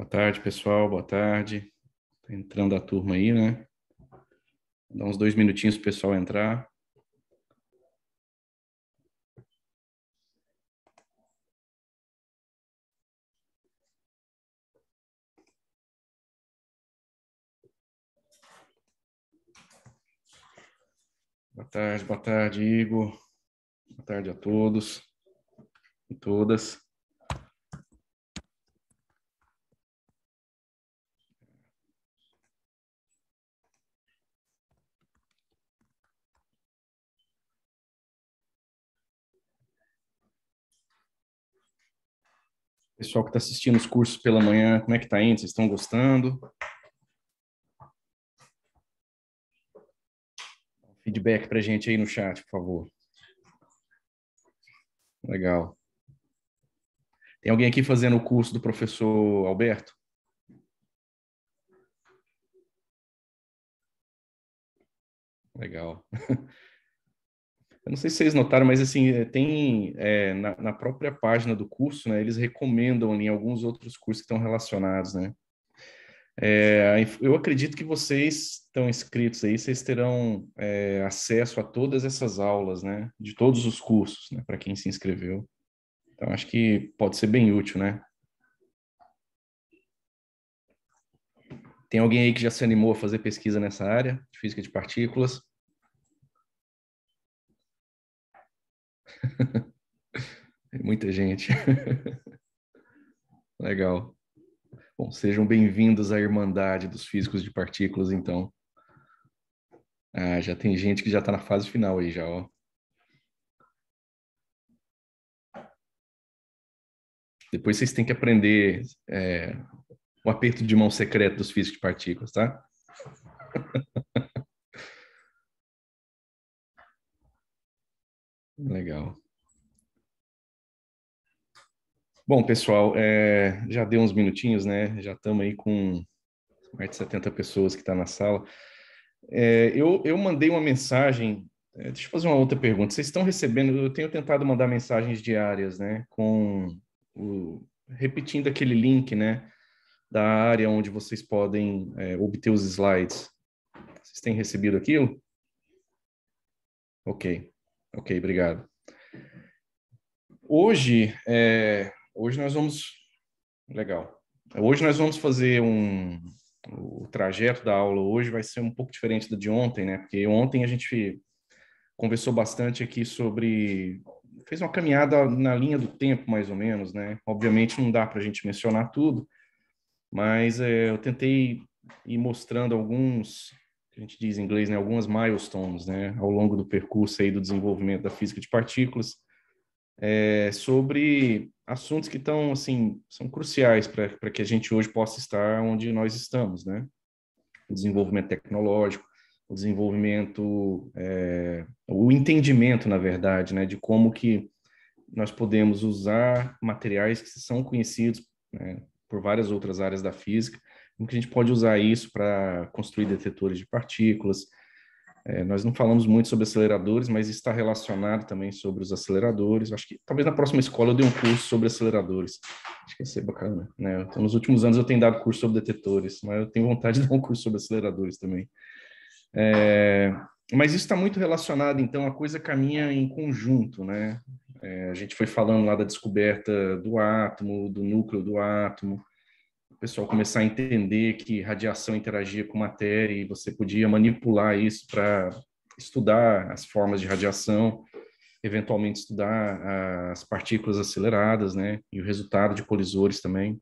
Boa tarde, pessoal. Boa tarde. Tá entrando a turma aí, né? Vou dar uns dois minutinhos para o pessoal entrar. Boa tarde, boa tarde, Igor. Boa tarde a todos e todas. Pessoal que está assistindo os cursos pela manhã, como é que está indo? Vocês estão gostando? Feedback para gente aí no chat, por favor. Legal. Tem alguém aqui fazendo o curso do professor Alberto? Legal. Eu não sei se vocês notaram, mas assim, eh, tem é, na, na, própria página do curso, né, eles recomendam ali alguns outros cursos que estão relacionados, né? É, eu acredito que vocês estão inscritos aí, vocês terão é, acesso a todas essas aulas, né? De todos os cursos, né? Para quem se inscreveu. Então, acho que pode ser bem útil, né? Tem alguém aí que já se animou a fazer pesquisa nessa área de física de partículas? é muita gente. Legal. Bom, sejam bem-vindos à Irmandade dos Físicos de Partículas, então. Ah, já tem gente que já está na fase final aí, já, ó. Depois vocês têm que aprender é, o aperto de mão secreto dos físicos de partículas, tá? Legal. Bom, pessoal, é, já deu uns minutinhos, né? Já estamos aí com mais de 70 pessoas que estão tá na sala. É, eu, eu mandei uma mensagem. É, deixa eu fazer uma outra pergunta. Vocês estão recebendo? Eu tenho tentado mandar mensagens diárias, né? Com o, repetindo aquele link, né? Da área onde vocês podem é, obter os slides. Vocês têm recebido aquilo? Ok. Ok, obrigado. Hoje, é, hoje nós vamos. Legal. Hoje nós vamos fazer um. O trajeto da aula hoje vai ser um pouco diferente da de ontem, né? Porque ontem a gente conversou bastante aqui sobre. Fez uma caminhada na linha do tempo, mais ou menos, né? Obviamente não dá para a gente mencionar tudo, mas é, eu tentei ir mostrando alguns a gente diz em inglês, né, algumas milestones né, ao longo do percurso aí do desenvolvimento da física de partículas, é, sobre assuntos que estão, assim, são cruciais para que a gente hoje possa estar onde nós estamos, né? O desenvolvimento tecnológico, o desenvolvimento, é, o entendimento, na verdade, né, de como que nós podemos usar materiais que são conhecidos né, por várias outras áreas da física como que a gente pode usar isso para construir detetores de partículas. É, nós não falamos muito sobre aceleradores, mas está relacionado também sobre os aceleradores. Acho que talvez na próxima escola eu dê um curso sobre aceleradores. Acho que ia ser bacana. Né? Então, nos últimos anos eu tenho dado curso sobre detetores, mas eu tenho vontade de dar um curso sobre aceleradores também. É, mas isso está muito relacionado, então a coisa caminha em conjunto, né? É, a gente foi falando lá da descoberta do átomo, do núcleo do átomo, pessoal começar a entender que radiação interagia com matéria e você podia manipular isso para estudar as formas de radiação, eventualmente estudar as partículas aceleradas, né, e o resultado de colisores também,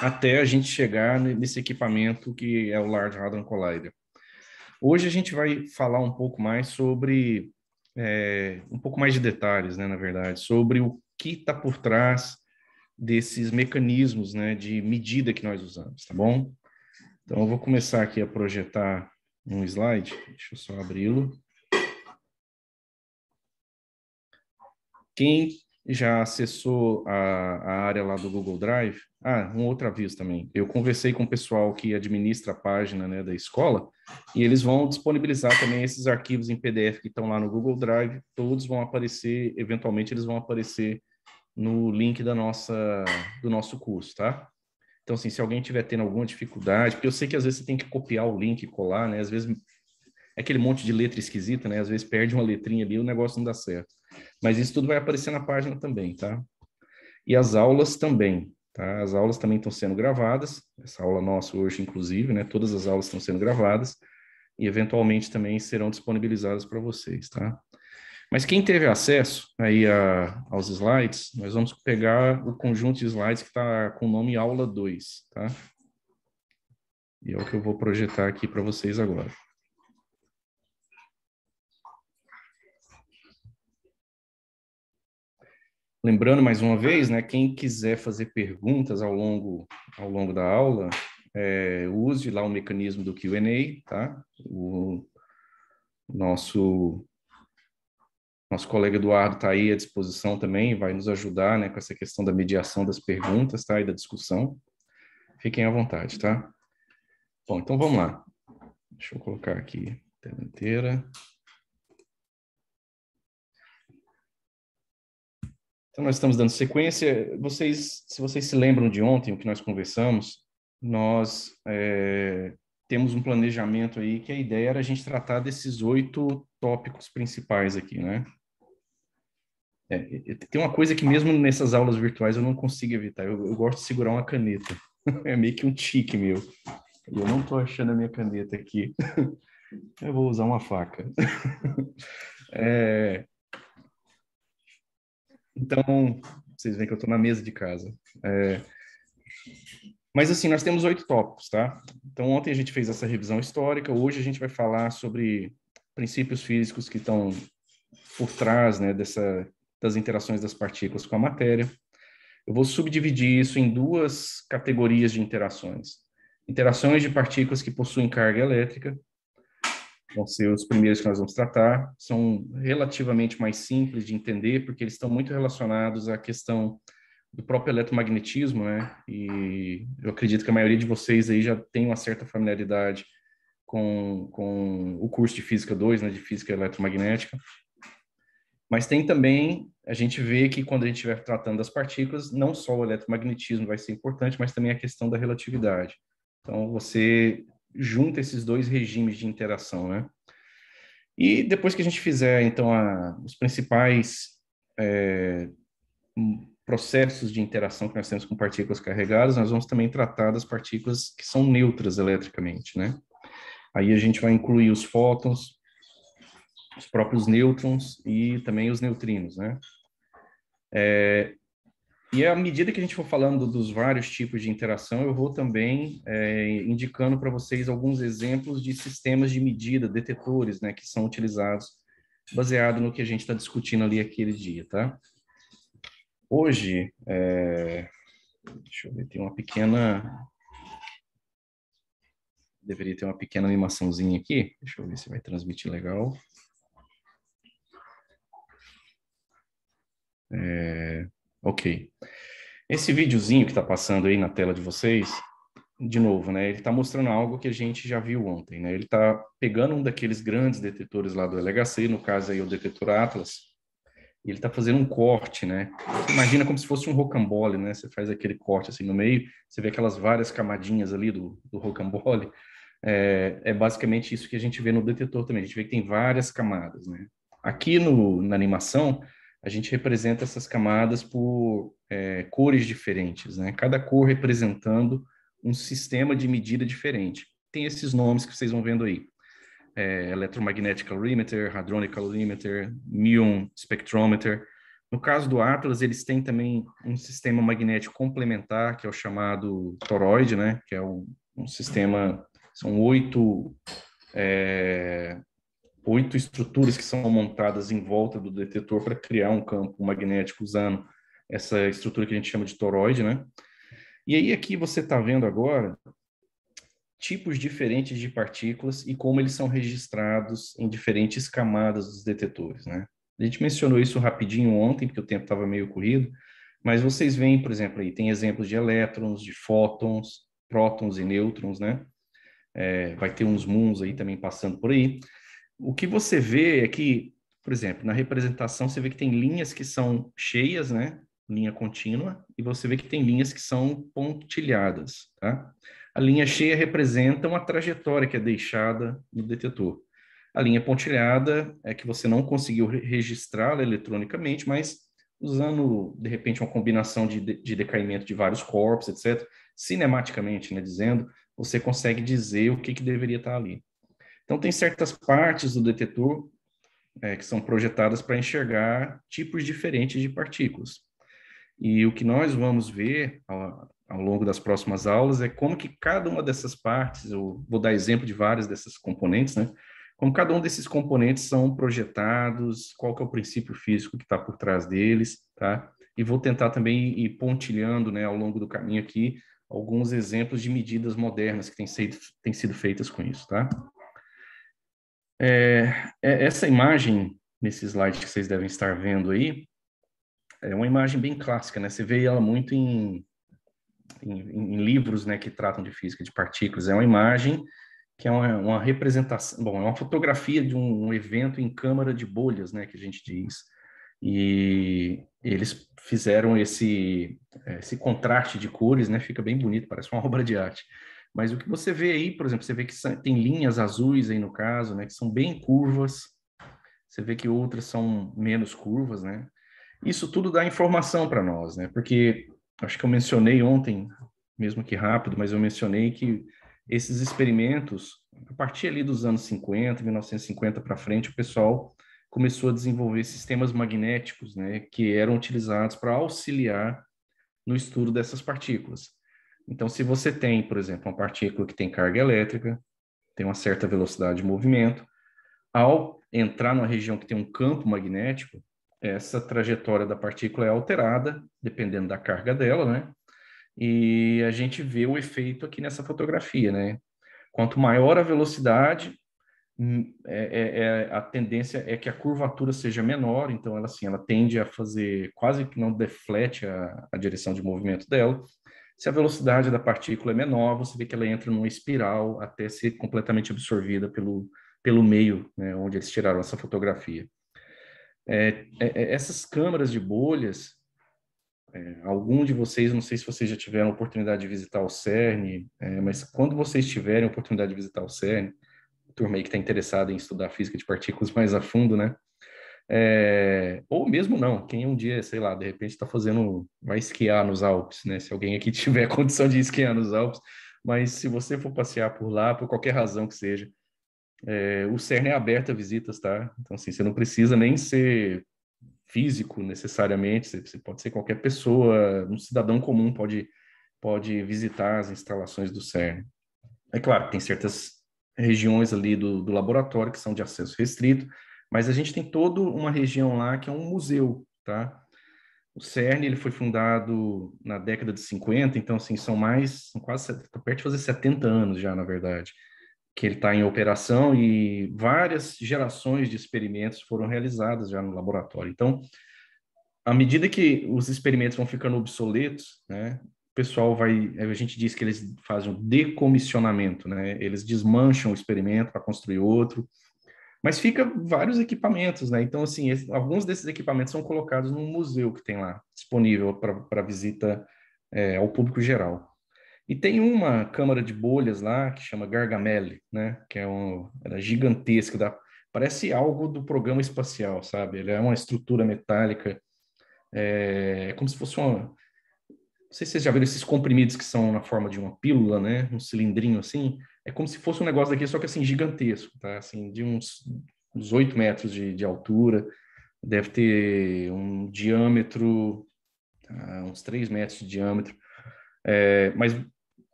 até a gente chegar nesse equipamento que é o Large Hadron Collider. Hoje a gente vai falar um pouco mais sobre, é, um pouco mais de detalhes, né, na verdade, sobre o que está por trás desses mecanismos né, de medida que nós usamos, tá bom? Então, eu vou começar aqui a projetar um slide, deixa eu só abri-lo. Quem já acessou a, a, área lá do Google Drive? Ah, um outro aviso também. Eu conversei com o pessoal que administra a página né, da escola e eles vão disponibilizar também esses arquivos em PDF que estão lá no Google Drive. Todos vão aparecer, eventualmente eles vão aparecer no link da nossa, do nosso curso, tá? Então, assim, se alguém tiver tendo alguma dificuldade, porque eu sei que às vezes você tem que copiar o link e colar, né? Às vezes é aquele monte de letra esquisita, né? Às vezes perde uma letrinha ali e o negócio não dá certo. Mas isso tudo vai aparecer na página também, tá? E as aulas também, tá? As aulas também estão sendo gravadas, essa aula nossa hoje, inclusive, né? Todas as aulas estão sendo gravadas e eventualmente também serão disponibilizadas para vocês, tá? Mas quem teve acesso aí a, aos slides, nós vamos pegar o conjunto de slides que está com o nome aula 2, tá? E é o que eu vou projetar aqui para vocês agora. Lembrando mais uma vez, né, quem quiser fazer perguntas ao longo, ao longo da aula, é, use lá o mecanismo do Q&A, tá? O nosso nosso colega Eduardo está aí à disposição também, vai nos ajudar né, com essa questão da mediação das perguntas tá, e da discussão. Fiquem à vontade, tá? Bom, então vamos lá. Deixa eu colocar aqui a tela inteira. Então, nós estamos dando sequência. Vocês, se vocês se lembram de ontem, o que nós conversamos, nós é, temos um planejamento aí que a ideia era a gente tratar desses oito tópicos principais aqui, né? É, tem uma coisa que mesmo nessas aulas virtuais eu não consigo evitar. Eu, eu gosto de segurar uma caneta. é meio que um tique meu. E eu não tô achando a minha caneta aqui. eu vou usar uma faca. é... Então, vocês veem que eu estou na mesa de casa. É... Mas assim, nós temos oito tópicos, tá? Então ontem a gente fez essa revisão histórica. Hoje a gente vai falar sobre princípios físicos que estão por trás, né, dessa das interações das partículas com a matéria. Eu vou subdividir isso em duas categorias de interações. Interações de partículas que possuem carga elétrica, vão ser os primeiros que nós vamos tratar, são relativamente mais simples de entender, porque eles estão muito relacionados à questão do próprio eletromagnetismo, né? E eu acredito que a maioria de vocês aí já tem uma certa familiaridade com, com o curso de Física 2, né, de Física Eletromagnética. Mas tem também, a gente vê que quando a gente estiver tratando das partículas, não só o eletromagnetismo vai ser importante, mas também a questão da relatividade. Então, você junta esses dois regimes de interação, né? E depois que a gente fizer, então, a, os principais é, processos de interação que nós temos com partículas carregadas, nós vamos também tratar das partículas que são neutras eletricamente, né? Aí a gente vai incluir os fótons, os próprios nêutrons e também os neutrinos, né? É, e à medida que a gente for falando dos vários tipos de interação, eu vou também é, indicando para vocês alguns exemplos de sistemas de medida, detetores, né, que são utilizados baseado no que a gente está discutindo ali aquele dia, tá? Hoje, é, deixa eu ver, tem uma pequena, deveria ter uma pequena animaçãozinha aqui, deixa eu ver se vai transmitir legal. É, ok. Esse videozinho que está passando aí na tela de vocês, de novo, né? Ele está mostrando algo que a gente já viu ontem, né? Ele está pegando um daqueles grandes detetores lá do LHC, no caso aí o detetor Atlas, e ele está fazendo um corte, né? imagina como se fosse um rocambole, né? Você faz aquele corte assim no meio, você vê aquelas várias camadinhas ali do, do rocambole. É, é basicamente isso que a gente vê no detetor também. A gente vê que tem várias camadas, né? Aqui no, na animação, a gente representa essas camadas por é, cores diferentes, né? Cada cor representando um sistema de medida diferente. Tem esses nomes que vocês vão vendo aí. É, Electromagnetic Calorimeter, Hadronic Calorimeter, Muon Spectrometer. No caso do Atlas, eles têm também um sistema magnético complementar, que é o chamado toroide, né? Que é um, um sistema... São oito é, oito estruturas que são montadas em volta do detetor para criar um campo magnético usando essa estrutura que a gente chama de toroide, né? E aí aqui você está vendo agora tipos diferentes de partículas e como eles são registrados em diferentes camadas dos detetores, né? A gente mencionou isso rapidinho ontem, porque o tempo estava meio corrido, mas vocês veem, por exemplo, aí tem exemplos de elétrons, de fótons, prótons e nêutrons, né? É, vai ter uns muons aí também passando por aí. O que você vê é que, por exemplo, na representação você vê que tem linhas que são cheias, né? Linha contínua, e você vê que tem linhas que são pontilhadas, tá? A linha cheia representa uma trajetória que é deixada no detetor. A linha pontilhada é que você não conseguiu registrá-la eletronicamente, mas usando, de repente, uma combinação de, de decaimento de vários corpos, etc., cinematicamente, né, dizendo, você consegue dizer o que, que deveria estar ali. Então, tem certas partes do detetor é, que são projetadas para enxergar tipos diferentes de partículas. E o que nós vamos ver ao, ao, longo das próximas aulas é como que cada uma dessas partes, eu vou dar exemplo de várias dessas componentes, né? Como cada um desses componentes são projetados, qual que é o princípio físico que está por trás deles, tá? E vou tentar também ir pontilhando, né, ao longo do caminho aqui, alguns exemplos de medidas modernas que têm sido, têm sido feitas com isso, tá? É, é, essa imagem, nesse slide que vocês devem estar vendo aí, é uma imagem bem clássica, né? Você vê ela muito em, em, em livros né, que tratam de física de partículas. É uma imagem que é uma, uma representação, bom, é uma fotografia de um, um, evento em câmara de bolhas, né, que a gente diz. E eles fizeram esse, é, esse contraste de cores, né? Fica bem bonito, parece uma obra de arte. Mas o que você vê aí, por exemplo, você vê que tem linhas azuis aí no caso, né, que são bem curvas. Você vê que outras são menos curvas, né? Isso tudo dá informação para nós, né? Porque acho que eu mencionei ontem, mesmo que rápido, mas eu mencionei que esses experimentos, a partir ali dos anos 50, 1950 para frente, o pessoal começou a desenvolver sistemas magnéticos, né, que eram utilizados para auxiliar no estudo dessas partículas. Então, se você tem, por exemplo, uma partícula que tem carga elétrica, tem uma certa velocidade de movimento, ao entrar numa região que tem um campo magnético, essa trajetória da partícula é alterada, dependendo da carga dela, né? E a gente vê o efeito aqui nessa fotografia, né? Quanto maior a velocidade, hum, é, é, é, a tendência é que a curvatura seja menor, então ela, assim, ela tende a fazer quase que não deflete a, a direção de movimento dela, se a velocidade da partícula é menor, você vê que ela entra numa espiral até ser completamente absorvida pelo, pelo meio né, onde eles tiraram essa fotografia. É, é, é essas câmaras de bolhas, é, algum de vocês, não sei se vocês já tiveram a oportunidade de visitar o CERN, é, mas quando vocês tiverem a oportunidade de visitar o CERN, turma aí que está interessada em estudar física de partículas mais a fundo, né? É, ou mesmo não, quem um dia, sei lá, de repente está fazendo, vai esquiar nos Alpes, né? Se alguém aqui tiver condição de esquiar nos Alpes, mas se você for passear por lá, por qualquer razão que seja, é, o CERN é aberto a visitas, tá? Então, assim, você não precisa nem ser físico necessariamente, você, pode ser qualquer pessoa, um cidadão comum pode, pode visitar as instalações do CERN. É claro, tem certas regiões ali do, do laboratório que são de acesso restrito, mas a gente tem toda uma região lá que é um museu, tá? O CERN ele foi fundado na década de 50, então assim, são mais, são quase perto de fazer 70 anos já, na verdade, que ele está em operação e várias gerações de experimentos foram realizadas já no laboratório. Então, à medida que os experimentos vão ficando obsoletos, né, o pessoal vai, a gente diz que eles fazem um decomissionamento, né? Eles desmancham o experimento para construir outro. Mas fica vários equipamentos, né? Então, assim, alguns desses equipamentos são colocados num museu que tem lá, disponível para visita é, ao público geral. E tem uma câmara de bolhas lá que chama Gargamel, né? Que é um, era é gigantesca, dá, parece algo do programa espacial, sabe? Ele é uma estrutura metálica, é, é como se fosse uma. Não sei se vocês já viram esses comprimidos que são na forma de uma pílula, né? Um cilindrinho assim é como se fosse um negócio daqui, só que assim, gigantesco, tá? Assim, de uns, uns 8 metros de, de altura, deve ter um diâmetro, tá? uns 3 metros de diâmetro. É, mas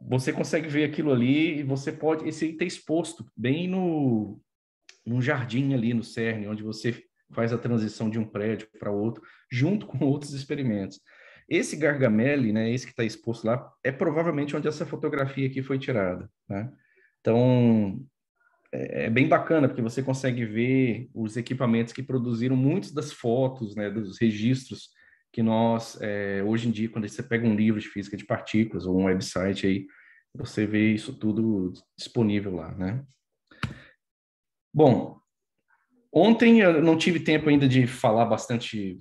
você consegue ver aquilo ali e você pode esse ter tá exposto bem no num jardim ali no CERN, onde você faz a transição de um prédio para outro, junto com outros experimentos. Esse Gargamel, né, esse que está exposto lá, é provavelmente onde essa fotografia aqui foi tirada, né? Então, é, é bem bacana, porque você consegue ver os equipamentos que produziram muitas das fotos, né, dos registros que nós, é, hoje em dia, quando você pega um livro de física de partículas ou um website aí, você vê isso tudo disponível lá, né? Bom, ontem eu não tive tempo ainda de falar bastante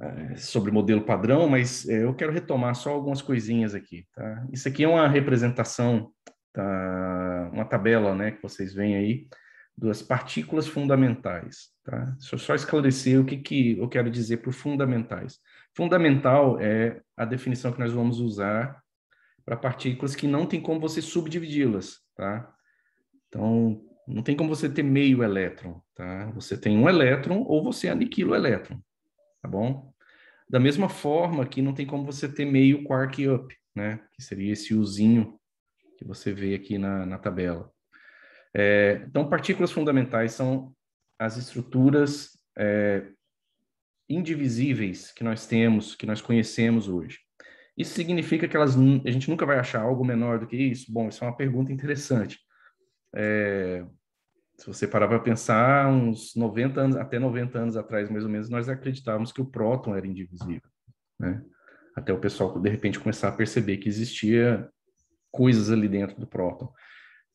é, sobre modelo padrão, mas é, eu quero retomar só algumas coisinhas aqui, tá? Isso aqui é uma representação tá, uma tabela né, que vocês veem aí das partículas fundamentais. Tá? Deixa eu só esclarecer o que, que eu quero dizer por fundamentais. Fundamental é a definição que nós vamos usar para partículas que não tem como você subdividi-las. Tá? Então, não tem como você ter meio elétron, tá? Você tem um elétron ou você aniquila o elétron, tá bom? Da mesma forma que não tem como você ter meio quark up, né? Que seria esse uzinho que você vê aqui na, na tabela. É, então, partículas fundamentais são as estruturas é, indivisíveis que nós temos, que nós conhecemos hoje. Isso significa que elas, a gente nunca vai achar algo menor do que isso? Bom, isso é uma pergunta interessante. É, se você parar para pensar, uns 90 anos, até 90 anos atrás, mais ou menos, nós acreditávamos que o próton era indivisível. Né? Até o pessoal, de repente, começar a perceber que existia coisas ali dentro do próton.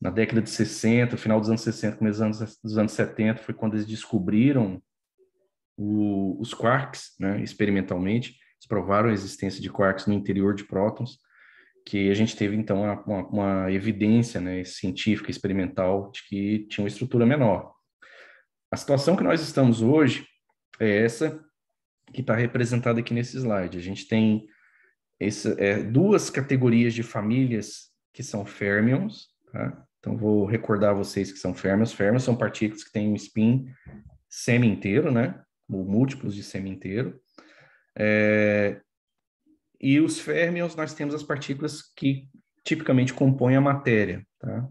Na década de 60, final dos anos 60, começo dos anos, dos anos 70, foi quando eles descobriram o, os quarks, né, experimentalmente. Eles provaram a existência de quarks no interior de prótons, que a gente teve, então, uma, uma evidência né, científica, experimental, de que tinha uma estrutura menor. A situação que nós estamos hoje é essa que está representada aqui nesse slide. A gente tem é, duas categorias de famílias que são fermions, tá? Então, vou recordar vocês que são fermions. Fermions são partículas que têm um spin semi-inteiro, né? Ou múltiplos de semi-inteiro. É... E os fermions, nós temos as partículas que tipicamente compõem a matéria, tá?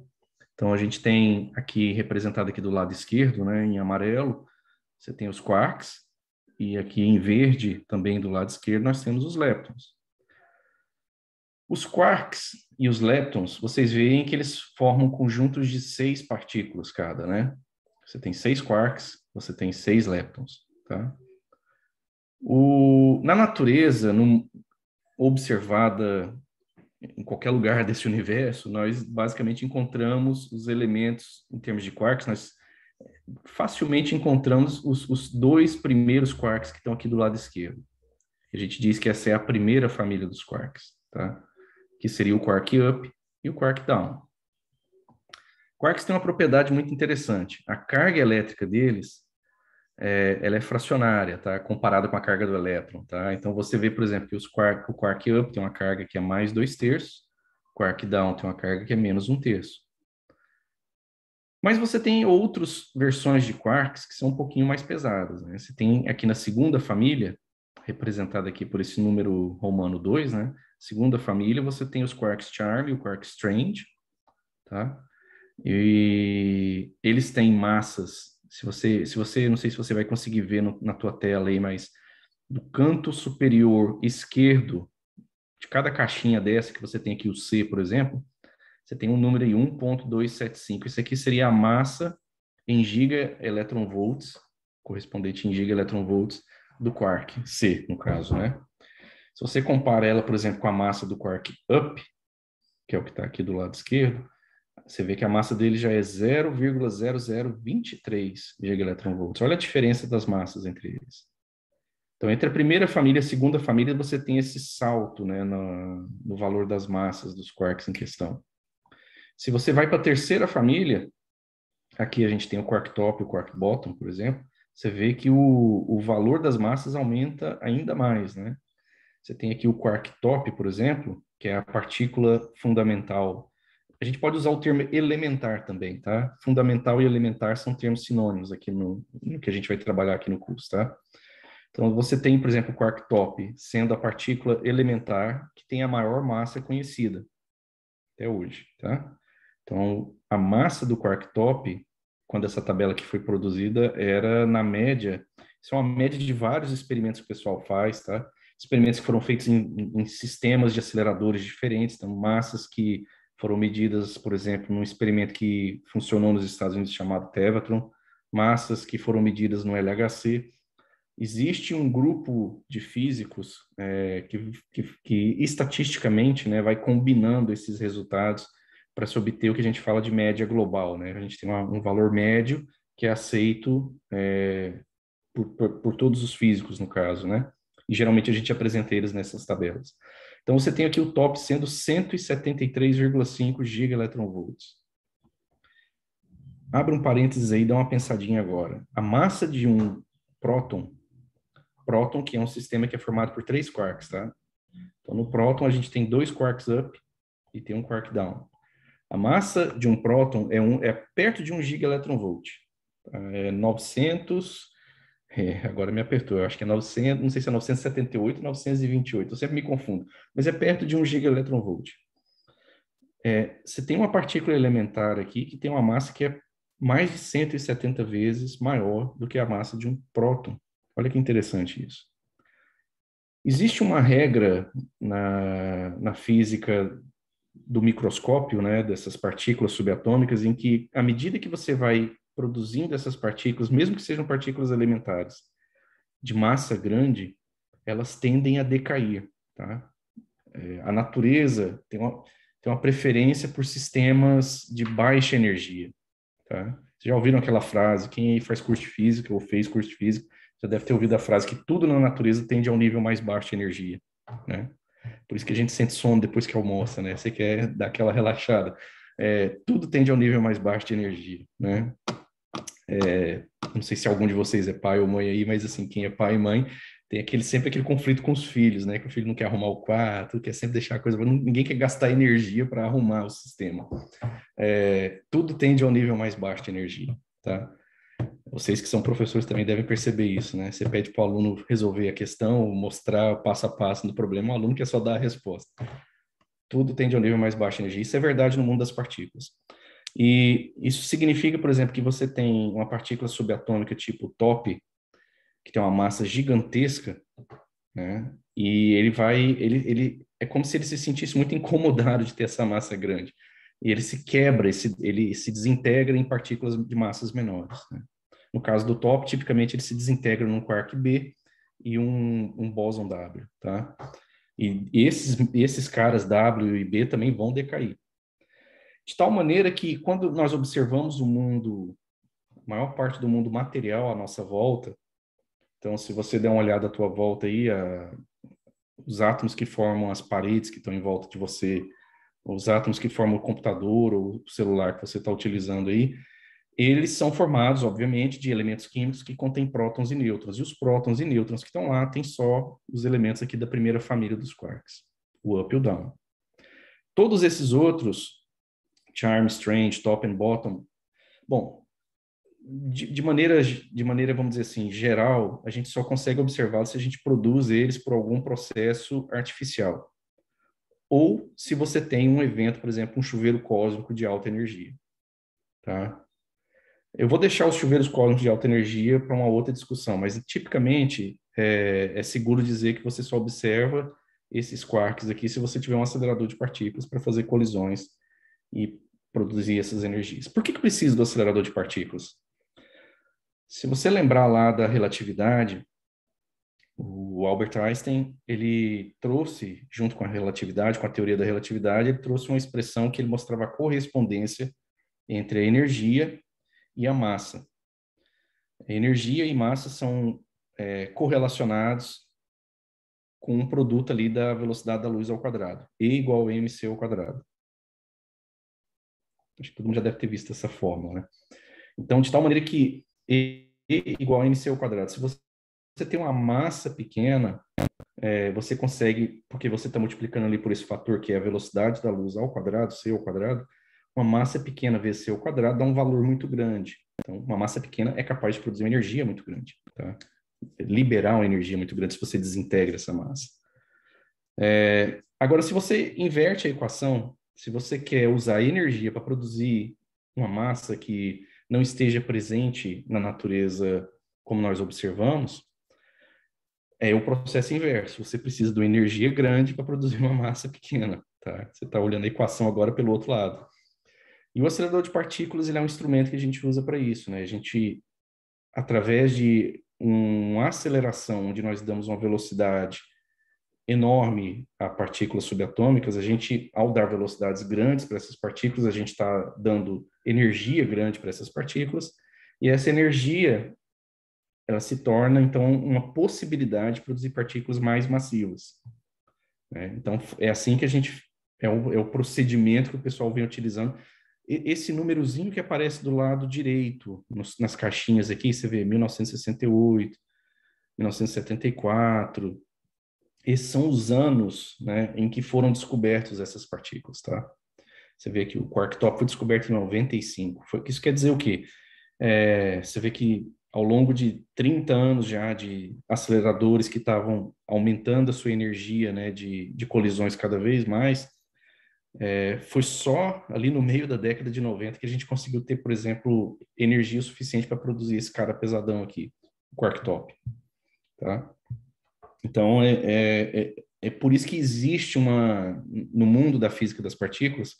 Então, a gente tem aqui, representado aqui do lado esquerdo, né? Em amarelo, você tem os quarks. E aqui em verde, também do lado esquerdo, nós temos os leptons. Os quarks e os leptons, vocês veem que eles formam conjuntos de seis partículas cada, né? Você tem seis quarks, você tem seis leptons, tá? O, na natureza, observada em qualquer lugar desse universo, nós basicamente encontramos os elementos em termos de quarks, nós facilmente encontramos os, os dois primeiros quarks que estão aqui do lado esquerdo. A gente diz que essa é a primeira família dos quarks, tá? que seria o quark up e o quark down. Quarks têm uma propriedade muito interessante. A carga elétrica deles é, ela é fracionária, tá? Comparada com a carga do elétron, tá? Então você vê, por exemplo, que os quark, o quark up tem uma carga que é mais dois terços, o quark down tem uma carga que é menos um terço. Mas você tem outras versões de quarks que são um pouquinho mais pesadas. Né? Você tem aqui na segunda família, representada aqui por esse número romano 2, né? Segunda família, você tem os quarks charm e o quark strange, tá? E eles têm massas. Se você, se você, não sei se você vai conseguir ver no, na tua tela aí, mas do canto superior esquerdo de cada caixinha dessa que você tem aqui o C, por exemplo, você tem um número aí 1.275. Isso aqui seria a massa em giga electron volts, correspondente em giga electron volts do quark C, no caso, né? Se você compara ela, por exemplo, com a massa do quark up, que é o que está aqui do lado esquerdo, você vê que a massa dele já é 0,0023 GeV. Olha a diferença das massas entre eles. Então, entre a primeira família e a segunda família, você tem esse salto né, no, no valor das massas dos quarks em questão. Se você vai para a terceira família, aqui a gente tem o quark top e o quark bottom, por exemplo, você vê que o, o valor das massas aumenta ainda mais, né? Você tem aqui o quark top, por exemplo, que é a partícula fundamental. A gente pode usar o termo elementar também, tá? Fundamental e elementar são termos sinônimos aqui no, no que a gente vai trabalhar aqui no curso, tá? Então, você tem, por exemplo, o quark top sendo a partícula elementar que tem a maior massa conhecida até hoje, tá? Então, a massa do quark top, quando essa tabela que foi produzida, era, na média, isso é uma média de vários experimentos que o pessoal faz, tá? experimentos que foram feitos em, em sistemas de aceleradores diferentes, então massas que foram medidas, por exemplo, num experimento que funcionou nos Estados Unidos chamado Tevatron, massas que foram medidas no LHC. Existe um grupo de físicos é, que, que, que, estatisticamente né, vai combinando esses resultados para se obter o que a gente fala de média global. Né? A gente tem uma, um valor médio que é aceito é, por, por, por, todos os físicos, no caso. Né? e geralmente a gente apresenta eles nessas tabelas. Então você tem aqui o top sendo 173,5 gigaelectronvolts. Abra um parênteses aí, dá uma pensadinha agora. A massa de um próton, próton que é um sistema que é formado por três quarks, tá? Então no próton a gente tem dois quarks up e tem um quark down. A massa de um próton é, um, é perto de 1 um gigaelectronvolt. Tá? É 900 é, agora me apertou. Eu acho que é 900, não sei se é 978 928. Eu sempre me confundo. Mas é perto de 1 gigaelectronvolt. É, você tem uma partícula elementar aqui que tem uma massa que é mais de 170 vezes maior do que a massa de um próton. Olha que interessante isso. Existe uma regra na, na física do microscópio, né, dessas partículas subatômicas, em que à medida que você vai produzindo essas partículas, mesmo que sejam partículas elementares, de massa grande, elas tendem a decair, tá? É, a natureza tem uma, tem uma preferência por sistemas de baixa energia, tá? Vocês já ouviram aquela frase, quem faz curso de física ou fez curso de física, já deve ter ouvido a frase que tudo na natureza tende a um nível mais baixo de energia, né? Por isso que a gente sente sono depois que almoça, né? Você quer dar aquela relaxada. É, tudo tende a um nível mais baixo de energia, né? É, não sei se algum de vocês é pai ou mãe aí, mas assim, quem é pai e mãe tem aquele sempre aquele conflito com os filhos, né? Que o filho não quer arrumar o quarto, quer sempre deixar a coisa, ninguém quer gastar energia para arrumar o sistema. É, tudo tende ao nível mais baixo de energia, tá? Vocês que são professores também devem perceber isso, né? Você pede para o aluno resolver a questão, mostrar o passo a passo do problema, o aluno quer só dar a resposta. Tudo tende ao nível mais baixo de energia. Isso é verdade no mundo das partículas. E isso significa, por exemplo, que você tem uma partícula subatômica tipo top, que tem uma massa gigantesca, né? E ele vai, ele, ele é como se ele se sentisse muito incomodado de ter essa massa grande. E ele se quebra, ele se, ele se desintegra em partículas de massas menores. Né? No caso do top, tipicamente ele se desintegra num quark B e um, um bóson W, tá? E esses, esses caras W e B também vão decair de tal maneira que quando nós observamos o mundo, a maior parte do mundo material à nossa volta, então se você der uma olhada à tua volta aí, a, os átomos que formam as paredes que estão em volta de você, os átomos que formam o computador ou o celular que você está utilizando aí, eles são formados, obviamente, de elementos químicos que contêm prótons e nêutrons. E os prótons e nêutrons que estão lá têm só os elementos aqui da primeira família dos quarks, o up e o down. Todos esses outros charm, strange, top and bottom. Bom, de, de, maneira, de maneira, vamos dizer assim, geral, a gente só consegue observá-los se a gente produz eles por algum processo artificial. Ou se você tem um evento, por exemplo, um chuveiro cósmico de alta energia. Tá? Eu vou deixar os chuveiros cósmicos de alta energia para uma outra discussão, mas tipicamente é, é seguro dizer que você só observa esses quarks aqui se você tiver um acelerador de partículas para fazer colisões e produzir essas energias. Por que, que precisa do acelerador de partículas? Se você lembrar lá da relatividade, o Albert Einstein, ele trouxe, junto com a relatividade, com a teoria da relatividade, ele trouxe uma expressão que ele mostrava a correspondência entre a energia e a massa. energia e massa são é, correlacionados com um produto ali da velocidade da luz ao quadrado, E igual a mc ao quadrado. Acho que todo mundo já deve ter visto essa fórmula, né? Então, de tal maneira que E, e igual a MC ao quadrado. Se você, você tem uma massa pequena, é, você consegue, porque você está multiplicando ali por esse fator que é a velocidade da luz ao quadrado, C ao quadrado, uma massa pequena vezes C ao quadrado dá um valor muito grande. Então, uma massa pequena é capaz de produzir uma energia muito grande, tá? liberar uma energia muito grande se você desintegra essa massa. É, agora, se você inverte a equação se você quer usar energia para produzir uma massa que não esteja presente na natureza como nós observamos, é o processo inverso. Você precisa de uma energia grande para produzir uma massa pequena. Tá? Você está olhando a equação agora pelo outro lado. E o acelerador de partículas ele é um instrumento que a gente usa para isso. Né? A gente, através de uma aceleração, onde nós damos uma velocidade enorme a partículas subatômicas, a gente, ao dar velocidades grandes para essas partículas, a gente está dando energia grande para essas partículas, e essa energia ela se torna, então, uma possibilidade de produzir partículas mais massivas. Né? Então, é assim que a gente, é o, é o procedimento que o pessoal vem utilizando. E, esse númerozinho que aparece do lado direito, nos, nas caixinhas aqui, você vê 1968, 1974, esses são os anos né, em que foram descobertos essas partículas, tá? Você vê que o quark-top foi descoberto em 95. Foi, isso quer dizer o quê? É, você vê que ao longo de 30 anos já de aceleradores que estavam aumentando a sua energia né, de, de colisões cada vez mais, é, foi só ali no meio da década de 90 que a gente conseguiu ter, por exemplo, energia suficiente para produzir esse cara pesadão aqui, o quark-top. Tá? Então, é, é, é, é por isso que existe uma, no mundo da física das partículas,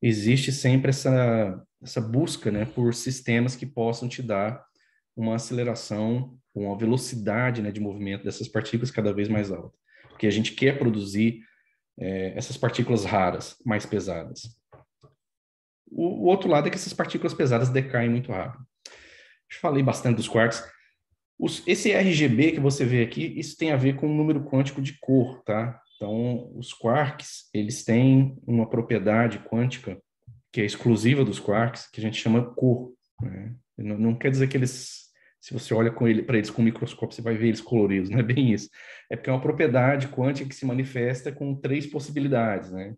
existe sempre essa, essa busca né, por sistemas que possam te dar uma aceleração, uma velocidade né, de movimento dessas partículas cada vez mais alta. Porque a gente quer produzir é, essas partículas raras, mais pesadas. O, o outro lado é que essas partículas pesadas decaem muito rápido. Eu falei bastante dos quarks. Os, esse RGB que você vê aqui, isso tem a ver com o número quântico de cor, tá? Então, os quarks, eles têm uma propriedade quântica que é exclusiva dos quarks, que a gente chama cor. Né? Não, não quer dizer que eles, se você olha ele, para eles com o microscópio, você vai ver eles coloridos, não é bem isso. É porque é uma propriedade quântica que se manifesta com três possibilidades, né?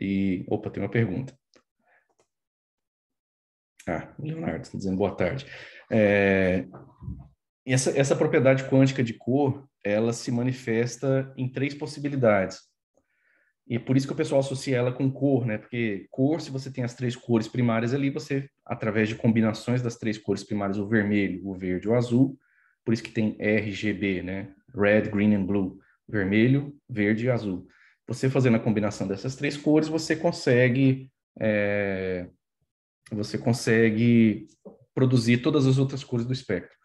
E, opa, tem uma pergunta. Ah, Leonardo, está dizendo boa tarde. É, essa, essa propriedade quântica de cor, ela se manifesta em três possibilidades. E é por isso que o pessoal associa ela com cor, né? Porque cor, se você tem as três cores primárias ali, você, através de combinações das três cores primárias, o vermelho, o verde, o azul, por isso que tem RGB, né? Red, green and blue. Vermelho, verde e azul. Você fazendo a combinação dessas três cores, você consegue é, você consegue produzir todas as outras cores do espectro.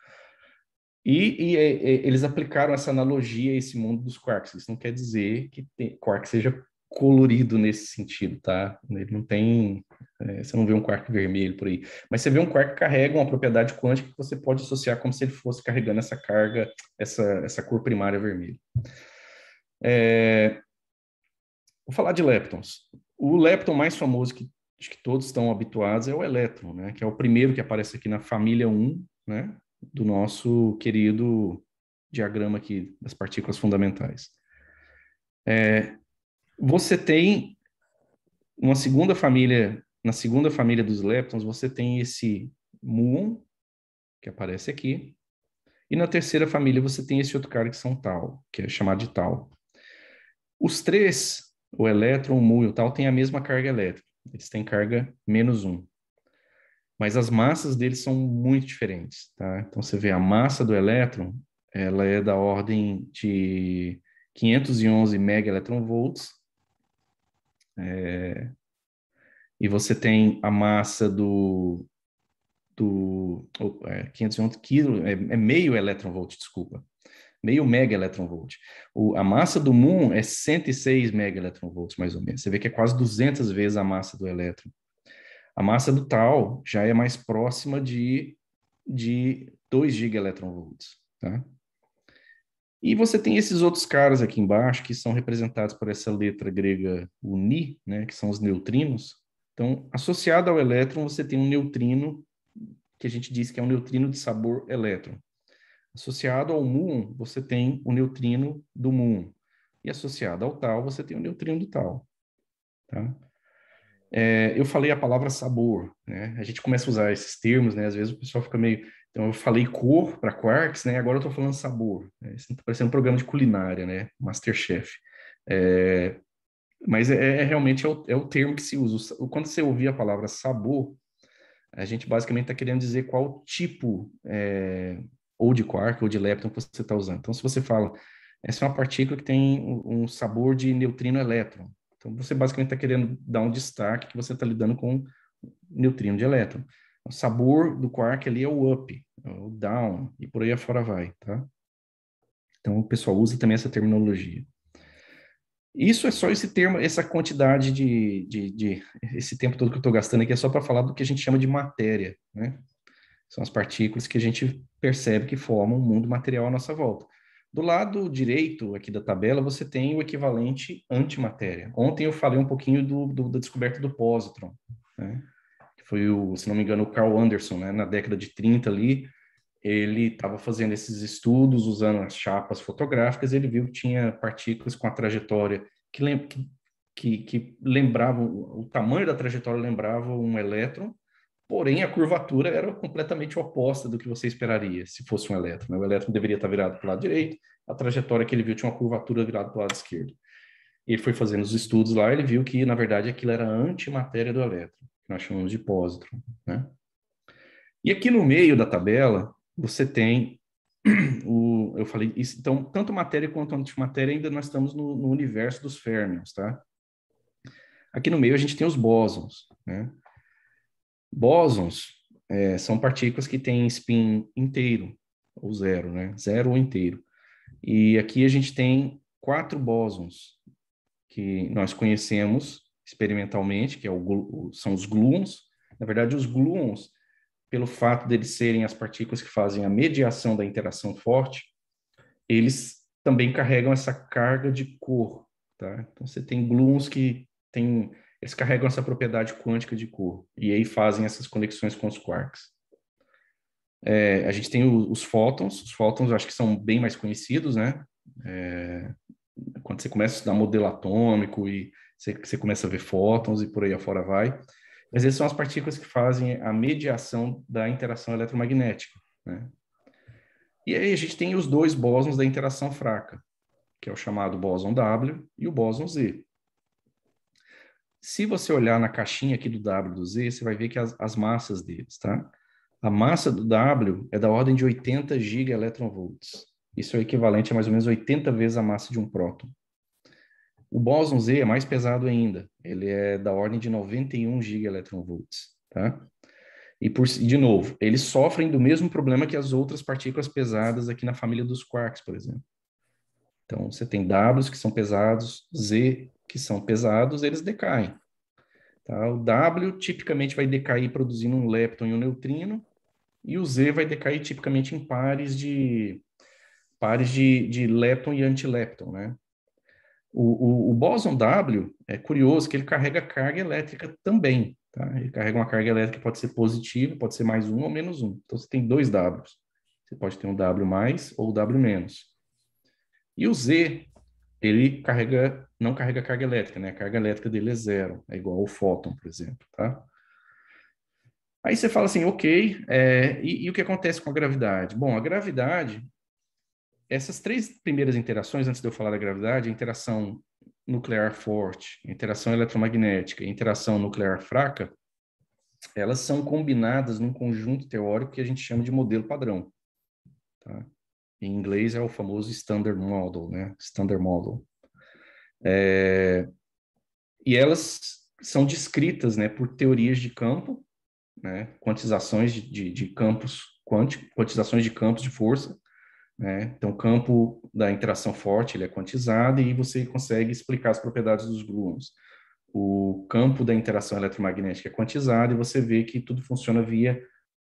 E, e, e, é, é, eles aplicaram essa analogia a esse mundo dos quarks. Isso não quer dizer que tem, quark seja colorido nesse sentido, tá? Ele não tem. É, você não vê um quark vermelho por aí. Mas você vê um quark que carrega uma propriedade quântica que você pode associar como se ele fosse carregando essa carga, essa, essa cor primária vermelha. É, vou falar de leptons. O lepton mais famoso que acho que todos estão habituados é o elétron, né? Que é o primeiro que aparece aqui na família 1, né? do nosso querido diagrama aqui das partículas fundamentais. É, você tem uma segunda família, na segunda família dos leptons, você tem esse muon, que aparece aqui, e na terceira família você tem esse outro cara que são tal, que é chamado de tal. Os três, o elétron, o mu e o tal, têm a mesma carga elétrica, eles têm carga menos um mas as massas deles são muito diferentes, tá? Então você vê a massa do elétron, ela é da ordem de 511 megaelectronvolts, é, e você tem a massa do, do é, 511 quilo, é, é meio electronvolt, desculpa, meio mega electronvolt. O, a massa do Moon é 106 mega electronvolts, mais ou menos. Você vê que é quase 200 vezes a massa do elétron. A massa do tal já é mais próxima de, de 2 gigaelectronvolts. Tá? E você tem esses outros caras aqui embaixo, que são representados por essa letra grega uni, né, que são os neutrinos. Então, associado ao elétron, você tem um neutrino, que a gente diz que é um neutrino de sabor elétron. Associado ao muon, você tem o neutrino do muon. E associado ao tal, você tem o neutrino do tal. Tá? É, eu falei a palavra sabor, né? A gente começa a usar esses termos, né? Às vezes o pessoal fica meio... Então, eu falei cor para quarks, né? Agora eu estou falando sabor. Né? Isso está parecendo um programa de culinária, né? Masterchef. É, mas é, é realmente é o, é o, termo que se usa. Quando você ouvir a palavra sabor, a gente basicamente está querendo dizer qual tipo é, ou de quark ou de lepton que você está usando. Então, se você fala, essa é uma partícula que tem um, um sabor de neutrino elétron. Então, você basicamente está querendo dar um destaque que você está lidando com neutrino de elétron. O sabor do quark ali é o up, é o down, e por aí afora vai, tá? Então, o pessoal usa também essa terminologia. Isso é só esse termo, essa quantidade de, de, de esse tempo todo que eu estou gastando aqui é só para falar do que a gente chama de matéria, né? São as partículas que a gente percebe que formam o mundo material à nossa volta. Do lado direito aqui da tabela, você tem o equivalente antimatéria. Ontem eu falei um pouquinho do, do da descoberta do pósitron, né? que foi, o, se não me engano, o Carl Anderson, né? na década de 30 ali, ele estava fazendo esses estudos usando as chapas fotográficas, ele viu que tinha partículas com a trajetória que, lem que, que lembravam, o tamanho da trajetória lembrava um elétron, Porém, a curvatura era completamente oposta do que você esperaria se fosse um elétron. Né? O elétron deveria estar virado para o lado direito, a trajetória que ele viu tinha uma curvatura virada para o lado esquerdo. Ele foi fazendo os estudos lá, ele viu que, na verdade, aquilo era a antimatéria do elétron, que nós chamamos de pósitron. Né? E aqui no meio da tabela, você tem o. Eu falei, isso, então, tanto matéria quanto antimatéria ainda nós estamos no, no universo dos férmions, tá? Aqui no meio a gente tem os bósons, né? Bósons é, são partículas que têm spin inteiro, ou zero, né? Zero ou inteiro. E aqui a gente tem quatro bósons que nós conhecemos experimentalmente, que é o, são os gluons. Na verdade, os gluons, pelo fato deles serem as partículas que fazem a mediação da interação forte, eles também carregam essa carga de cor, tá? Então você tem gluons que têm eles carregam essa propriedade quântica de cor e aí fazem essas conexões com os quarks. É, a gente tem o, os fótons, os fótons eu acho que são bem mais conhecidos, né? É, quando você começa a estudar modelo atômico e você, você começa a ver fótons e por aí afora vai. Mas eles são as partículas que fazem a mediação da interação eletromagnética, né? E aí a gente tem os dois bósons da interação fraca, que é o chamado bóson W e o bóson Z. Se você olhar na caixinha aqui do W do Z, você vai ver que as, as massas deles, tá? A massa do W é da ordem de 80 gigaelectronvolts. Isso é equivalente a mais ou menos 80 vezes a massa de um próton. O bóson Z é mais pesado ainda. Ele é da ordem de 91 gigaelectronvolts, tá? E, por, de novo, eles sofrem do mesmo problema que as outras partículas pesadas aqui na família dos quarks, por exemplo. Então, você tem Ws que são pesados, Z que são pesados, eles decaem. Tá? O W tipicamente vai decair produzindo um lepton e um neutrino, e o Z vai decair tipicamente em pares de pares de, de lepton e antilepton, né? O, o, o bóson W é curioso que ele carrega carga elétrica também, tá? Ele carrega uma carga elétrica que pode ser positiva, pode ser mais um ou menos um. Então você tem dois Ws. Você pode ter um W mais ou W menos. E o Z, ele carrega não carrega carga elétrica, né? A carga elétrica dele é zero, é igual ao fóton, por exemplo, tá? Aí você fala assim, ok, é, e, e, o que acontece com a gravidade? Bom, a gravidade, essas três primeiras interações, antes de eu falar da gravidade, a interação nuclear forte, a interação eletromagnética, a interação nuclear fraca, elas são combinadas num conjunto teórico que a gente chama de modelo padrão. Tá? Em inglês é o famoso standard model, né? Standard model. É, e elas são descritas né, por teorias de campo, né, quantizações de, de, de campos quânticos, quantizações de campos de força. Né? Então, o campo da interação forte ele é quantizado e você consegue explicar as propriedades dos gluons. O campo da interação eletromagnética é quantizado e você vê que tudo funciona via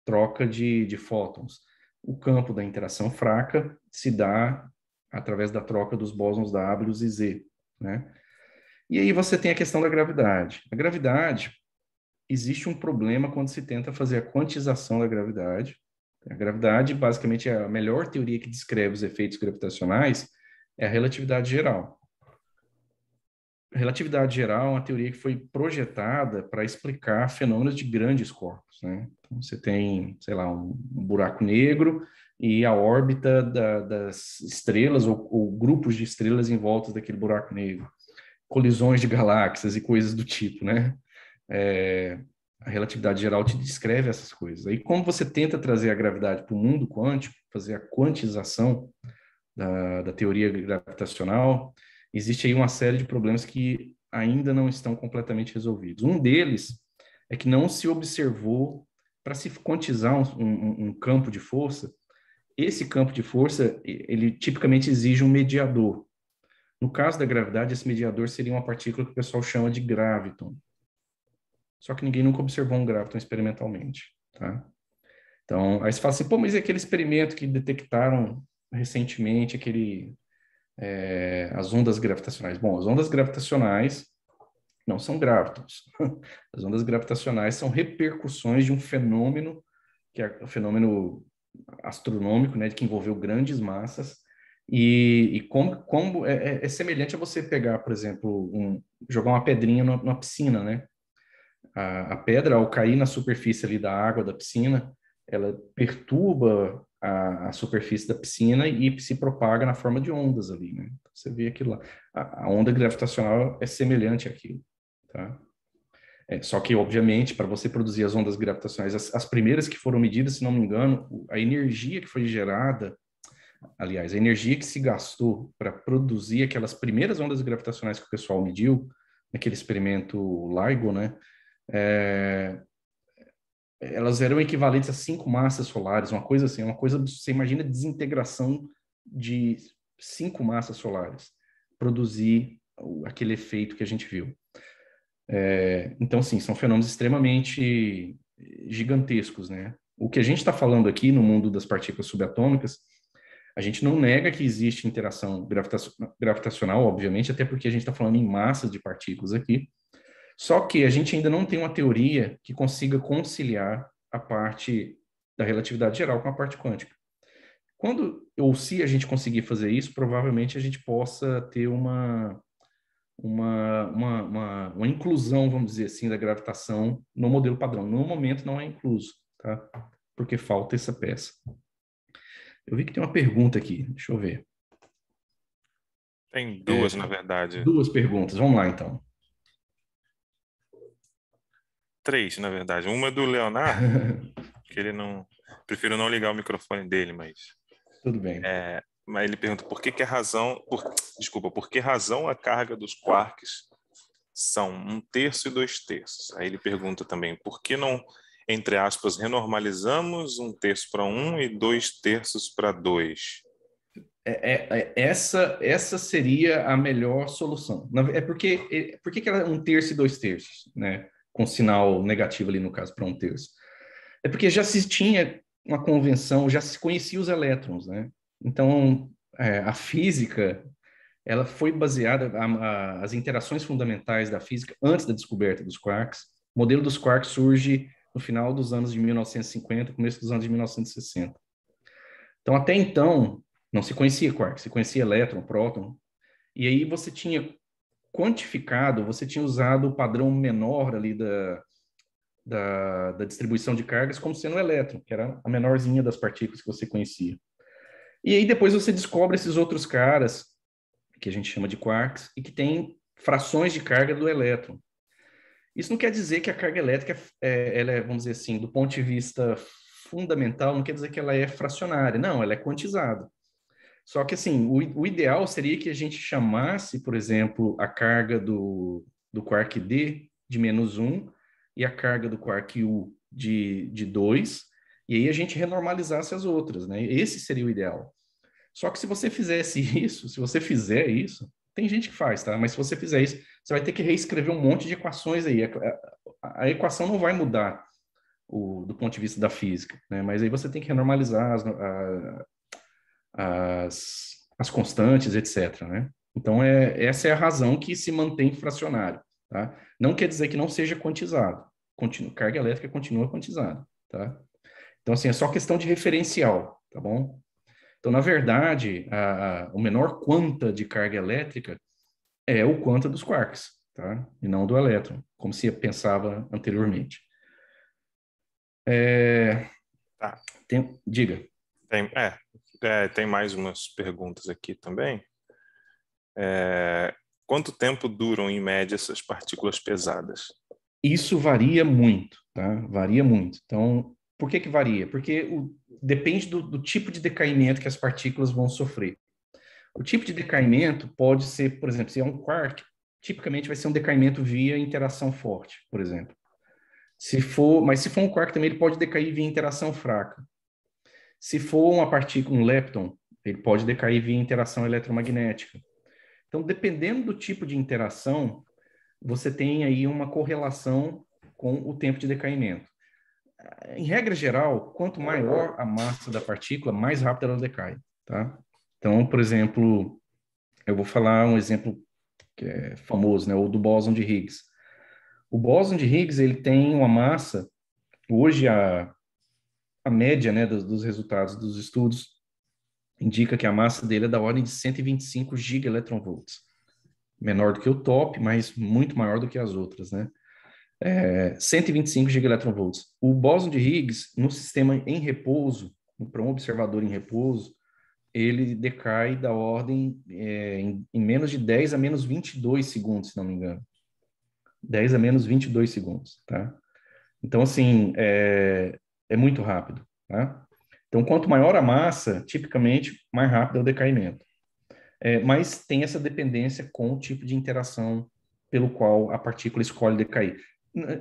troca de, de fótons. O campo da interação fraca se dá através da troca dos bósons W e Z né? E aí você tem a questão da gravidade. A gravidade, existe um problema quando se tenta fazer a quantização da gravidade. A gravidade, basicamente, é a melhor teoria que descreve os efeitos gravitacionais, é a relatividade geral. A relatividade geral é uma teoria que foi projetada para explicar fenômenos de grandes corpos, né? Então, você tem, sei lá, um buraco negro, e a órbita da, das estrelas ou, ou, grupos de estrelas em volta daquele buraco negro, colisões de galáxias e coisas do tipo, né? É, a relatividade geral te descreve essas coisas. Aí, como você tenta trazer a gravidade para o mundo quântico, fazer a quantização da, da teoria gravitacional, existe aí uma série de problemas que ainda não estão completamente resolvidos. Um deles é que não se observou para se quantizar um, um, um campo de força esse campo de força, ele tipicamente exige um mediador. No caso da gravidade, esse mediador seria uma partícula que o pessoal chama de graviton. Só que ninguém nunca observou um graviton experimentalmente, tá? Então, aí você fala assim, pô, mas é aquele experimento que detectaram recentemente, aquele, é, as ondas gravitacionais. Bom, as ondas gravitacionais não são gravitons As ondas gravitacionais são repercussões de um fenômeno, que é o fenômeno astronômico, né, que envolveu grandes massas, e, e como, como é, é, é, semelhante a você pegar, por exemplo, um, jogar uma pedrinha numa, numa piscina, né? A, a, pedra, ao cair na superfície ali da água da piscina, ela perturba a, a, superfície da piscina e se propaga na forma de ondas ali, né? Você vê aquilo lá. A, a onda gravitacional é semelhante àquilo, tá? É, só que, obviamente, para você produzir as ondas gravitacionais, as, as, primeiras que foram medidas, se não me engano, a energia que foi gerada, aliás, a energia que se gastou para produzir aquelas primeiras ondas gravitacionais que o pessoal mediu, naquele experimento LIGO, né? É, elas eram equivalentes a cinco massas solares, uma coisa assim, uma coisa, você imagina a desintegração de cinco massas solares produzir aquele efeito que a gente viu. É, então, sim, são fenômenos extremamente gigantescos, né? O que a gente está falando aqui no mundo das partículas subatômicas, a gente não nega que existe interação gravita gravitacional, obviamente, até porque a gente está falando em massas de partículas aqui. Só que a gente ainda não tem uma teoria que consiga conciliar a parte da relatividade geral com a parte quântica. Quando ou se a gente conseguir fazer isso, provavelmente a gente possa ter uma uma, uma, uma, uma, inclusão, vamos dizer assim, da gravitação no modelo padrão. No momento não é incluso, tá? Porque falta essa peça. Eu vi que tem uma pergunta aqui, deixa eu ver. Tem é, duas, é, na verdade. Duas perguntas, vamos lá então. Três, na verdade. Uma é do Leonardo, que ele não. Prefiro não ligar o microfone dele, mas. Tudo bem. É, mas ele pergunta por que, que a razão, por, desculpa, por que razão a carga dos quarks são um terço e dois terços? Aí ele pergunta também por que não, entre aspas, renormalizamos um terço para um e dois terços para dois? É, é, é, essa, essa seria a melhor solução. É porque, é, por que era é um terço e dois terços, né? Com sinal negativo ali, no caso, para um terço. É porque já se tinha uma convenção, já se conhecia os elétrons, né? Então, é, a física ela foi baseada a, a, as interações fundamentais da física antes da descoberta dos quarks. O modelo dos quarks surge no final dos anos de 1950, começo dos anos de 1960. Então, até então, não se conhecia quark, se conhecia elétron, próton. E aí você tinha quantificado, você tinha usado o padrão menor ali da, da, da distribuição de cargas como sendo o elétron, que era a menorzinha das partículas que você conhecia. E aí depois você descobre esses outros caras, que a gente chama de quarks, e que tem frações de carga do elétron. Isso não quer dizer que a carga elétrica, é, é, ela é, vamos dizer assim, do ponto de vista fundamental, não quer dizer que ela é fracionária. Não, ela é quantizada. Só que, assim, o, o ideal seria que a gente chamasse, por exemplo, a carga do, do quark D de menos 1 e a carga do quark U de, de 2, e aí a gente renormalizasse as outras, né? Esse seria o ideal. Só que se você fizesse isso, se você fizer isso, tem gente que faz, tá? Mas se você fizer isso, você vai ter que reescrever um monte de equações aí. A, a equação não vai mudar o, do ponto de vista da física, né? Mas aí você tem que renormalizar as, a, as, as constantes, etc, né? Então, é, essa é a razão que se mantém fracionário, tá? Não quer dizer que não seja quantizado. Continua, carga elétrica continua quantizada, tá? Então, assim, é só questão de referencial, tá bom? Então, na verdade, a, a, o menor quanta de carga elétrica é o quanta dos quarks, tá? E não do elétron, como se pensava anteriormente. É... Tá. Tem... Diga. Tem, é, é, tem mais umas perguntas aqui também. É, quanto tempo duram, em média, essas partículas pesadas? Isso varia muito, tá? Varia muito. Então, por que, que varia? Porque o, depende do, do tipo de decaimento que as partículas vão sofrer. O tipo de decaimento pode ser, por exemplo, se é um quark, tipicamente vai ser um decaimento via interação forte, por exemplo. Se for, mas se for um quark também ele pode decair via interação fraca. Se for uma partícula, um lepton, ele pode decair via interação eletromagnética. Então, dependendo do tipo de interação, você tem aí uma correlação com o tempo de decaimento em regra geral, quanto maior a massa da partícula, mais rápido ela decai, tá? Então, por exemplo, eu vou falar um exemplo que é famoso, né? O do bóson de Higgs. O bóson de Higgs, ele tem uma massa, hoje a, a média né, dos, dos resultados dos estudos indica que a massa dele é da ordem de 125 gigaelectronvolts. Menor do que o top, mas muito maior do que as outras, né? é, 125 gigaelectronvolts. O bóson de Higgs, no sistema em repouso, para um observador em repouso, ele decai da ordem é, em, em, menos de 10 a menos 22 segundos, se não me engano. 10 a menos 22 segundos, tá? Então, assim, é, é muito rápido, tá? Então, quanto maior a massa, tipicamente, mais rápido é o decaimento. É, mas tem essa dependência com o tipo de interação pelo qual a partícula escolhe decair.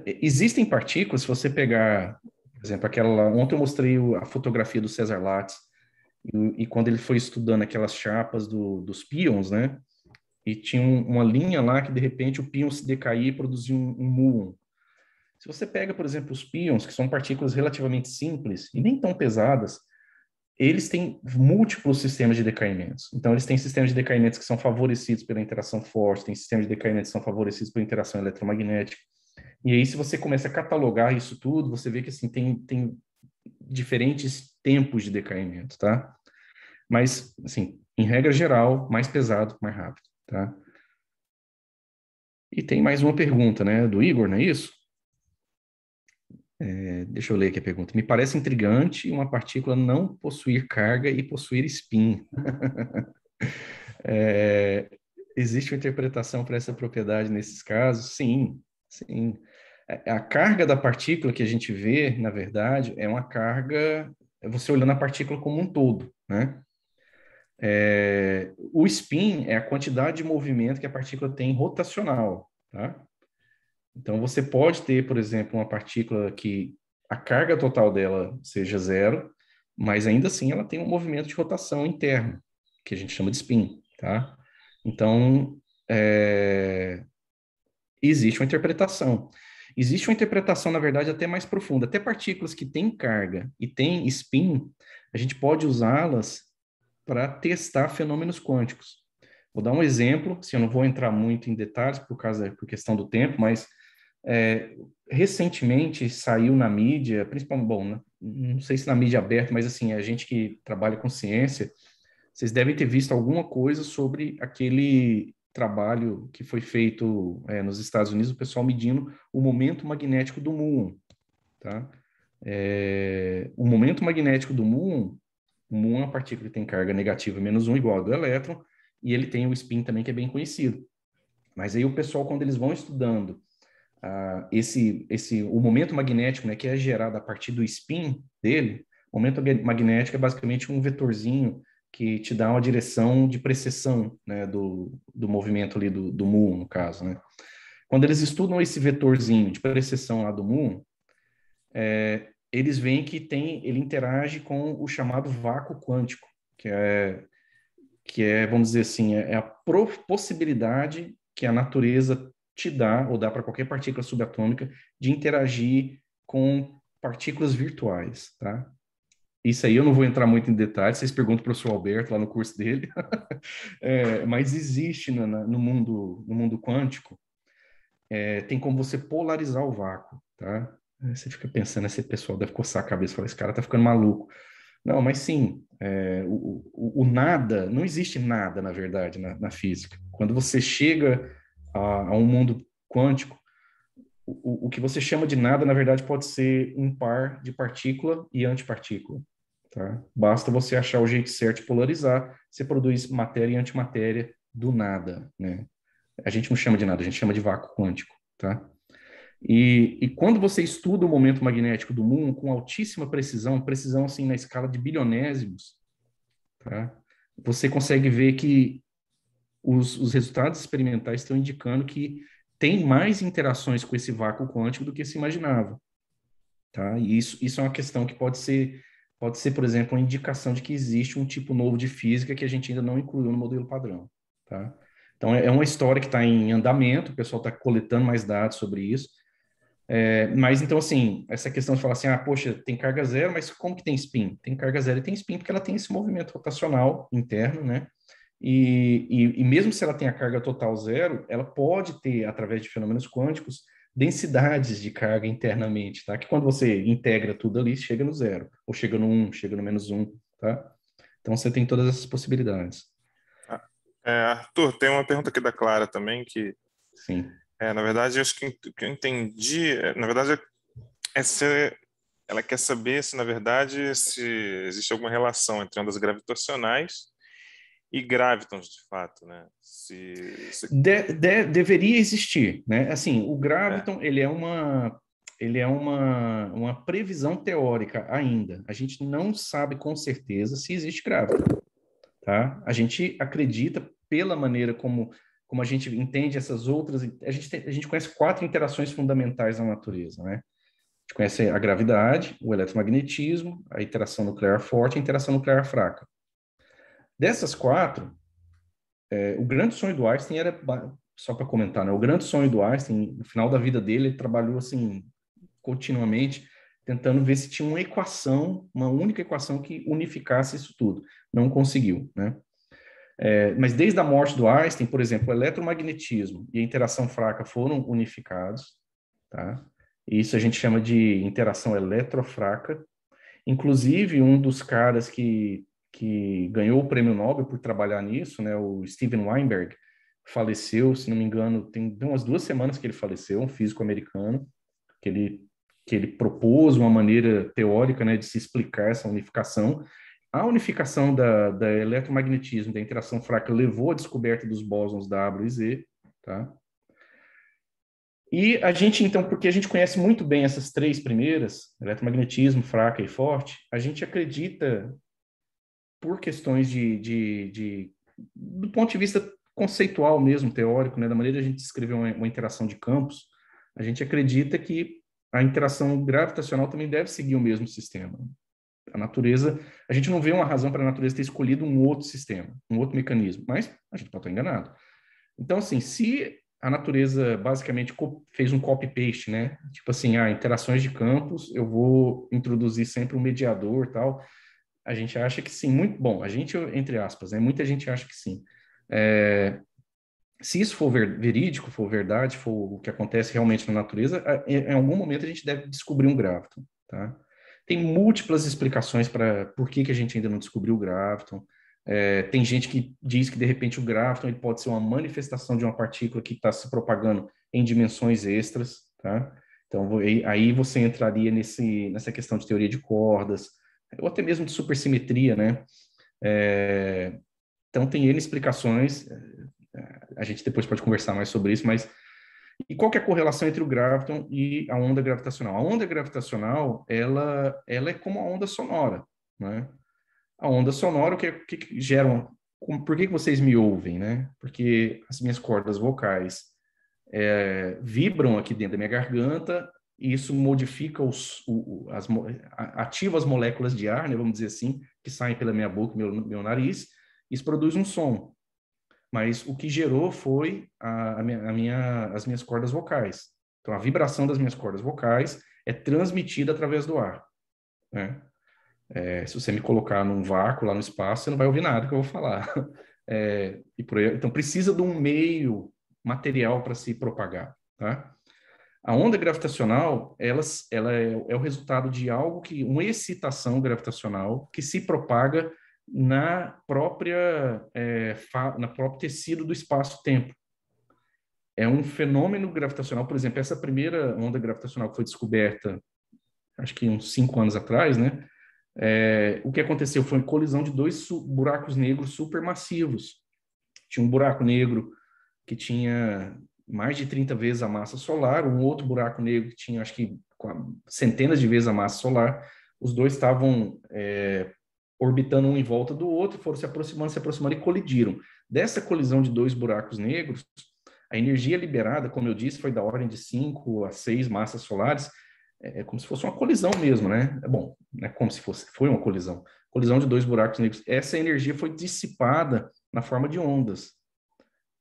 Existem partículas, se você pegar, por exemplo, aquela. Ontem eu mostrei a fotografia do César Lattes, e, e quando ele foi estudando aquelas chapas do, dos pions, né? E tinha uma linha lá que de repente o pion se decaía e produzia um, um muon. Se você pega, por exemplo, os pions, que são partículas relativamente simples e nem tão pesadas, eles têm múltiplos sistemas de decaimentos. Então, eles têm sistemas de decaimentos que são favorecidos pela interação forte, tem sistemas de decaimentos que são favorecidos pela interação eletromagnética. E aí, se você começa a catalogar isso tudo, você vê que assim, tem, tem diferentes tempos de decaimento, tá? Mas, assim, em regra geral, mais pesado, mais rápido, tá? E tem mais uma pergunta, né, do Igor, não é isso? É, deixa eu ler aqui a pergunta. Me parece intrigante uma partícula não possuir carga e possuir spin. é, existe uma interpretação para essa propriedade nesses casos? Sim, sim. É, a carga da partícula que a gente vê, na verdade, é uma carga, é você olhando a partícula como um todo, né? É, o spin é a quantidade de movimento que a partícula tem rotacional, tá? Então, você pode ter, por exemplo, uma partícula que a carga total dela seja zero, mas ainda assim ela tem um movimento de rotação interno, que a gente chama de spin, tá? Então, é, existe uma interpretação. Existe uma interpretação, na verdade, até mais profunda. Até partículas que têm carga e têm spin, a gente pode usá-las para testar fenômenos quânticos. Vou dar um exemplo, se assim, eu não vou entrar muito em detalhes por causa por questão do tempo, mas é, recentemente saiu na mídia, principalmente, bom, não sei se na mídia aberta, mas assim, a gente que trabalha com ciência, vocês devem ter visto alguma coisa sobre aquele trabalho que foi feito é, nos Estados Unidos, o pessoal medindo o momento magnético do muon, tá? É, o momento magnético do muon, o muon é uma partícula que tem carga negativa menos um igual ao do elétron, e ele tem o spin também que é bem conhecido. Mas aí o pessoal, quando eles vão estudando ah, esse, esse, o momento magnético, né, que é gerado a partir do spin dele, o momento magnético é basicamente um vetorzinho que te dá uma direção de precessão né, do, do movimento ali do, do mu, no caso. Né? Quando eles estudam esse vetorzinho de precessão lá do mu, é, eles veem que tem, ele interage com o chamado vácuo quântico, que é, que é vamos dizer assim, é, é a possibilidade que a natureza te dá, ou dá para qualquer partícula subatômica, de interagir com partículas virtuais, tá? Isso aí eu não vou entrar muito em detalhes, vocês perguntam para o professor Alberto lá no curso dele. é, mas existe no, no, mundo, no mundo quântico, é, tem como você polarizar o vácuo, tá? É, você fica pensando, esse pessoal deve coçar a cabeça e falar, esse cara tá ficando maluco. Não, mas sim, é, o, o, o, nada, não existe nada, na verdade, na, na física. Quando você chega a, a um mundo quântico, o, o, que você chama de nada, na verdade, pode ser um par de partícula e antipartícula. Tá? Basta você achar o jeito certo de polarizar, você produz matéria e antimatéria do nada. Né? A gente não chama de nada, a gente chama de vácuo quântico. Tá? E, e, quando você estuda o momento magnético do mundo com altíssima precisão, precisão assim na escala de bilionésimos, tá? você consegue ver que os, os resultados experimentais estão indicando que tem mais interações com esse vácuo quântico do que se imaginava. Tá? E isso, isso é uma questão que pode ser Pode ser, por exemplo, uma indicação de que existe um tipo novo de física que a gente ainda não incluiu no modelo padrão, tá? Então, é, é uma história que está em andamento, o pessoal está coletando mais dados sobre isso. É, mas, então, assim, essa questão de falar assim, ah, poxa, tem carga zero, mas como que tem spin? Tem carga zero e tem spin porque ela tem esse movimento rotacional interno, né? E, e, e mesmo se ela tem a carga total zero, ela pode ter, através de fenômenos quânticos, densidades de carga internamente, tá? Que quando você integra tudo ali, chega no zero, ou chega no um, chega no menos um, tá? Então você tem todas essas possibilidades. Ah, é, Arthur, tem uma pergunta aqui da Clara também que. Sim. É, na verdade, eu acho que, que eu entendi. É, na verdade, é, é se, ela quer saber se, na verdade, se existe alguma relação entre ondas gravitacionais e gravitons de fato, né? Se, se... De, de, deveria existir, né? Assim, o graviton é. ele é uma ele é uma, uma previsão teórica ainda. A gente não sabe com certeza se existe graviton, tá? A gente acredita pela maneira como como a gente entende essas outras, a gente tem, a gente conhece quatro interações fundamentais na natureza, né? A gente conhece a gravidade, o eletromagnetismo, a interação nuclear forte e a interação nuclear fraca. Dessas quatro, é, o grande sonho do Einstein era, só para comentar, né, o grande sonho do Einstein, no final da vida dele, ele trabalhou assim, continuamente, tentando ver se tinha uma equação, uma única equação que unificasse isso tudo. Não conseguiu, né? É, mas desde a morte do Einstein, por exemplo, o eletromagnetismo e a interação fraca foram unificados, tá? Isso a gente chama de interação eletrofraca. Inclusive, um dos caras que que ganhou o prêmio Nobel por trabalhar nisso, né? O Steven Weinberg faleceu, se não me engano, tem, umas duas semanas que ele faleceu, um físico americano, que ele que ele propôs uma maneira teórica né, de se explicar essa unificação. A unificação da, da eletromagnetismo, da interação fraca, levou à descoberta dos bósons W e Z. Tá? E a gente, então, porque a gente conhece muito bem essas três primeiras, eletromagnetismo, fraca e forte, a gente acredita por questões de, de, de, do ponto de vista conceitual mesmo, teórico, né, da maneira de a gente escrever uma, uma interação de campos, a gente acredita que a interação gravitacional também deve seguir o mesmo sistema. A natureza, a gente não vê uma razão para a natureza ter escolhido um outro sistema, um outro mecanismo, mas a gente pode estar enganado. Então, assim, se a natureza basicamente fez um copy-paste, né? Tipo assim, ah, interações de campos, eu vou introduzir sempre um mediador tal. A gente acha que sim, muito bom. A gente, entre aspas, né? Muita gente acha que sim. É, se isso for ver, verídico, for verdade, for o que acontece realmente na natureza, em, algum momento a gente deve descobrir um grávido, tá? Tem múltiplas explicações para por que, que a gente ainda não descobriu o Grafton. É, tem gente que diz que, de repente, o Grafton ele pode ser uma manifestação de uma partícula que está se propagando em dimensões extras, tá? Então, aí você entraria nesse, nessa questão de teoria de cordas, ou até mesmo de supersimetria, né? É, então tem N explicações, é, a gente depois pode conversar mais sobre isso, mas e qual que é a correlação entre o graviton e a onda gravitacional? A onda gravitacional, ela, ela é como a onda sonora, né? A onda sonora, o que, que, geram? Como, por que, que vocês me ouvem, né? Porque as minhas cordas vocais é, vibram aqui dentro da minha garganta e isso modifica os, o, as, ativa as moléculas de ar, né, vamos dizer assim, que saem pela minha boca, meu, meu nariz, isso produz um som. Mas o que gerou foi a, a, minha, a minha, as minhas cordas vocais. Então, a vibração das minhas cordas vocais é transmitida através do ar. Né? É, se você me colocar num vácuo lá no espaço, você não vai ouvir nada que eu vou falar. É, por, então, precisa de um meio material para se propagar. Tá? A onda gravitacional, ela, ela é, é, o resultado de algo que uma excitação gravitacional que se propaga na própria é, fa, na próprio tecido do espaço-tempo. É um fenômeno gravitacional, por exemplo, essa primeira onda gravitacional que foi descoberta, acho que uns cinco anos atrás, né? É, o que aconteceu foi uma colisão de dois buracos negros supermassivos. Tinha um buraco negro que tinha mais de 30 vezes a massa solar, um outro buraco negro que tinha, acho que, centenas de vezes a massa solar. Os dois estavam é, orbitando um em volta do outro, foram se aproximando, se aproximando e colidiram. Dessa colisão de dois buracos negros, a energia liberada, como eu disse, foi da ordem de 5 a 6 massas solares, é, é, como se fosse uma colisão mesmo, né? É bom, né? como se fosse, foi uma colisão. Colisão de dois buracos negros. Essa energia foi dissipada na forma de ondas.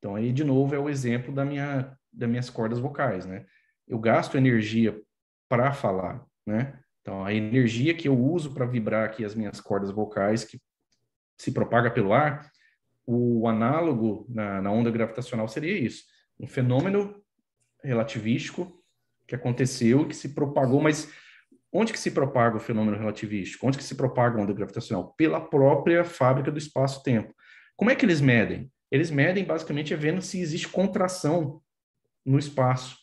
Então aí de novo é o exemplo da minha das minhas cordas vocais, né? Eu gasto energia para falar, né? Então a energia que eu uso para vibrar aqui as minhas cordas vocais que se propaga pelo ar, o análogo na, na onda gravitacional seria isso, um fenômeno relativístico que aconteceu, que se propagou, mas onde que se propaga o fenômeno relativístico? Onde que se propaga a onda gravitacional? Pela própria fábrica do espaço-tempo. Como é que eles medem? Eles medem basicamente é vendo se existe contração no espaço,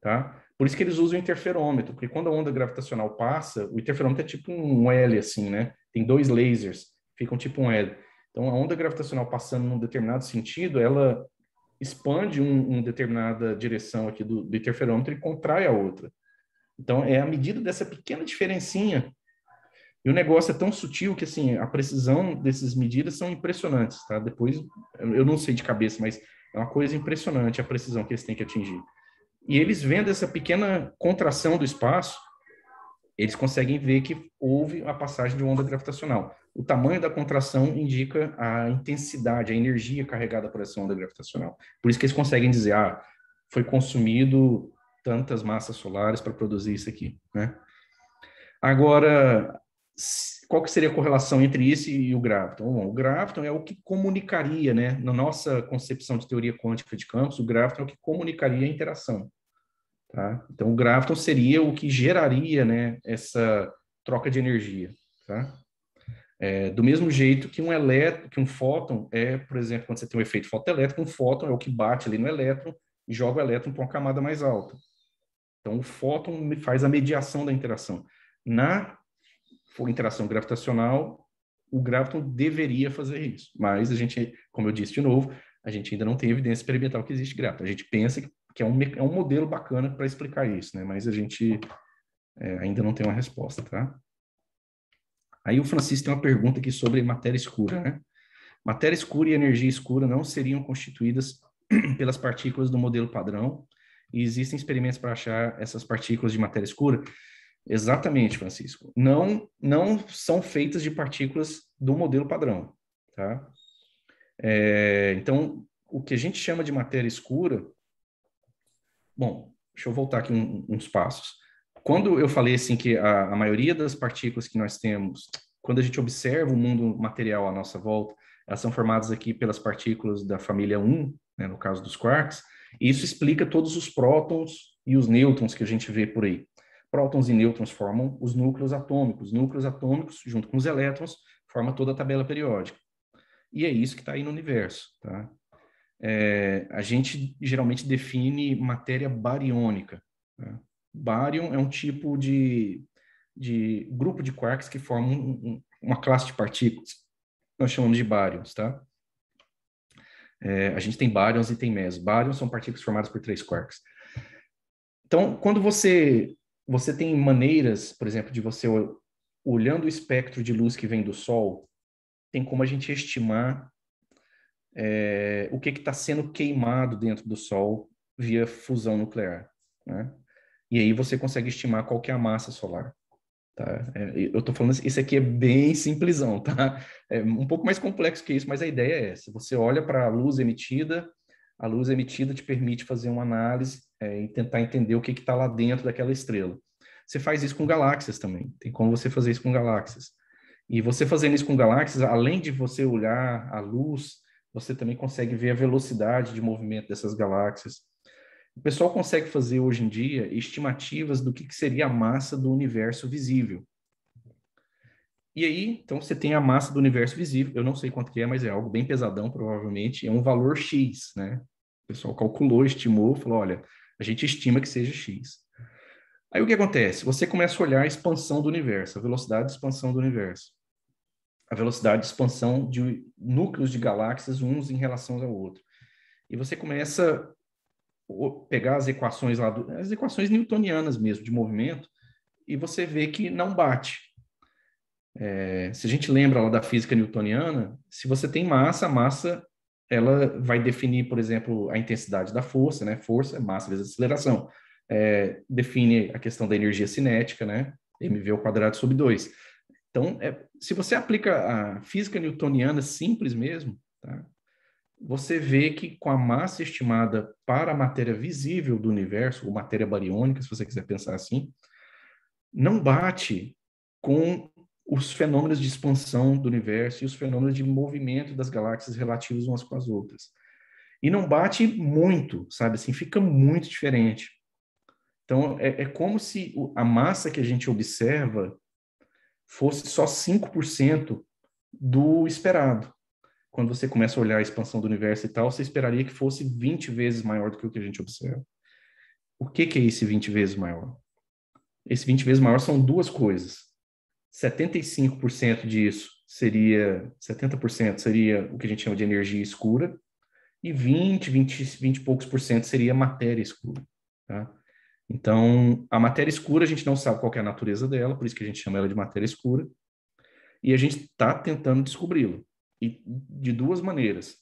tá? Por isso que eles usam o interferômetro, porque quando a onda gravitacional passa, o interferômetro é tipo um L assim, né? Tem dois lasers, ficam tipo um L. Então a onda gravitacional passando num determinado sentido, ela expande uma um determinada direção aqui do, do interferômetro e contrai a outra. Então é a medida dessa pequena diferencinha e o negócio é tão sutil que, assim, a precisão dessas medidas são impressionantes, tá? Depois, eu não sei de cabeça, mas é uma coisa impressionante a precisão que eles têm que atingir. E eles vendo essa pequena contração do espaço, eles conseguem ver que houve a passagem de onda gravitacional. O tamanho da contração indica a intensidade, a energia carregada por essa onda gravitacional. Por isso que eles conseguem dizer, ah, foi consumido tantas massas solares para produzir isso aqui, né? Agora, qual que seria a correlação entre isso e o Grafton? Bom, o Grafton é o que comunicaria, né? Na nossa concepção de teoria quântica de campos, o Grafton é o que comunicaria a interação. Tá? Então, o Grafton seria o que geraria né, essa troca de energia. Tá? É, do mesmo jeito que um elétron, que um fóton é, por exemplo, quando você tem um efeito fotoelétrico, um fóton é o que bate ali no elétron e joga o elétron para uma camada mais alta. Então, o fóton faz a mediação da interação. Na for interação gravitacional, o graviton deveria fazer isso. Mas a gente, como eu disse de novo, a gente ainda não tem evidência experimental que existe graviton. A gente pensa que é um, é um modelo bacana para explicar isso, né? Mas a gente é, ainda não tem uma resposta, tá? Aí o Francisco tem uma pergunta aqui sobre matéria escura, né? Matéria escura e energia escura não seriam constituídas pelas partículas do modelo padrão e existem experimentos para achar essas partículas de matéria escura. Exatamente, Francisco. Não, não são feitas de partículas do modelo padrão, tá? É, então, o que a gente chama de matéria escura... Bom, deixa eu voltar aqui um, uns passos. Quando eu falei, assim, que a, a maioria das partículas que nós temos, quando a gente observa o mundo material à nossa volta, elas são formadas aqui pelas partículas da família 1, né, no caso dos quarks, e isso explica todos os prótons e os nêutrons que a gente vê por aí prótons e nêutrons formam os núcleos atômicos. Núcleos atômicos, junto com os elétrons, forma toda a tabela periódica. E é isso que está aí no universo. Tá? É, a gente geralmente define matéria bariônica. Tá? Né? Bárion é um tipo de, de grupo de quarks que forma um, um, uma classe de partículas. Nós chamamos de bárions, tá? É, a gente tem bárions e tem mesos. Bárions são partículas formadas por três quarks. Então, quando você você tem maneiras, por exemplo, de você olhando o espectro de luz que vem do Sol, tem como a gente estimar é, o que está que tá sendo queimado dentro do Sol via fusão nuclear. Né? E aí você consegue estimar qual que é a massa solar. Tá? É, eu estou falando, isso aqui é bem simplesão, tá? É um pouco mais complexo que isso, mas a ideia é essa. Você olha para a luz emitida a luz emitida te permite fazer uma análise é, e tentar entender o que está lá dentro daquela estrela. Você faz isso com galáxias também, tem como você fazer isso com galáxias. E você fazendo isso com galáxias, além de você olhar a luz, você também consegue ver a velocidade de movimento dessas galáxias. O pessoal consegue fazer hoje em dia estimativas do que, que seria a massa do universo visível. E aí, então você tem a massa do universo visível, eu não sei quanto que é, mas é algo bem pesadão, provavelmente, é um valor X, né? pessoal calculou, estimou, falou: olha, a gente estima que seja X. Aí o que acontece? Você começa a olhar a expansão do universo, a velocidade de expansão do universo, a velocidade de expansão de núcleos de galáxias uns em relação ao outro. E você começa a pegar as equações lá, do, as equações newtonianas mesmo, de movimento, e você vê que não bate. É, se a gente lembra lá da física newtoniana, se você tem massa, a massa ela vai definir, por exemplo, a intensidade da força, né? Força, é massa vezes aceleração. É, define a questão da energia cinética, né? mv ao quadrado sobre 2. Então, é, se você aplica a física newtoniana simples mesmo, tá? você vê que com a massa estimada para a matéria visível do universo, ou matéria bariônica, se você quiser pensar assim, não bate com os fenômenos de expansão do universo e os fenômenos de movimento das galáxias relativos umas com as outras. E não bate muito, sabe? Assim, fica muito diferente. Então, é, é como se a massa que a gente observa fosse só 5% do esperado. Quando você começa a olhar a expansão do universo e tal, você esperaria que fosse 20 vezes maior do que o que a gente observa. O que, que é esse 20 vezes maior? Esse 20 vezes maior são duas coisas 75% disso seria, 70% seria o que a gente chama de energia escura, e 20, 20, 20 e poucos por cento seria matéria escura. Tá? Então, a matéria escura, a gente não sabe qual é a natureza dela, por isso que a gente chama ela de matéria escura, e a gente está tentando descobri-la, e de duas maneiras.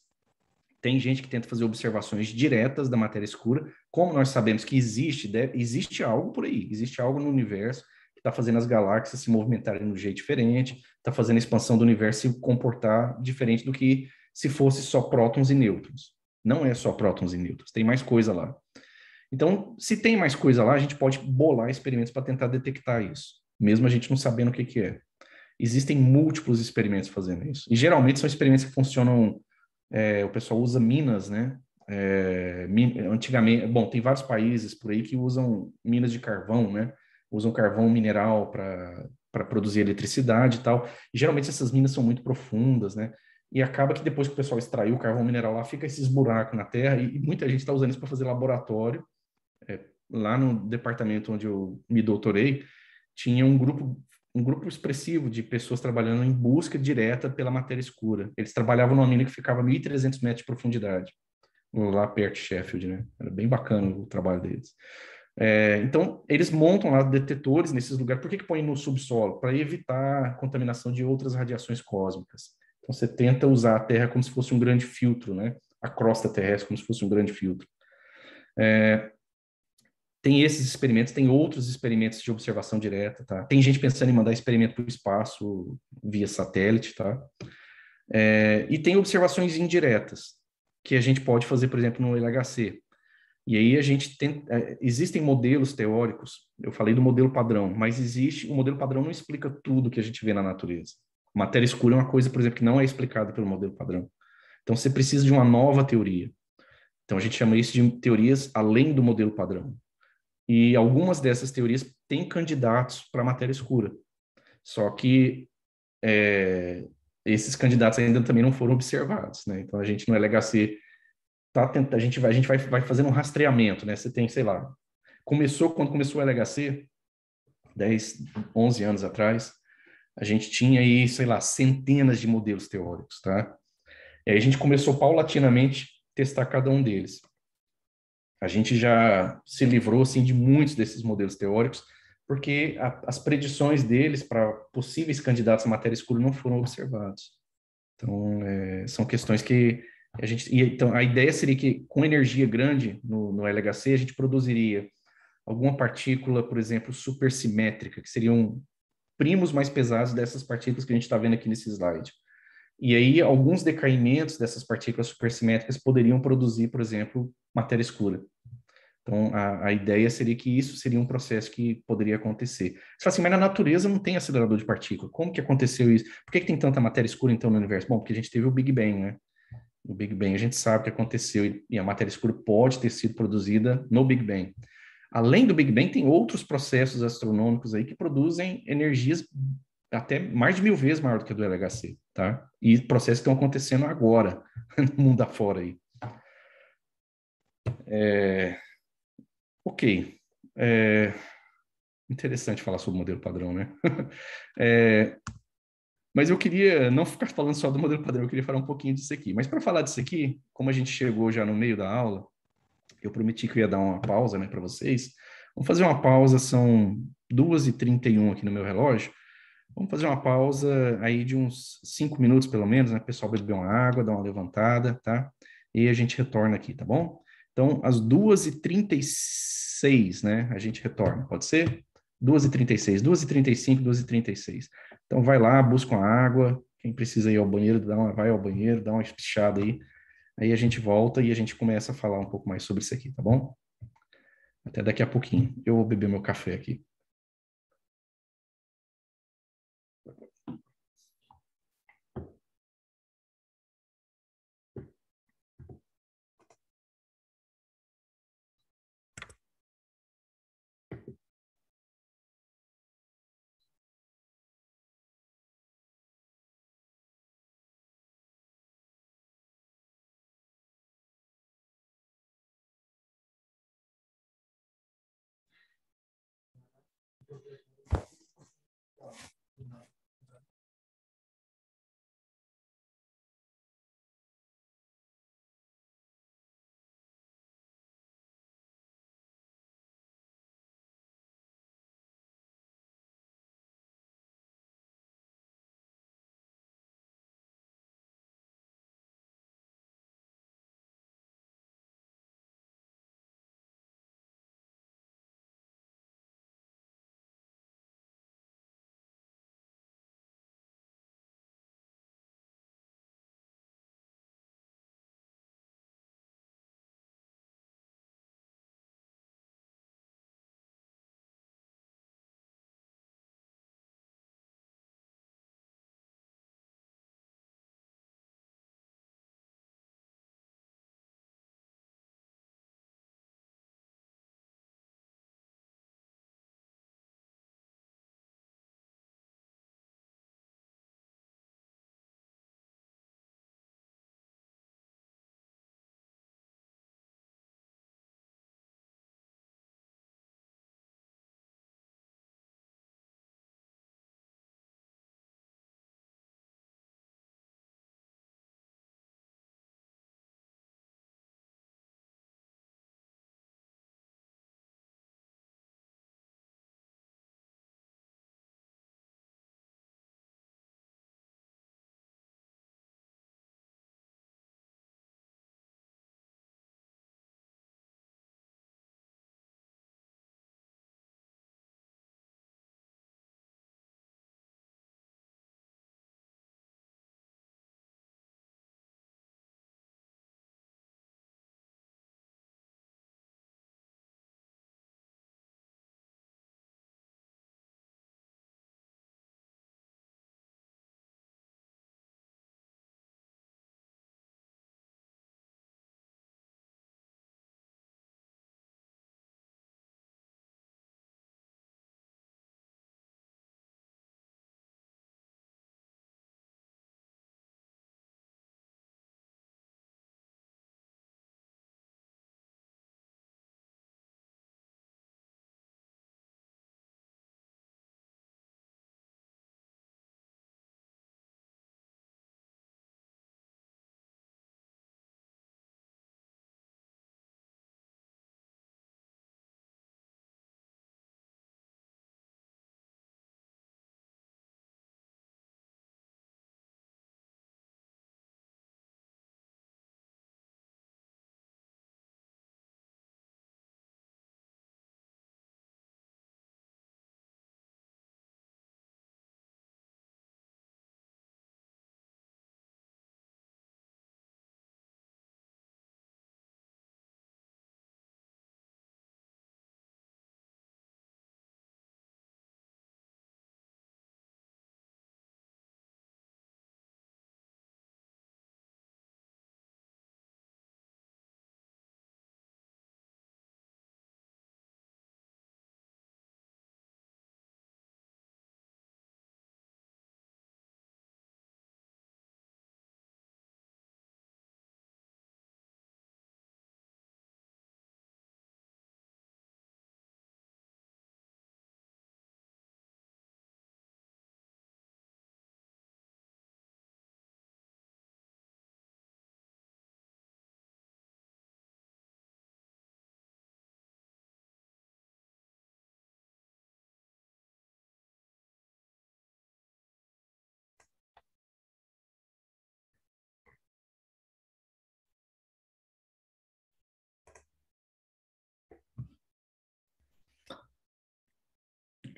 Tem gente que tenta fazer observações diretas da matéria escura, como nós sabemos que existe, deve, existe algo por aí, existe algo no universo, que está fazendo as galáxias se movimentarem de um jeito diferente, está fazendo a expansão do universo se comportar diferente do que se fosse só prótons e nêutrons. Não é só prótons e nêutrons, tem mais coisa lá. Então, se tem mais coisa lá, a gente pode bolar experimentos para tentar detectar isso, mesmo a gente não sabendo o que, que é. Existem múltiplos experimentos fazendo isso. E geralmente são experimentos que funcionam. É, o pessoal usa minas, né? É, antigamente, bom, tem vários países por aí que usam minas de carvão, né? usam carvão mineral para produzir eletricidade e tal. E geralmente essas minas são muito profundas, né? E acaba que depois que o pessoal extraiu o carvão mineral lá, fica esses buracos na terra e, e muita gente está usando isso para fazer laboratório. É, lá no departamento onde eu me doutorei, tinha um grupo um grupo expressivo de pessoas trabalhando em busca direta pela matéria escura. Eles trabalhavam numa mina que ficava a 1.300 metros de profundidade, lá perto de Sheffield, né? Era bem bacana o trabalho deles. É, então, eles montam lá detetores nesses lugares. Por que, que põem no subsolo? Para evitar contaminação de outras radiações cósmicas. Então, você tenta usar a Terra como se fosse um grande filtro, né? A crosta terrestre como se fosse um grande filtro. É, tem esses experimentos, tem outros experimentos de observação direta, tá? Tem gente pensando em mandar experimento para o espaço via satélite, tá? É, e tem observações indiretas, que a gente pode fazer, por exemplo, no LHC. E aí a gente tem, é, existem modelos teóricos, eu falei do modelo padrão, mas existe, o modelo padrão não explica tudo que a gente vê na natureza. Matéria escura é uma coisa, por exemplo, que não é explicada pelo modelo padrão. Então você precisa de uma nova teoria. Então a gente chama isso de teorias além do modelo padrão. E algumas dessas teorias têm candidatos para matéria escura. Só que é, esses candidatos ainda também não foram observados, né? Então a gente no é LHC tá tenta, a gente vai, a gente vai, vai fazendo um rastreamento, né? Você tem, sei lá, começou quando começou o LHC, 10, 11 anos atrás, a gente tinha aí, sei lá, centenas de modelos teóricos, tá? E aí a gente começou paulatinamente testar cada um deles. A gente já se livrou assim de muitos desses modelos teóricos, porque a, as predições deles para possíveis candidatos à matéria escura não foram observadas. Então, é, são questões que a gente, então, a ideia seria que com energia grande no, no LHC, a gente produziria alguma partícula, por exemplo, supersimétrica, que seriam primos mais pesados dessas partículas que a gente está vendo aqui nesse slide. E aí, alguns decaimentos dessas partículas supersimétricas poderiam produzir, por exemplo, matéria escura. Então, a, a ideia seria que isso seria um processo que poderia acontecer. Você fala assim, mas na natureza não tem acelerador de partícula. Como que aconteceu isso? Por que, que tem tanta matéria escura, então, no universo? Bom, porque a gente teve o Big Bang, né? o Big Bang. A gente sabe o que aconteceu e a matéria escura pode ter sido produzida no Big Bang. Além do Big Bang, tem outros processos astronômicos aí que produzem energias até mais de mil vezes maior do que a do LHC, tá? E processos que estão acontecendo agora, no mundo afora aí. É... Ok. É... Interessante falar sobre o modelo padrão, né? é... Mas eu queria não ficar falando só do modelo padrão, eu queria falar um pouquinho disso aqui. Mas para falar disso aqui, como a gente chegou já no meio da aula, eu prometi que eu ia dar uma pausa né, para vocês. Vamos fazer uma pausa, são 2h31 aqui no meu relógio. Vamos fazer uma pausa aí de uns 5 minutos, pelo menos, né? O pessoal beber uma água, dar uma levantada, tá? E a gente retorna aqui, tá bom? Então, às 2h36, né? A gente retorna, pode ser? 12 h 36 12 h 35 12 h 36 Então vai lá, busca uma água, quem precisa ir ao banheiro, dá uma, vai ao banheiro, dá uma espichada aí. Aí a gente volta e a gente começa a falar um pouco mais sobre isso aqui, tá bom? Até daqui a pouquinho. Eu vou beber meu café aqui.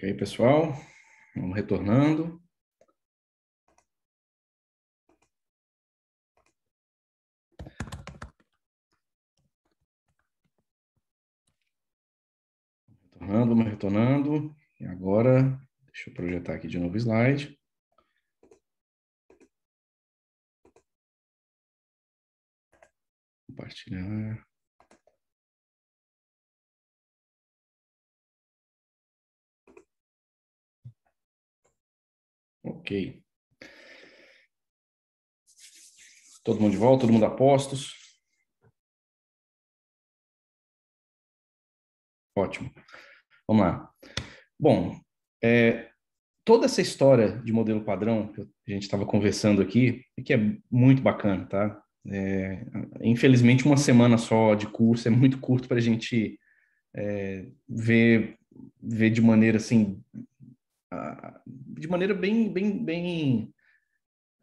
E aí, pessoal? Vamos retornando. Retornando, vamos retornando. E agora, deixa eu projetar aqui de novo o slide. Compartilhar. Ok. Todo mundo de volta, todo mundo a postos. Ótimo. Vamos lá. Bom, é, toda essa história de modelo padrão que a gente estava conversando aqui, que é muito bacana, tá? É, infelizmente, uma semana só de curso é muito curto para a gente é, ver, ver de maneira assim ah, de maneira bem, bem, bem,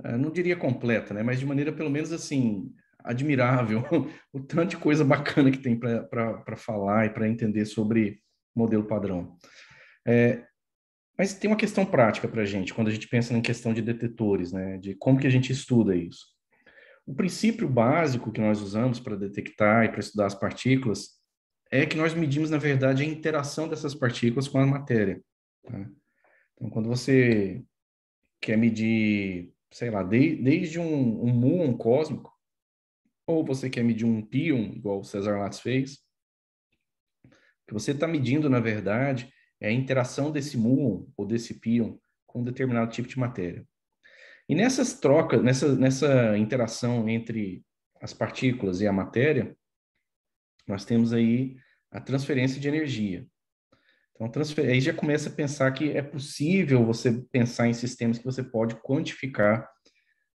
ah, não diria completa, né? Mas de maneira pelo menos assim admirável o tanto de coisa bacana que tem para falar e para entender sobre modelo padrão. É, mas tem uma questão prática para a gente quando a gente pensa em questão de detetores, né? De como que a gente estuda isso. O princípio básico que nós usamos para detectar e para estudar as partículas é que nós medimos, na verdade, a interação dessas partículas com a matéria. Tá? Então, quando você quer medir, sei lá, de, desde um, um muon cósmico, ou você quer medir um pion, igual o César Lattes fez, o que você está medindo, na verdade, é a interação desse muon ou desse pion com um determinado tipo de matéria. E nessas trocas, nessa, nessa interação entre as partículas e a matéria, nós temos aí a transferência de energia. Então, transfer... aí já começa a pensar que é possível você pensar em sistemas que você pode quantificar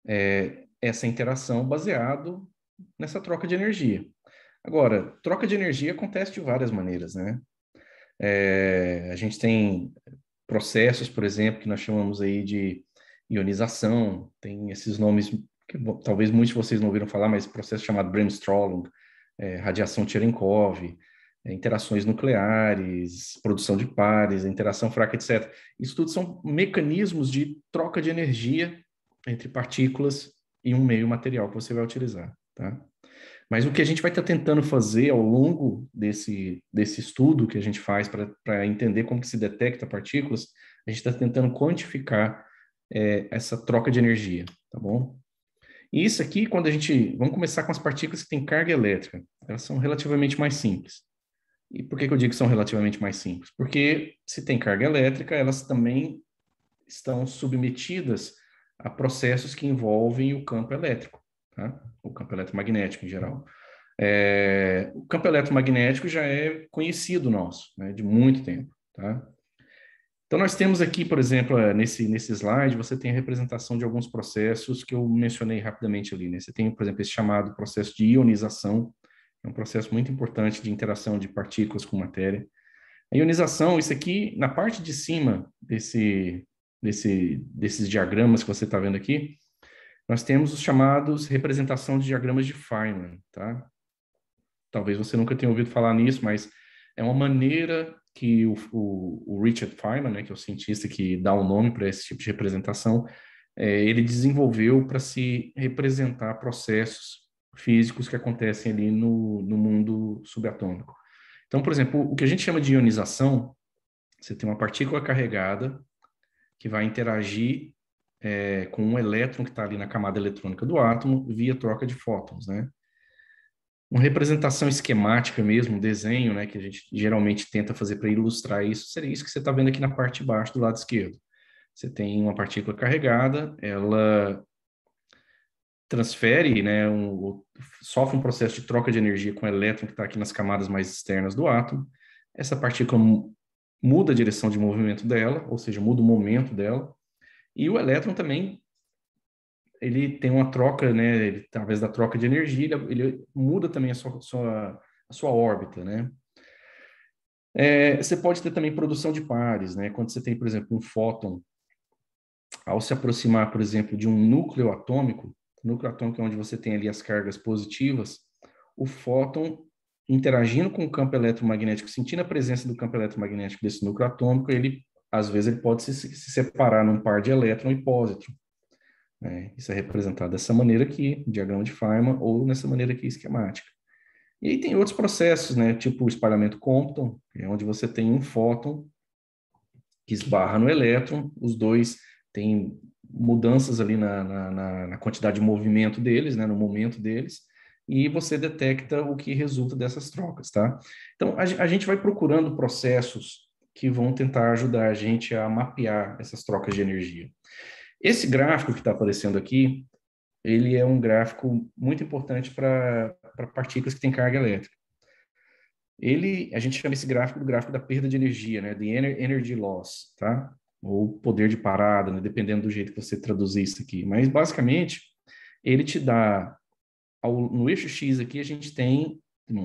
é, essa interação baseado nessa troca de energia. Agora, troca de energia acontece de várias maneiras, né? É, a gente tem processos, por exemplo, que nós chamamos aí de ionização, tem esses nomes que talvez muitos de vocês não ouviram falar, mas processo chamado brainstorming, é, radiação Cherenkov, é, interações nucleares, produção de pares, interação fraca, etc. Isso tudo são mecanismos de troca de energia entre partículas e um meio material que você vai utilizar, tá? Mas o que a gente vai estar tentando fazer ao longo desse, desse estudo que a gente faz para entender como que se detecta partículas, a gente está tentando quantificar é, essa troca de energia, tá bom? E isso aqui, quando a gente... Vamos começar com as partículas que têm carga elétrica. Elas são relativamente mais simples. E por que, que eu digo que são relativamente mais simples? Porque se tem carga elétrica, elas também estão submetidas a processos que envolvem o campo elétrico, tá? o campo eletromagnético em geral. É, o campo eletromagnético já é conhecido nosso, né, de muito tempo. Tá? Então, nós temos aqui, por exemplo, é, nesse, nesse slide, você tem a representação de alguns processos que eu mencionei rapidamente ali. Né? Você tem, por exemplo, esse chamado processo de ionização, é um processo muito importante de interação de partículas com matéria. A ionização, isso aqui, na parte de cima desse, desse, desses diagramas que você está vendo aqui, nós temos os chamados representação de diagramas de Feynman, tá? Talvez você nunca tenha ouvido falar nisso, mas é uma maneira que o, o, o Richard Feynman, né, que é o cientista que dá o nome para esse tipo de representação, é, ele desenvolveu para se representar processos físicos que acontecem ali no, no mundo subatômico. Então, por exemplo, o que a gente chama de ionização, você tem uma partícula carregada que vai interagir é, com um elétron que está ali na camada eletrônica do átomo via troca de fótons, né? Uma representação esquemática mesmo, um desenho, né, que a gente geralmente tenta fazer para ilustrar isso, seria isso que você está vendo aqui na parte de baixo do lado esquerdo. Você tem uma partícula carregada, ela transfere, né, um, sofre um processo de troca de energia com o elétron que está aqui nas camadas mais externas do átomo. Essa partícula muda a direção de movimento dela, ou seja, muda o momento dela. E o elétron também ele tem uma troca, né, ele, através da troca de energia, ele, ele muda também a sua, sua, a sua órbita, né. É, você pode ter também produção de pares, né? Quando você tem, por exemplo, um fóton, ao se aproximar, por exemplo, de um núcleo atômico, núcleo atômico é onde você tem ali as cargas positivas, o fóton interagindo com o campo eletromagnético, sentindo a presença do campo eletromagnético desse núcleo atômico, ele às vezes ele pode se, se separar num par de elétron e pósitron. Né? Isso é representado dessa maneira aqui, diagrama de Feynman, ou nessa maneira aqui esquemática. E aí tem outros processos, né? Tipo o espalhamento Compton, é onde você tem um fóton que esbarra no elétron, os dois têm mudanças ali na, na, na, quantidade de movimento deles, né, no momento deles, e você detecta o que resulta dessas trocas, tá? Então, a, a gente vai procurando processos que vão tentar ajudar a gente a mapear essas trocas de energia. Esse gráfico que está aparecendo aqui, ele é um gráfico muito importante para partículas que têm carga elétrica. Ele, a gente chama esse gráfico do gráfico da perda de energia, né, the energy loss, tá? ou poder de parada, né? dependendo do jeito que você traduzir isso aqui. Mas, basicamente, ele te dá, ao, no eixo X aqui, a gente tem,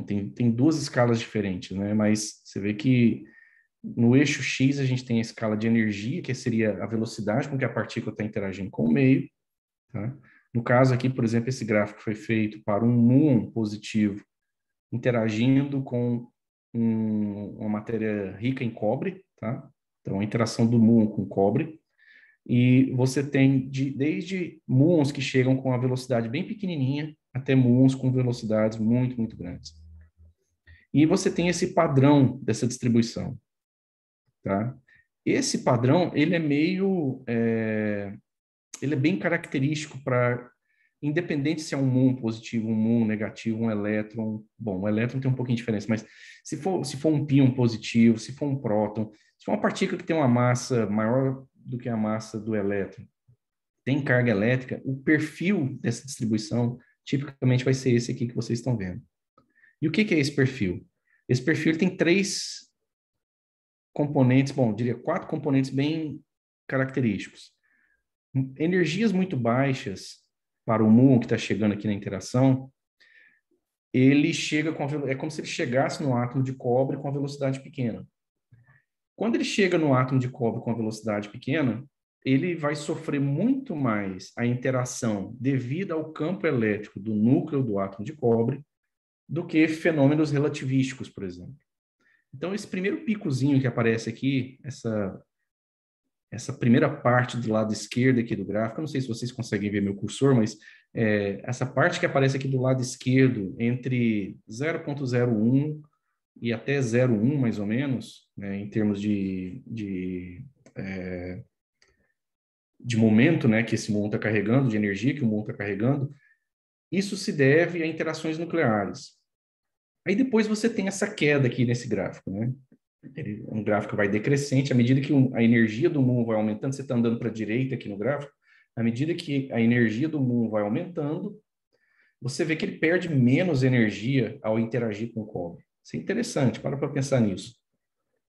tem, tem duas escalas diferentes, né? mas você vê que no eixo X a gente tem a escala de energia, que seria a velocidade com que a partícula está interagindo com o meio. Tá? No caso aqui, por exemplo, esse gráfico foi feito para um muon positivo interagindo com um, uma matéria rica em cobre, tá? Então, a interação do muon com cobre. E você tem de, desde muons que chegam com a velocidade bem pequenininha até muons com velocidades muito, muito grandes. E você tem esse padrão dessa distribuição. Tá? Esse padrão, ele é meio... É, ele é bem característico para independente se é um muon positivo, um muon negativo, um elétron, bom, o elétron tem um pouquinho de diferença, mas se for, se for um pion positivo, se for um próton, se uma partícula que tem uma massa maior do que a massa do elétron tem carga elétrica, o perfil dessa distribuição tipicamente vai ser esse aqui que vocês estão vendo. E o que, que é esse perfil? Esse perfil tem três componentes, bom, diria quatro componentes bem característicos. Energias muito baixas para o muon que está chegando aqui na interação, ele chega com a, é como se ele chegasse no átomo de cobre com a velocidade pequena. Quando ele chega no átomo de cobre com a velocidade pequena, ele vai sofrer muito mais a interação devido ao campo elétrico do núcleo do átomo de cobre do que fenômenos relativísticos, por exemplo. Então, esse primeiro picozinho que aparece aqui, essa, essa primeira parte do lado esquerdo aqui do gráfico, não sei se vocês conseguem ver meu cursor, mas é, essa parte que aparece aqui do lado esquerdo, entre 0.01 e até 0,1 mais ou menos, né, em termos de, de, é, de momento né, que esse mundo está carregando, de energia que o mundo está carregando, isso se deve a interações nucleares. Aí depois você tem essa queda aqui nesse gráfico, né? Ele, um gráfico vai decrescente, à medida que a energia do mundo vai aumentando, você está andando para a direita aqui no gráfico, à medida que a energia do mundo vai aumentando, você vê que ele perde menos energia ao interagir com o cobre. Isso é interessante, para para pensar nisso.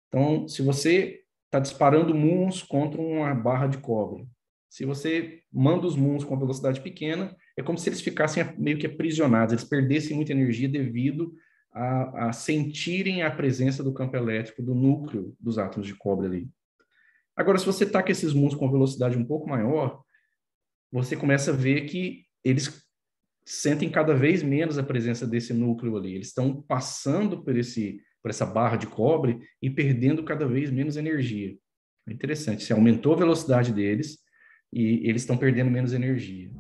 Então, se você está disparando muns contra uma barra de cobre, se você manda os muns com velocidade pequena, é como se eles ficassem meio que aprisionados, eles perdessem muita energia devido a, a sentirem a presença do campo elétrico do núcleo dos átomos de cobre ali. Agora, se você taca tá esses muns com velocidade um pouco maior, você começa a ver que eles sentem cada vez menos a presença desse núcleo ali. Eles estão passando por esse por essa barra de cobre e perdendo cada vez menos energia. É interessante, se aumentou a velocidade deles e eles estão perdendo menos energia.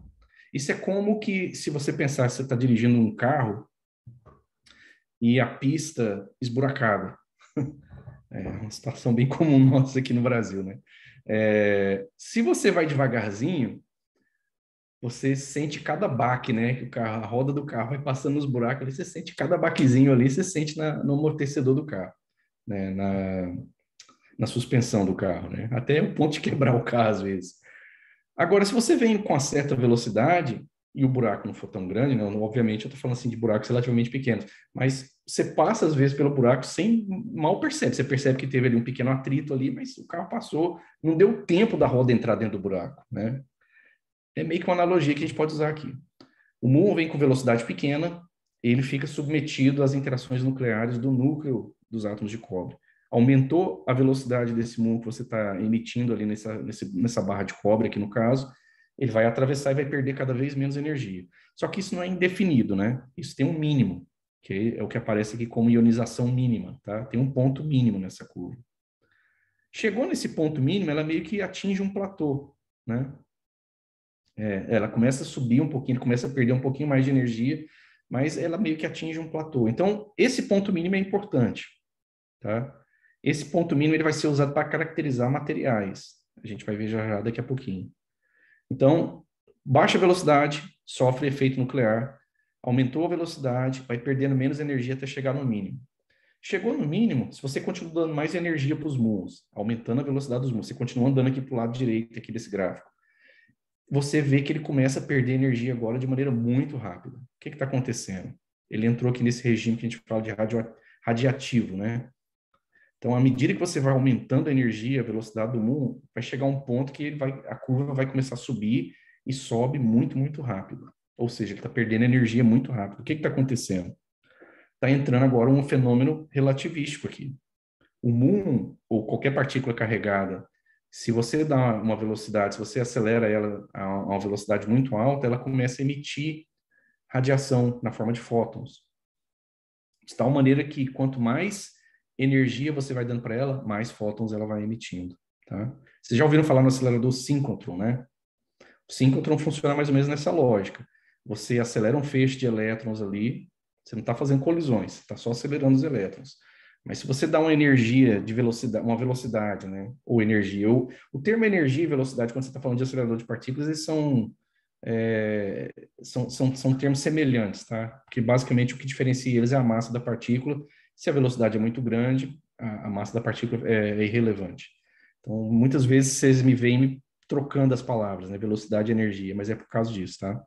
Isso é como que se você pensar que você está dirigindo um carro e a pista esburacada. É uma situação bem comum nossa aqui no Brasil, né? É, se você vai devagarzinho, você sente cada baque, né? Que o carro, a roda do carro vai passando nos buracos ali, você sente cada baquezinho ali, você sente na, no amortecedor do carro, né? Na, na suspensão do carro, né? Até o ponto de quebrar o carro às vezes. Agora, se você vem com a certa velocidade e o buraco não for tão grande, né? Obviamente, eu tô falando assim de buracos relativamente pequenos, mas você passa às vezes pelo buraco sem mal percebe. Você percebe que teve ali um pequeno atrito ali, mas o carro passou, não deu tempo da roda entrar dentro do buraco, né? É meio que uma analogia que a gente pode usar aqui. O muon vem com velocidade pequena, ele fica submetido às interações nucleares do núcleo dos átomos de cobre. Aumentou a velocidade desse muon que você está emitindo ali nessa, nessa barra de cobre, aqui no caso, ele vai atravessar e vai perder cada vez menos energia. Só que isso não é indefinido, né? Isso tem um mínimo, que é o que aparece aqui como ionização mínima, tá? Tem um ponto mínimo nessa curva. Chegou nesse ponto mínimo, ela meio que atinge um platô, né? É, ela começa a subir um pouquinho, começa a perder um pouquinho mais de energia, mas ela meio que atinge um platô. Então, esse ponto mínimo é importante, tá? Esse ponto mínimo ele vai ser usado para caracterizar materiais. A gente vai ver já, já daqui a pouquinho. Então, baixa velocidade sofre efeito nuclear, aumentou a velocidade, vai perdendo menos energia até chegar no mínimo. Chegou no mínimo, se você continua dando mais energia para os muros, aumentando a velocidade dos muros, você continua andando aqui para o lado direito aqui desse gráfico, você vê que ele começa a perder energia agora de maneira muito rápida. O que está acontecendo? Ele entrou aqui nesse regime que a gente fala de radio, radiativo, né? Então, à medida que você vai aumentando a energia, a velocidade do mundo, vai chegar um ponto que vai, a curva vai começar a subir e sobe muito, muito rápido. Ou seja, ele está perdendo energia muito rápido. O que está acontecendo? Está entrando agora um fenômeno relativístico aqui. O mundo, ou qualquer partícula carregada se você dá uma velocidade, se você acelera ela a uma velocidade muito alta, ela começa a emitir radiação na forma de fótons. De tal maneira que quanto mais energia você vai dando para ela, mais fótons ela vai emitindo. Tá? Vocês já ouviram falar no acelerador síncrotron, né? O síncrotron funciona mais ou menos nessa lógica. Você acelera um feixe de elétrons ali, você não está fazendo colisões, está só acelerando os elétrons. Mas se você dá uma energia de velocidade, uma velocidade, né? Ou energia. Ou, o termo energia e velocidade, quando você está falando de acelerador de partículas, eles são, é, são, são, são termos semelhantes, tá? Porque basicamente o que diferencia eles é a massa da partícula. Se a velocidade é muito grande, a, a massa da partícula é, é, irrelevante. Então, muitas vezes vocês me veem me trocando as palavras, né? Velocidade e energia, mas é por causa disso, tá?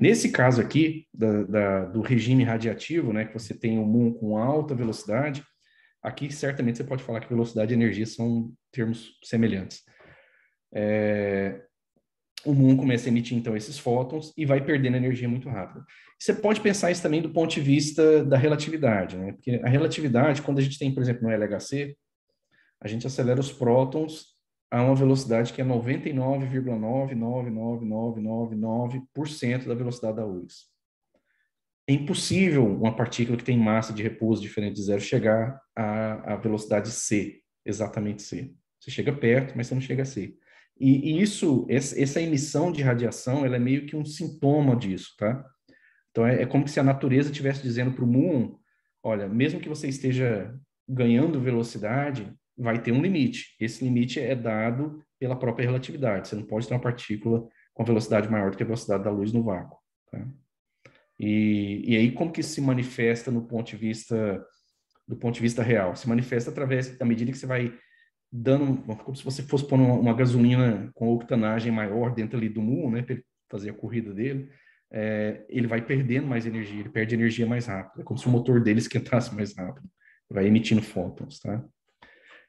Nesse caso aqui, da, da, do regime radiativo, né, que você tem o Moon com alta velocidade, aqui certamente você pode falar que velocidade e energia são termos semelhantes. É, o Moon começa a emitir então esses fótons e vai perdendo energia muito rápido. Você pode pensar isso também do ponto de vista da relatividade, né? Porque a relatividade, quando a gente tem, por exemplo, no LHC, a gente acelera os prótons a uma velocidade que é 99,99999% da velocidade da luz. É impossível uma partícula que tem massa de repouso diferente de zero chegar à, à velocidade c, exatamente c. Você chega perto, mas você não chega a c. E, e isso, essa emissão de radiação, ela é meio que um sintoma disso, tá? Então é, é como se a natureza estivesse dizendo para o Moon, olha, mesmo que você esteja ganhando velocidade, vai ter um limite. Esse limite é dado pela própria relatividade. Você não pode ter uma partícula com velocidade maior do que a velocidade da luz no vácuo. Tá? E, e, aí como que se manifesta no ponto de vista do ponto de vista real? Se manifesta através da medida que você vai dando, como se você fosse pôr uma, uma gasolina com octanagem maior dentro ali do muro, né, para fazer a corrida dele, é, ele vai perdendo mais energia, ele perde energia mais rápido, é como se o motor dele esquentasse mais rápido, vai emitindo fótons, tá?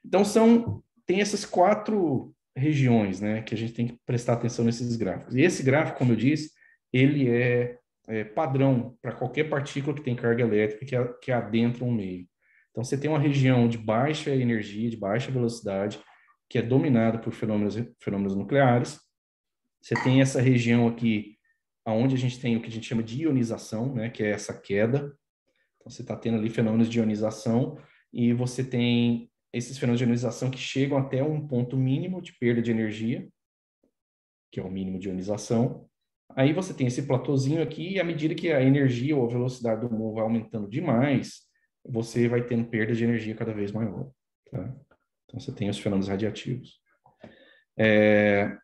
Então são tem essas quatro regiões, né, que a gente tem que prestar atenção nesses gráficos. E esse gráfico, como eu disse, ele é, é padrão para qualquer partícula que tem carga elétrica que, a, que adentra um meio. Então você tem uma região de baixa energia, de baixa velocidade, que é dominada por fenômenos fenômenos nucleares. Você tem essa região aqui aonde a gente tem o que a gente chama de ionização, né, que é essa queda. Então você está tendo ali fenômenos de ionização e você tem esses fenômenos de ionização que chegam até um ponto mínimo de perda de energia, que é o mínimo de ionização. Aí você tem esse platôzinho aqui, e à medida que a energia ou a velocidade do mundo vai aumentando demais, você vai tendo perda de energia cada vez maior. Tá? Então você tem os fenômenos radiativos. É...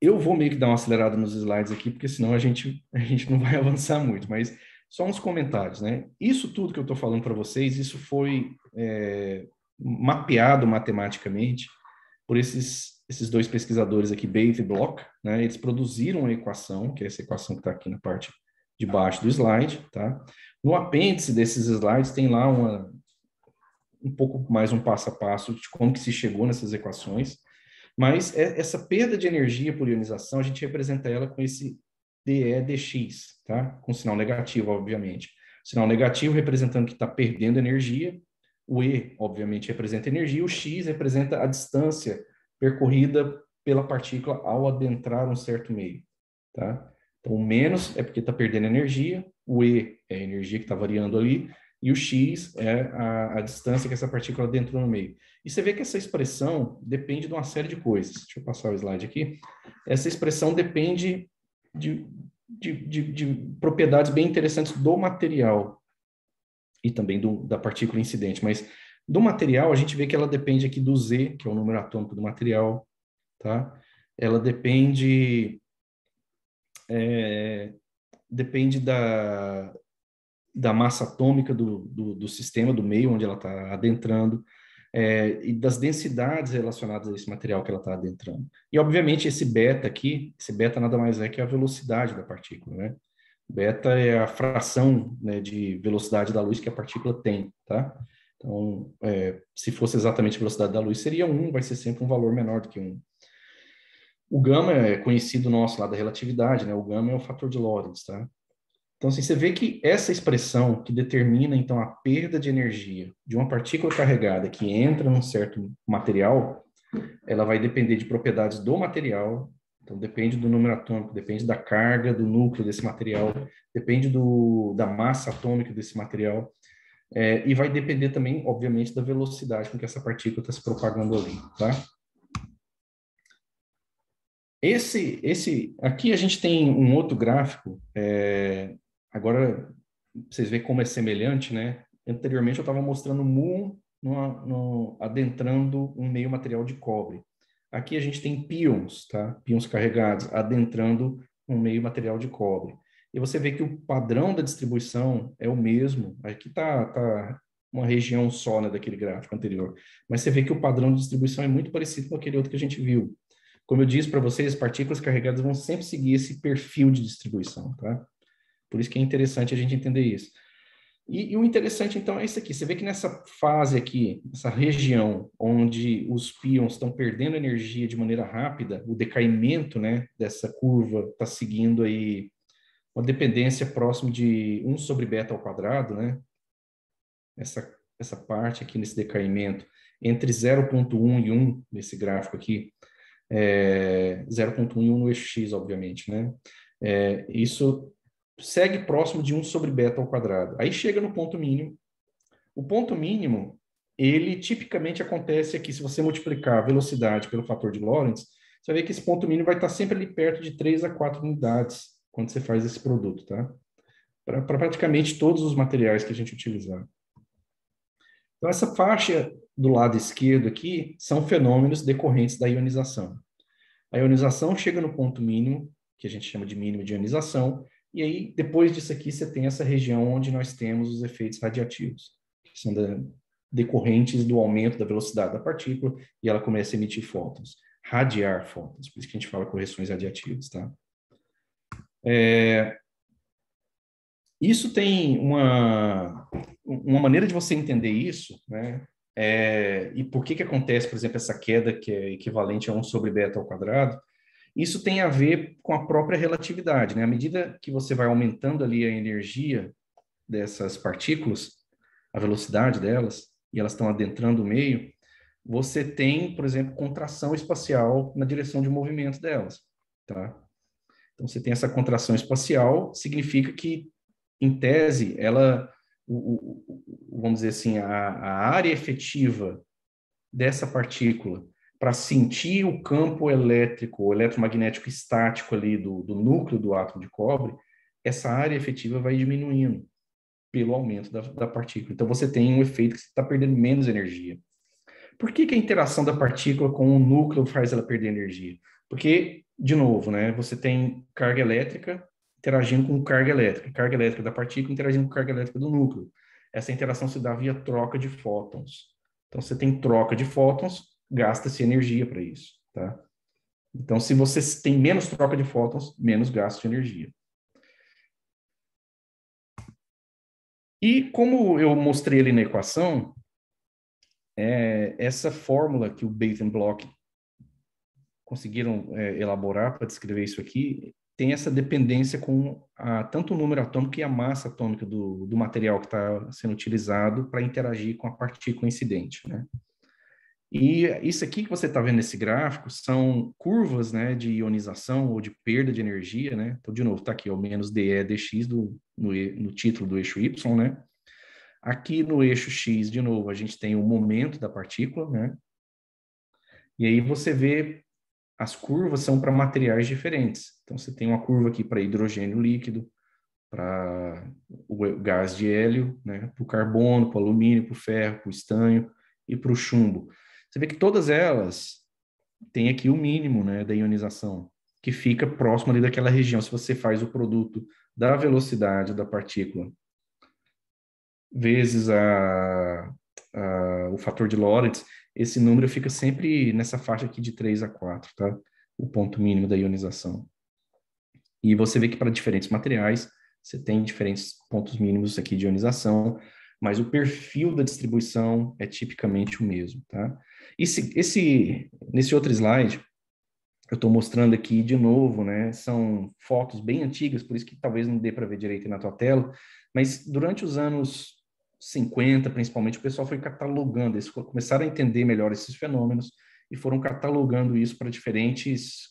Eu vou meio que dar uma acelerada nos slides aqui, porque senão a gente, a gente não vai avançar muito, mas só uns comentários, né? Isso tudo que eu estou falando para vocês, isso foi é, mapeado matematicamente por esses, esses dois pesquisadores aqui, Bayes e Bloch, né? Eles produziram a equação, que é essa equação que está aqui na parte de baixo do slide, tá? No apêndice desses slides tem lá uma, um pouco mais um passo a passo de como que se chegou nessas equações, mas é, essa perda de energia por ionização, a gente representa ela com esse DE DX, tá? com sinal negativo, obviamente. Sinal negativo representando que está perdendo energia, o E, obviamente, representa energia, o X representa a distância percorrida pela partícula ao adentrar um certo meio. Tá? Então, o menos é porque está perdendo energia, o E é a energia que está variando ali, e o X é a, a distância que essa partícula adentrou no meio. E você vê que essa expressão depende de uma série de coisas. Deixa eu passar o slide aqui. Essa expressão depende de, de, de, de propriedades bem interessantes do material e também do, da partícula incidente, mas do material a gente vê que ela depende aqui do Z, que é o número atômico do material, tá? Ela depende é, depende da, da massa atômica do, do, do sistema, do meio onde ela está adentrando, é, e das densidades relacionadas a esse material que ela está adentrando. E, obviamente, esse beta aqui, esse beta nada mais é que a velocidade da partícula, né? Beta é a fração né, de velocidade da luz que a partícula tem, tá? Então, é, se fosse exatamente a velocidade da luz, seria 1, vai ser sempre um valor menor do que 1. O gama é conhecido nosso lá da relatividade, né? O gama é o fator de Lorentz, tá? Então, assim, você vê que essa expressão que determina, então, a perda de energia de uma partícula carregada que entra num certo material, ela vai depender de propriedades do material, então depende do número atômico, depende da carga do núcleo desse material, depende do, da massa atômica desse material, é, e vai depender também, obviamente, da velocidade com que essa partícula está se propagando ali, tá? Esse, esse, aqui a gente tem um outro gráfico é, Agora, vocês veem como é semelhante, né? Anteriormente eu estava mostrando Moon no, no, adentrando um meio material de cobre. Aqui a gente tem pions, tá? Pions carregados adentrando um meio material de cobre. E você vê que o padrão da distribuição é o mesmo. Aqui tá, tá uma região só né, daquele gráfico anterior. Mas você vê que o padrão de distribuição é muito parecido com aquele outro que a gente viu. Como eu disse para vocês, partículas carregadas vão sempre seguir esse perfil de distribuição, tá? Por isso que é interessante a gente entender isso. E, e, o interessante, então, é isso aqui. Você vê que nessa fase aqui, nessa região onde os pions estão perdendo energia de maneira rápida, o decaimento né, dessa curva está seguindo aí uma dependência próximo de 1 sobre beta ao quadrado, né? Essa, essa parte aqui nesse decaimento, entre 0.1 e 1 nesse gráfico aqui, é, 0.1 e 1 no eixo X, obviamente, né? É, isso segue próximo de 1 sobre beta ao quadrado. Aí chega no ponto mínimo. O ponto mínimo, ele tipicamente acontece aqui, se você multiplicar a velocidade pelo fator de Lorentz, você vai ver que esse ponto mínimo vai estar sempre ali perto de 3 a 4 unidades quando você faz esse produto, tá? Para praticamente todos os materiais que a gente utilizar. Então, essa faixa do lado esquerdo aqui são fenômenos decorrentes da ionização. A ionização chega no ponto mínimo, que a gente chama de mínimo de ionização, e aí, depois disso aqui, você tem essa região onde nós temos os efeitos radiativos, que são da, decorrentes do aumento da velocidade da partícula e ela começa a emitir fótons, radiar fótons, por isso que a gente fala correções radiativas, tá? É, isso tem uma, uma maneira de você entender isso, né? É, e por que que acontece, por exemplo, essa queda que é equivalente a 1 sobre beta ao quadrado, isso tem a ver com a própria relatividade, né? À medida que você vai aumentando ali a energia dessas partículas, a velocidade delas, e elas estão adentrando o meio, você tem, por exemplo, contração espacial na direção de movimento delas, tá? Então você tem essa contração espacial, significa que, em tese, ela, o, o, vamos dizer assim, a, a área efetiva dessa partícula para sentir o campo elétrico, o eletromagnético estático ali do, do núcleo do átomo de cobre, essa área efetiva vai diminuindo pelo aumento da, da partícula. Então você tem um efeito que você está perdendo menos energia. Por que, que, a interação da partícula com o núcleo faz ela perder energia? Porque, de novo, né, você tem carga elétrica interagindo com carga elétrica, carga elétrica da partícula interagindo com carga elétrica do núcleo. Essa interação se dá via troca de fótons. Então você tem troca de fótons, gasta-se energia para isso, tá? Então, se você tem menos troca de fótons, menos gasto de energia. E como eu mostrei ali na equação, é, essa fórmula que o Block conseguiram é, elaborar para descrever isso aqui tem essa dependência com a, tanto o número atômico e a massa atômica do, do material que está sendo utilizado para interagir com a partícula incidente, né? E isso aqui que você está vendo nesse gráfico são curvas né, de ionização ou de perda de energia, né? Então, de novo, está aqui, o menos dE dx do, no, no, título do eixo Y, né? Aqui no eixo X, de novo, a gente tem o momento da partícula, né? E aí você vê as curvas são para materiais diferentes. Então, você tem uma curva aqui para hidrogênio líquido, para o gás de hélio, né? Para o carbono, para o alumínio, para o ferro, para o estanho e para o chumbo. Você vê que todas elas têm aqui o mínimo né, da ionização, que fica próximo ali daquela região, se você faz o produto da velocidade da partícula vezes a, a, o fator de Lorentz, esse número fica sempre nessa faixa aqui de 3 a 4, tá? O ponto mínimo da ionização. E você vê que para diferentes materiais, você tem diferentes pontos mínimos aqui de ionização mas o perfil da distribuição é tipicamente o mesmo, tá? Esse, esse, nesse outro slide, eu estou mostrando aqui de novo, né? São fotos bem antigas, por isso que talvez não dê para ver direito na tua tela, mas durante os anos 50, principalmente, o pessoal foi catalogando, eles começaram a entender melhor esses fenômenos e foram catalogando isso para diferentes,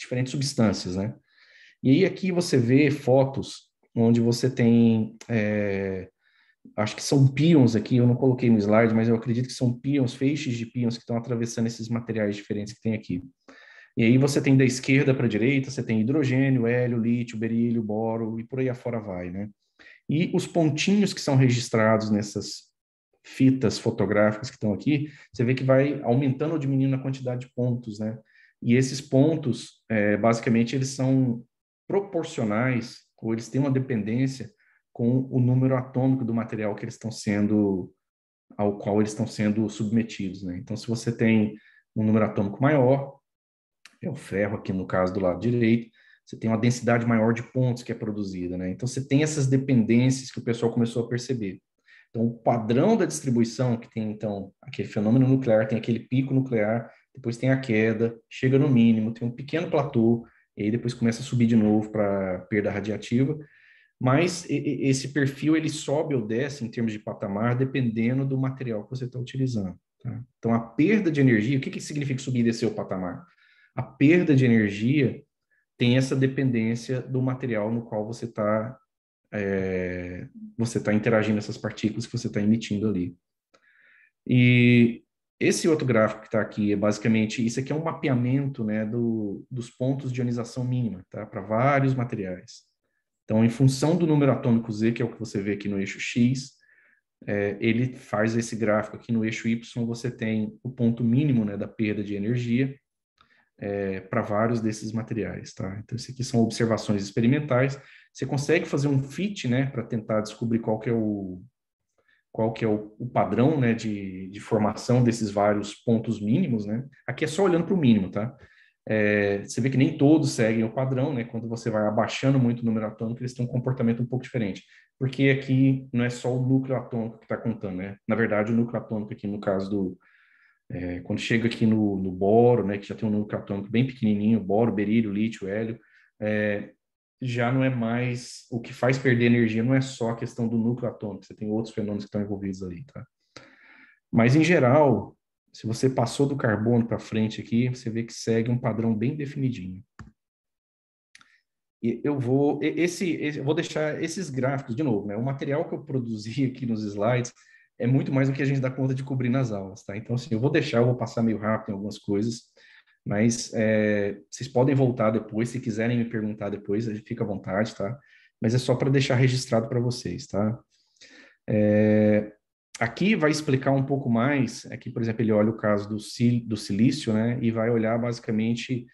diferentes substâncias, né? E aí aqui você vê fotos onde você tem é, acho que são pions aqui, eu não coloquei no slide, mas eu acredito que são pions, feixes de pions que estão atravessando esses materiais diferentes que tem aqui. E aí você tem da esquerda para a direita, você tem hidrogênio, hélio, lítio, berílio, boro e por aí afora vai, né? E os pontinhos que são registrados nessas fitas fotográficas que estão aqui, você vê que vai aumentando ou diminuindo a quantidade de pontos, né? E esses pontos, é, basicamente, eles são proporcionais ou eles têm uma dependência com o número atômico do material que eles estão sendo ao qual eles estão sendo submetidos, né? Então, se você tem um número atômico maior, é o ferro aqui no caso do lado direito, você tem uma densidade maior de pontos que é produzida, né? Então, você tem essas dependências que o pessoal começou a perceber. Então, o padrão da distribuição que tem, então, aquele fenômeno nuclear, tem aquele pico nuclear, depois tem a queda, chega no mínimo, tem um pequeno platô, e aí depois começa a subir de novo para perda radiativa, mas esse perfil ele sobe ou desce em termos de patamar dependendo do material que você está utilizando. Tá? Então, a perda de energia, o que, que significa subir e descer o patamar? A perda de energia tem essa dependência do material no qual você está é, você está interagindo essas partículas que você está emitindo ali. E esse outro gráfico que está aqui é basicamente isso aqui é um mapeamento né, do, dos pontos de ionização mínima tá, para vários materiais. Então, em função do número atômico Z, que é o que você vê aqui no eixo X, é, ele faz esse gráfico aqui no eixo Y, você tem o ponto mínimo né, da perda de energia é, para vários desses materiais. Tá? Então, isso aqui são observações experimentais. Você consegue fazer um fit né, para tentar descobrir qual que é o, qual que é o, o padrão né, de, de, formação desses vários pontos mínimos. Né? Aqui é só olhando para o mínimo, tá? É, você vê que nem todos seguem o padrão, né? Quando você vai abaixando muito o número atômico, eles têm um comportamento um pouco diferente. Porque aqui não é só o núcleo atômico que está contando, né? Na verdade, o núcleo atômico aqui, no caso do... É, quando chega aqui no, no, boro, né? Que já tem um núcleo atômico bem pequenininho, boro, berílio, lítio, hélio, é, já não é mais... O que faz perder energia não é só a questão do núcleo atômico, você tem outros fenômenos que estão envolvidos ali, tá? Mas, em geral, se você passou do carbono para frente aqui, você vê que segue um padrão bem definidinho. E eu vou esse, esse eu vou deixar esses gráficos de novo, né? O material que eu produzi aqui nos slides é muito mais do que a gente dá conta de cobrir nas aulas, tá? Então, assim, eu vou deixar, eu vou passar meio rápido em algumas coisas, mas é, vocês podem voltar depois, se quiserem me perguntar depois, fica à vontade, tá? Mas é só para deixar registrado para vocês, tá? É, Aqui vai explicar um pouco mais. Aqui, é por exemplo, ele olha o caso do, do silício, né? E vai olhar basicamente.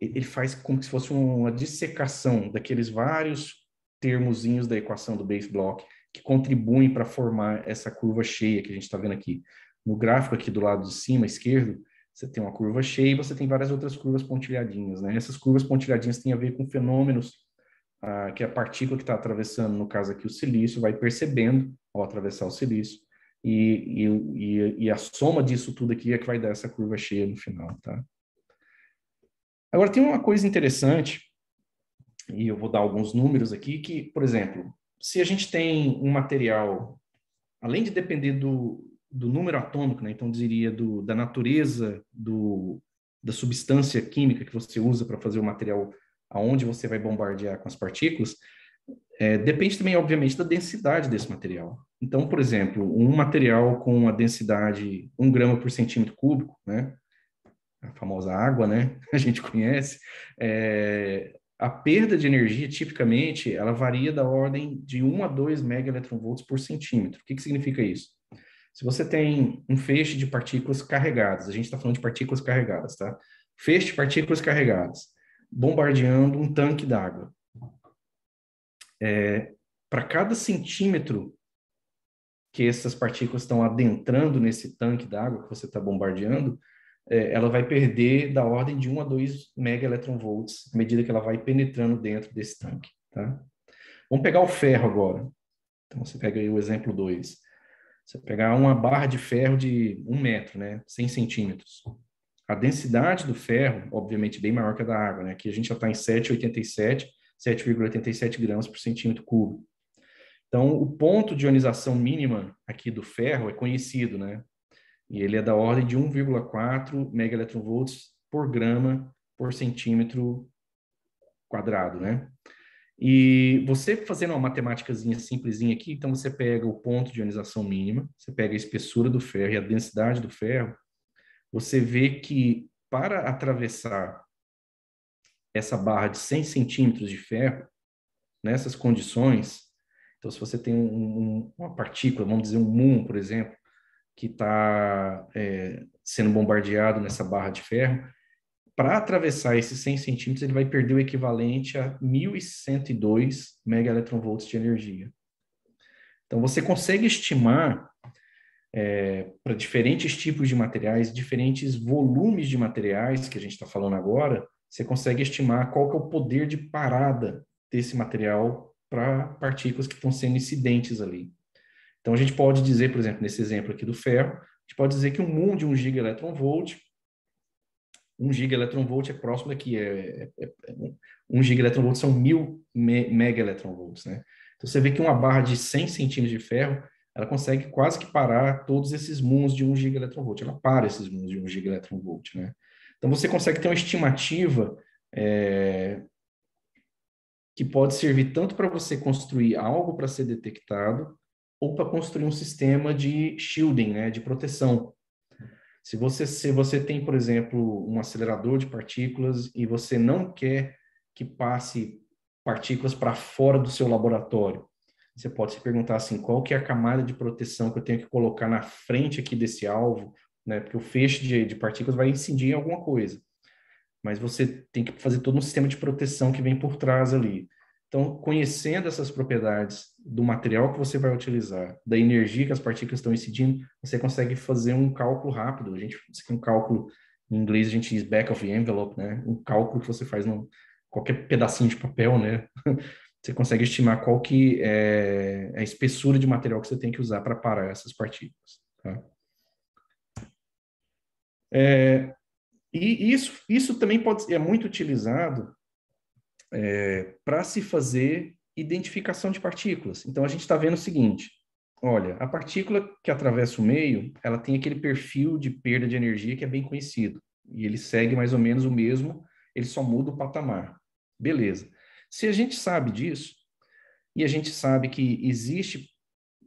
Ele faz como se fosse uma dissecação daqueles vários termozinhos da equação do base block que contribuem para formar essa curva cheia que a gente está vendo aqui. No gráfico aqui do lado de cima, esquerdo, você tem uma curva cheia e você tem várias outras curvas pontilhadinhas, né? Essas curvas pontilhadinhas têm a ver com fenômenos ah, que a partícula que está atravessando, no caso aqui o silício, vai percebendo ao atravessar o silício e, e, e, a soma disso tudo aqui é que vai dar essa curva cheia no final, tá? Agora, tem uma coisa interessante, e eu vou dar alguns números aqui, que, por exemplo, se a gente tem um material, além de depender do, do número atômico, né, então diria do, da natureza do, da substância química que você usa para fazer o material, aonde você vai bombardear com as partículas, é, depende também, obviamente, da densidade desse material. Então, por exemplo, um material com uma densidade 1 grama por centímetro cúbico, né? A famosa água, né? A gente conhece. É, a perda de energia, tipicamente, ela varia da ordem de 1 a 2 megaelectronvolts por centímetro. O que, que significa isso? Se você tem um feixe de partículas carregadas, a gente está falando de partículas carregadas, tá? Feixe de partículas carregadas, bombardeando um tanque d'água. É, Para cada centímetro que essas partículas estão adentrando nesse tanque d'água que você está bombardeando, é, ela vai perder da ordem de 1 a 2 mega eletronvolts à medida que ela vai penetrando dentro desse tanque. Tá? Vamos pegar o ferro agora. Então, você pega aí o exemplo 2. Você pegar uma barra de ferro de 1 metro, né? 100 centímetros. A densidade do ferro, obviamente, bem maior que a da água, né? Aqui a gente já está em 7,87, 7,87 gramas por centímetro cúbico. Então, o ponto de ionização mínima aqui do ferro é conhecido, né? E ele é da ordem de 1,4 megaelectronvolts por grama por centímetro quadrado, né? E você fazendo uma matemáticazinha simplesinha aqui, então você pega o ponto de ionização mínima, você pega a espessura do ferro e a densidade do ferro, você vê que para atravessar essa barra de 100 centímetros de ferro, nessas condições, então, se você tem um, uma partícula, vamos dizer um muon, por exemplo, que está é, sendo bombardeado nessa barra de ferro, para atravessar esses 100 centímetros, ele vai perder o equivalente a 1.102 megaelectronvolts de energia. Então, você consegue estimar é, para diferentes tipos de materiais, diferentes volumes de materiais que a gente está falando agora, você consegue estimar qual que é o poder de parada desse material para partículas que estão sendo incidentes ali. Então, a gente pode dizer, por exemplo, nesse exemplo aqui do ferro, a gente pode dizer que um mundo de 1 giga electron volt, 1 giga electron volt é próximo daqui, é, é, é 1 giga electron volt são 1000 megaelectronvolts, mega electron volts, né? Então, você vê que uma barra de 100 centímetros de ferro, ela consegue quase que parar todos esses mundos de 1 giga electron volt, ela para esses mundos de 1 giga electron volt, né? Então, você consegue ter uma estimativa é, que pode servir tanto para você construir algo para ser detectado, ou para construir um sistema de shielding, né, de proteção. Se você, se você tem, por exemplo, um acelerador de partículas e você não quer que passe partículas para fora do seu laboratório, você pode se perguntar assim, qual que é a camada de proteção que eu tenho que colocar na frente aqui desse alvo, né? Porque o feixe de, de partículas vai incidir em alguma coisa mas você tem que fazer todo um sistema de proteção que vem por trás ali. Então, conhecendo essas propriedades do material que você vai utilizar, da energia que as partículas estão incidindo, você consegue fazer um cálculo rápido. A gente, é um cálculo em inglês a gente diz back of the envelope, né? Um cálculo que você faz num qualquer pedacinho de papel, né? Você consegue estimar qual que é, é a espessura de material que você tem que usar para parar essas partículas. Tá? É, e isso, isso também pode é muito utilizado é, para se fazer identificação de partículas. Então, a gente está vendo o seguinte, olha, a partícula que atravessa o meio, ela tem aquele perfil de perda de energia que é bem conhecido, e ele segue mais ou menos o mesmo, ele só muda o patamar. Beleza. Se a gente sabe disso, e a gente sabe que existe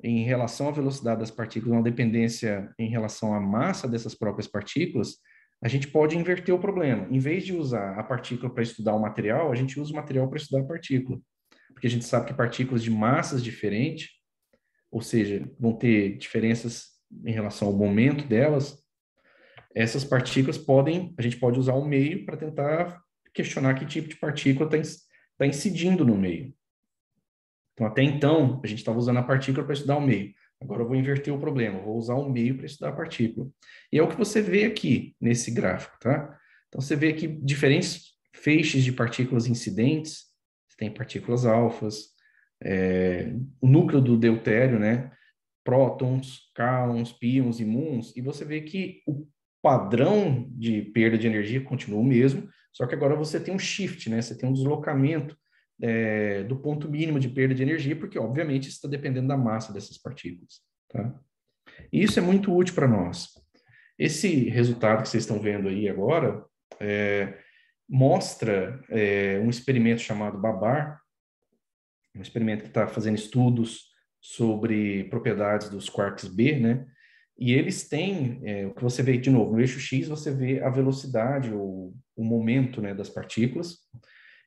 em relação à velocidade das partículas uma dependência em relação à massa dessas próprias partículas, a gente pode inverter o problema. Em vez de usar a partícula para estudar o material, a gente usa o material para estudar a partícula. Porque a gente sabe que partículas de massas diferentes, ou seja, vão ter diferenças em relação ao momento delas, essas partículas podem, a gente pode usar o meio para tentar questionar que tipo de partícula está tá incidindo no meio. Então, até então, a gente estava usando a partícula para estudar o meio. Agora eu vou inverter o problema, vou usar um meio para estudar a partícula. E é o que você vê aqui nesse gráfico, tá? Então você vê aqui diferentes feixes de partículas incidentes, você tem partículas alfas, é, o núcleo do deutério, né? Prótons, cáons, pions e muons, e você vê que o padrão de perda de energia continua o mesmo, só que agora você tem um shift, né? Você tem um deslocamento é, do ponto mínimo de perda de energia, porque, obviamente, está dependendo da massa dessas partículas. Tá? E isso é muito útil para nós. Esse resultado que vocês estão vendo aí agora é, mostra é, um experimento chamado Babar, um experimento que está fazendo estudos sobre propriedades dos quarks B, né? E eles têm, é, o que você vê de novo, no eixo X você vê a velocidade, o momento né, das partículas,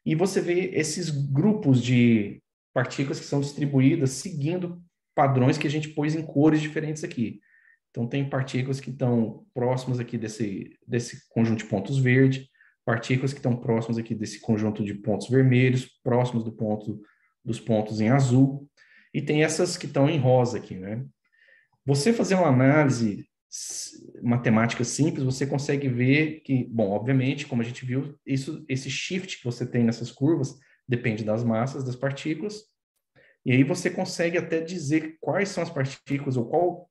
e você vê esses grupos de partículas que são distribuídas seguindo padrões que a gente pôs em cores diferentes aqui. Então, tem partículas que estão próximas aqui desse, desse conjunto de pontos verde, partículas que estão próximas aqui desse conjunto de pontos vermelhos, próximos do ponto dos pontos em azul, e tem essas que estão em rosa aqui, né? Você fazer uma análise matemática simples, você consegue ver que, bom, obviamente, como a gente viu, isso, esse shift que você tem nessas curvas depende das massas das partículas, e aí você consegue até dizer quais são as partículas ou qual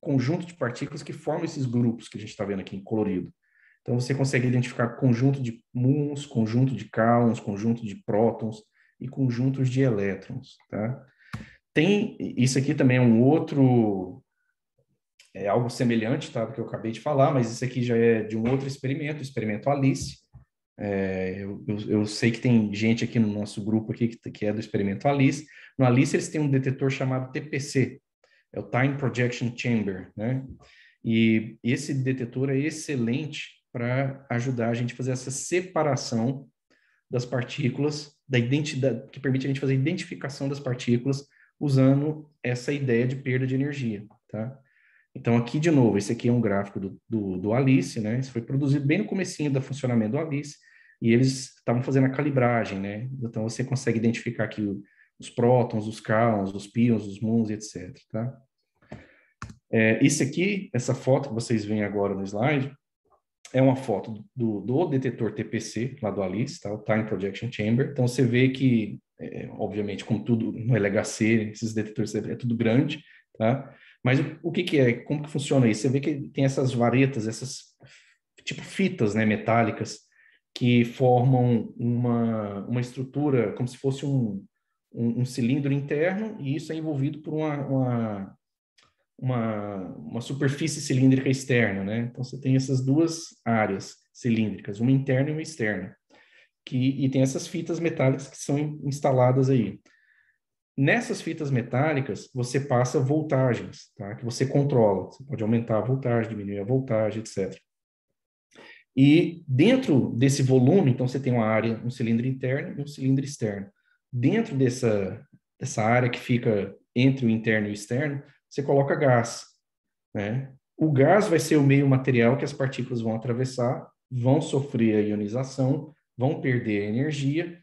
conjunto de partículas que formam esses grupos que a gente está vendo aqui em colorido. Então você consegue identificar conjunto de muons, conjunto de cáons, conjunto de prótons e conjuntos de elétrons, tá? Tem isso aqui também é um outro é algo semelhante, tá, do que eu acabei de falar, mas isso aqui já é de um outro experimento, o experimento Alice. É, eu, eu, eu, sei que tem gente aqui no nosso grupo aqui que, que é do experimento Alice. No Alice eles têm um detetor chamado TPC, é o Time Projection Chamber, né? E esse detetor é excelente para ajudar a gente a fazer essa separação das partículas, da identidade que permite a gente fazer a identificação das partículas usando essa ideia de perda de energia, tá? Então, aqui de novo, esse aqui é um gráfico do, do, do Alice, né? Isso foi produzido bem no comecinho do funcionamento do Alice, e eles estavam fazendo a calibragem, né? Então, você consegue identificar aqui o, os prótons, os cáons, os pions, os muons, etc. Tá? É, isso aqui, essa foto que vocês veem agora no slide, é uma foto do, do detetor TPC, lá do Alice, tá? o Time Projection Chamber. Então, você vê que, é, obviamente, como tudo no LHC, esses detetores é tudo grande, tá? Mas o que, que é? Como que funciona isso? Você vê que tem essas varetas, essas tipo fitas né, metálicas que formam uma, uma estrutura como se fosse um, um, um cilindro interno e isso é envolvido por uma, uma, uma, uma superfície cilíndrica externa. Né? Então, você tem essas duas áreas cilíndricas, uma interna e uma externa. Que, e tem essas fitas metálicas que são instaladas aí. Nessas fitas metálicas, você passa voltagens, tá? que você controla. Você pode aumentar a voltagem, diminuir a voltagem, etc. E dentro desse volume, então você tem uma área, um cilindro interno e um cilindro externo. Dentro dessa, dessa área que fica entre o interno e o externo, você coloca gás. Né? O gás vai ser o meio material que as partículas vão atravessar, vão sofrer a ionização, vão perder a energia.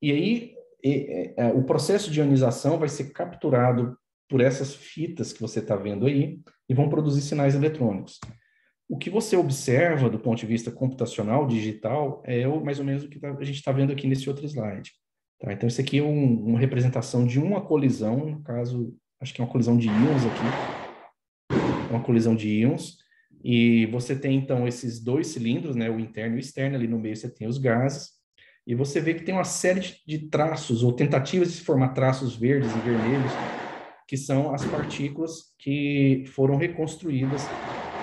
E aí e, é, é, o processo de ionização vai ser capturado por essas fitas que você está vendo aí e vão produzir sinais eletrônicos. O que você observa do ponto de vista computacional, digital, é mais ou menos o que tá, a gente está vendo aqui nesse outro slide. Tá? Então, isso aqui é um, uma representação de uma colisão, no caso, acho que é uma colisão de íons aqui, é uma colisão de íons, e você tem, então, esses dois cilindros, né, o interno e o externo, ali no meio você tem os gases, e você vê que tem uma série de, traços, ou tentativas de se formar traços verdes e vermelhos, que são as partículas que foram reconstruídas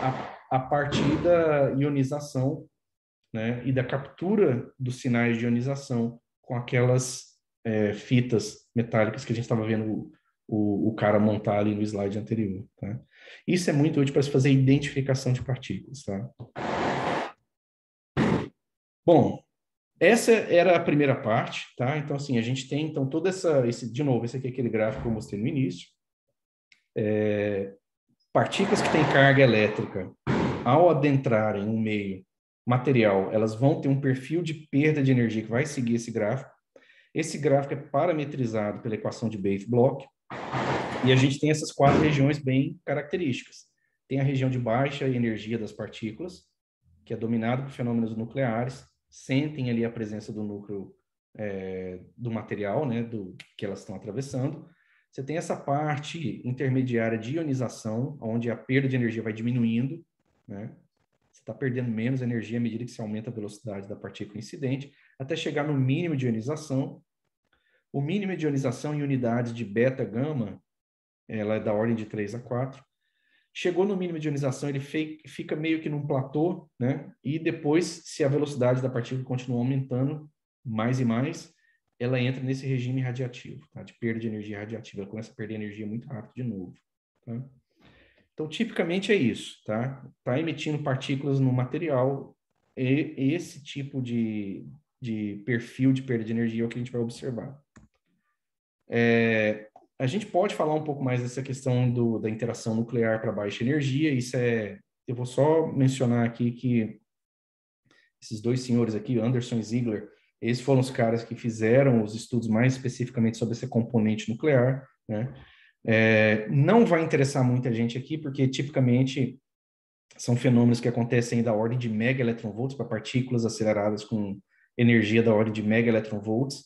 a, a partir da ionização né, e da captura dos sinais de ionização com aquelas é, fitas metálicas que a gente estava vendo o, o, o, cara montar ali no slide anterior. Tá? Isso é muito útil para se fazer identificação de partículas. Tá? Bom, essa era a primeira parte, tá? Então, assim, a gente tem, então, toda essa, esse, de novo, esse aqui é aquele gráfico que eu mostrei no início. É, partículas que têm carga elétrica, ao adentrarem um meio material, elas vão ter um perfil de perda de energia que vai seguir esse gráfico. Esse gráfico é parametrizado pela equação de bayes Block e a gente tem essas quatro regiões bem características. Tem a região de baixa energia das partículas, que é dominada por fenômenos nucleares, sentem ali a presença do núcleo é, do material, né, do que elas estão atravessando. Você tem essa parte intermediária de ionização, onde a perda de energia vai diminuindo, né? Você está perdendo menos energia à medida que se aumenta a velocidade da partícula incidente, até chegar no mínimo de ionização. O mínimo de ionização em unidades de beta gama, ela é da ordem de 3 a 4 chegou no mínimo de ionização, ele fica meio que num platô, né? E depois, se a velocidade da partícula continua aumentando mais e mais, ela entra nesse regime radiativo, tá? De perda de energia radiativa, ela começa a perder energia muito rápido de novo, tá? Então, tipicamente é isso, tá? Tá emitindo partículas no material, e esse tipo de, de perfil de perda de energia é o que a gente vai observar. É, a gente pode falar um pouco mais dessa questão do, da interação nuclear para baixa energia. Isso é. Eu vou só mencionar aqui que esses dois senhores aqui, Anderson e Ziegler, esses foram os caras que fizeram os estudos mais especificamente sobre esse componente nuclear. Né? É, não vai interessar muita gente aqui, porque tipicamente são fenômenos que acontecem da ordem de mega eletronvolts para partículas aceleradas com energia da ordem de mega eletronvolts.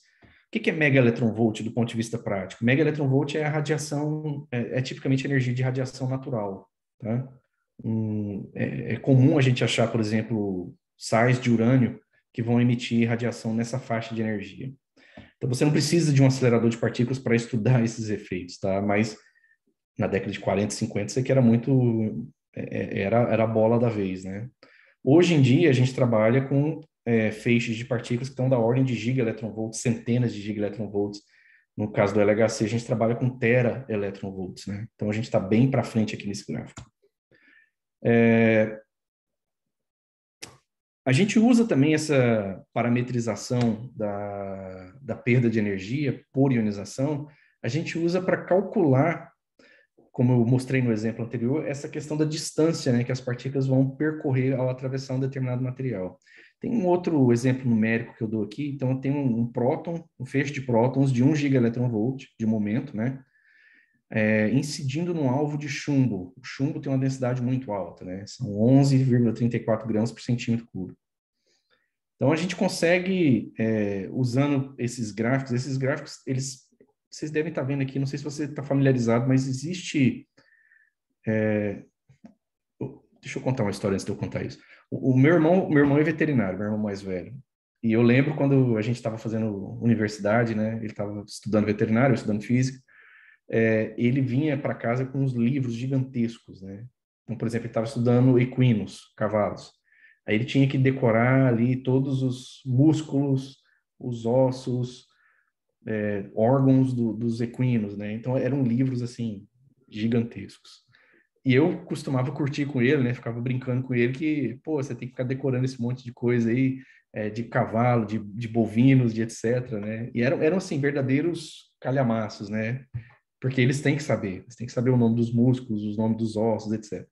O que é mega volt do ponto de vista prático? Mega volt é a radiação, é, é tipicamente energia de radiação natural. Tá? Um, é, é, comum a gente achar, por exemplo, sais de urânio que vão emitir radiação nessa faixa de energia. Então você não precisa de um acelerador de partículas para estudar esses efeitos, tá? Mas na década de 40, 50, isso aqui era muito é, é, era, era a bola da vez, né? Hoje em dia a gente trabalha com é, feixes de partículas que estão da ordem de gigaelectronvolts, centenas de gigaelectronvolts. No caso do LHC, a gente trabalha com tera electronvolts, né? Então a gente está bem para frente aqui nesse gráfico. É... A gente usa também essa parametrização da, da perda de energia por ionização, a gente usa para calcular, como eu mostrei no exemplo anterior, essa questão da distância né, que as partículas vão percorrer ao atravessar um determinado material. Tem um outro exemplo numérico que eu dou aqui. Então, eu tenho um, próton, um feixe de prótons de 1 gigaelectronvolt de momento, né? É, incidindo num alvo de chumbo. O chumbo tem uma densidade muito alta, né? São 11,34 gramas por centímetro cúbico. Então, a gente consegue, é, usando esses gráficos, esses gráficos, eles, vocês devem estar vendo aqui, não sei se você está familiarizado, mas existe... É, deixa eu contar uma história antes de eu contar isso. O meu irmão, meu irmão é veterinário, meu irmão mais velho. E eu lembro quando a gente estava fazendo universidade, né? Ele estava estudando veterinário, estudando física. É, ele vinha para casa com uns livros gigantescos, né? Então, por exemplo, ele estava estudando equinos, cavalos. Aí ele tinha que decorar ali todos os músculos, os ossos, é, órgãos do, dos equinos, né? Então eram livros assim gigantescos. E eu costumava curtir com ele, né? Ficava brincando com ele que, pô, você tem que ficar decorando esse monte de coisa aí, é, de cavalo, de, de, bovinos, de etc, né? E eram, eram, assim, verdadeiros calhamaços, né? Porque eles têm que saber, eles têm que saber o nome dos músculos, os nomes dos ossos, etc.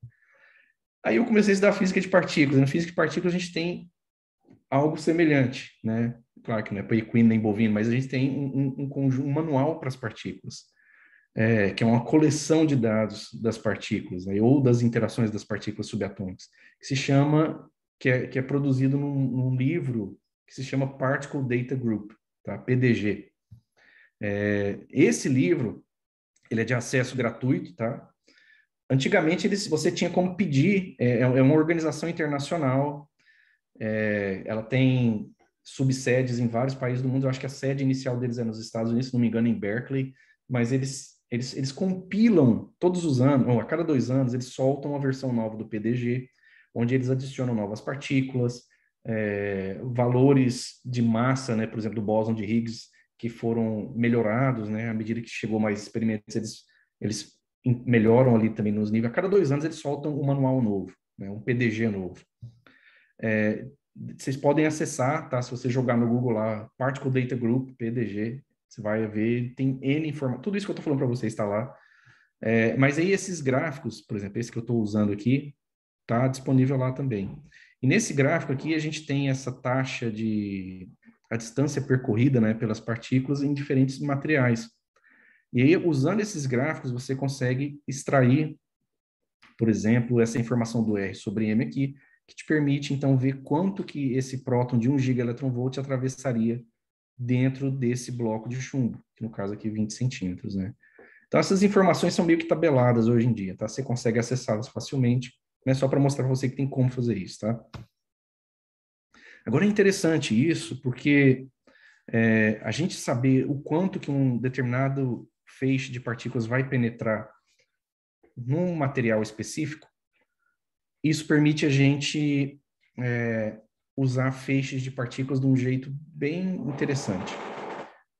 Aí eu comecei a estudar física de partículas. Na física de partículas a gente tem algo semelhante, né? Claro que não é para equino nem bovino, mas a gente tem um, um, um, um manual para as partículas é, que é uma coleção de dados das partículas, né, ou das interações das partículas subatômicas, que se chama, que é, que é produzido num, num, livro que se chama Particle Data Group, tá? PDG. É, esse livro, ele é de acesso gratuito, tá? Antigamente, eles, você tinha como pedir, é, é, é uma organização internacional, é, ela tem subsedes em vários países do mundo, eu acho que a sede inicial deles é nos Estados Unidos, se não me engano, em Berkeley, mas eles eles, eles compilam todos os anos, ou a cada dois anos, eles soltam uma versão nova do PDG, onde eles adicionam novas partículas, é, valores de massa, né, por exemplo, do bóson de Higgs, que foram melhorados, né, à medida que chegou mais experimentos, eles, eles melhoram ali também nos níveis. A cada dois anos eles soltam um manual novo, né, um PDG novo. É, vocês podem acessar, tá? Se você jogar no Google lá, Particle Data Group, PDG, você vai ver, tem N informação. Tudo isso que eu estou falando para vocês está lá. É, mas aí esses gráficos, por exemplo, esse que eu estou usando aqui, está disponível lá também. E nesse gráfico aqui a gente tem essa taxa de a distância percorrida né, pelas partículas em diferentes materiais. E aí, usando esses gráficos, você consegue extrair, por exemplo, essa informação do R sobre M aqui, que te permite, então, ver quanto que esse próton de 1 giga atravessaria dentro desse bloco de chumbo, que no caso aqui 20 é centímetros, né? Então essas informações são meio que tabeladas hoje em dia, tá? Você consegue acessá-las facilmente, mas só para mostrar para você que tem como fazer isso, tá? Agora é interessante isso, porque é, a gente saber o quanto que um determinado feixe de partículas vai penetrar num material específico, isso permite a gente é, usar feixes de partículas de um jeito bem interessante.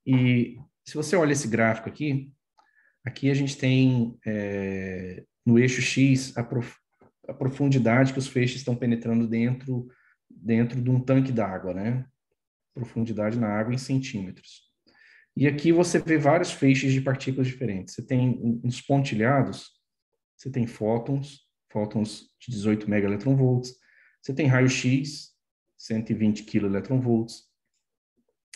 E se você olha esse gráfico aqui, aqui a gente tem é, no eixo X a, prof, a, profundidade que os feixes estão penetrando dentro, dentro de um tanque d'água, né? Profundidade na água em centímetros. E aqui você vê vários feixes de partículas diferentes. Você tem uns pontilhados, você tem fótons, fótons de 18 megaelectronvolts, você tem raio-x, 120 keV.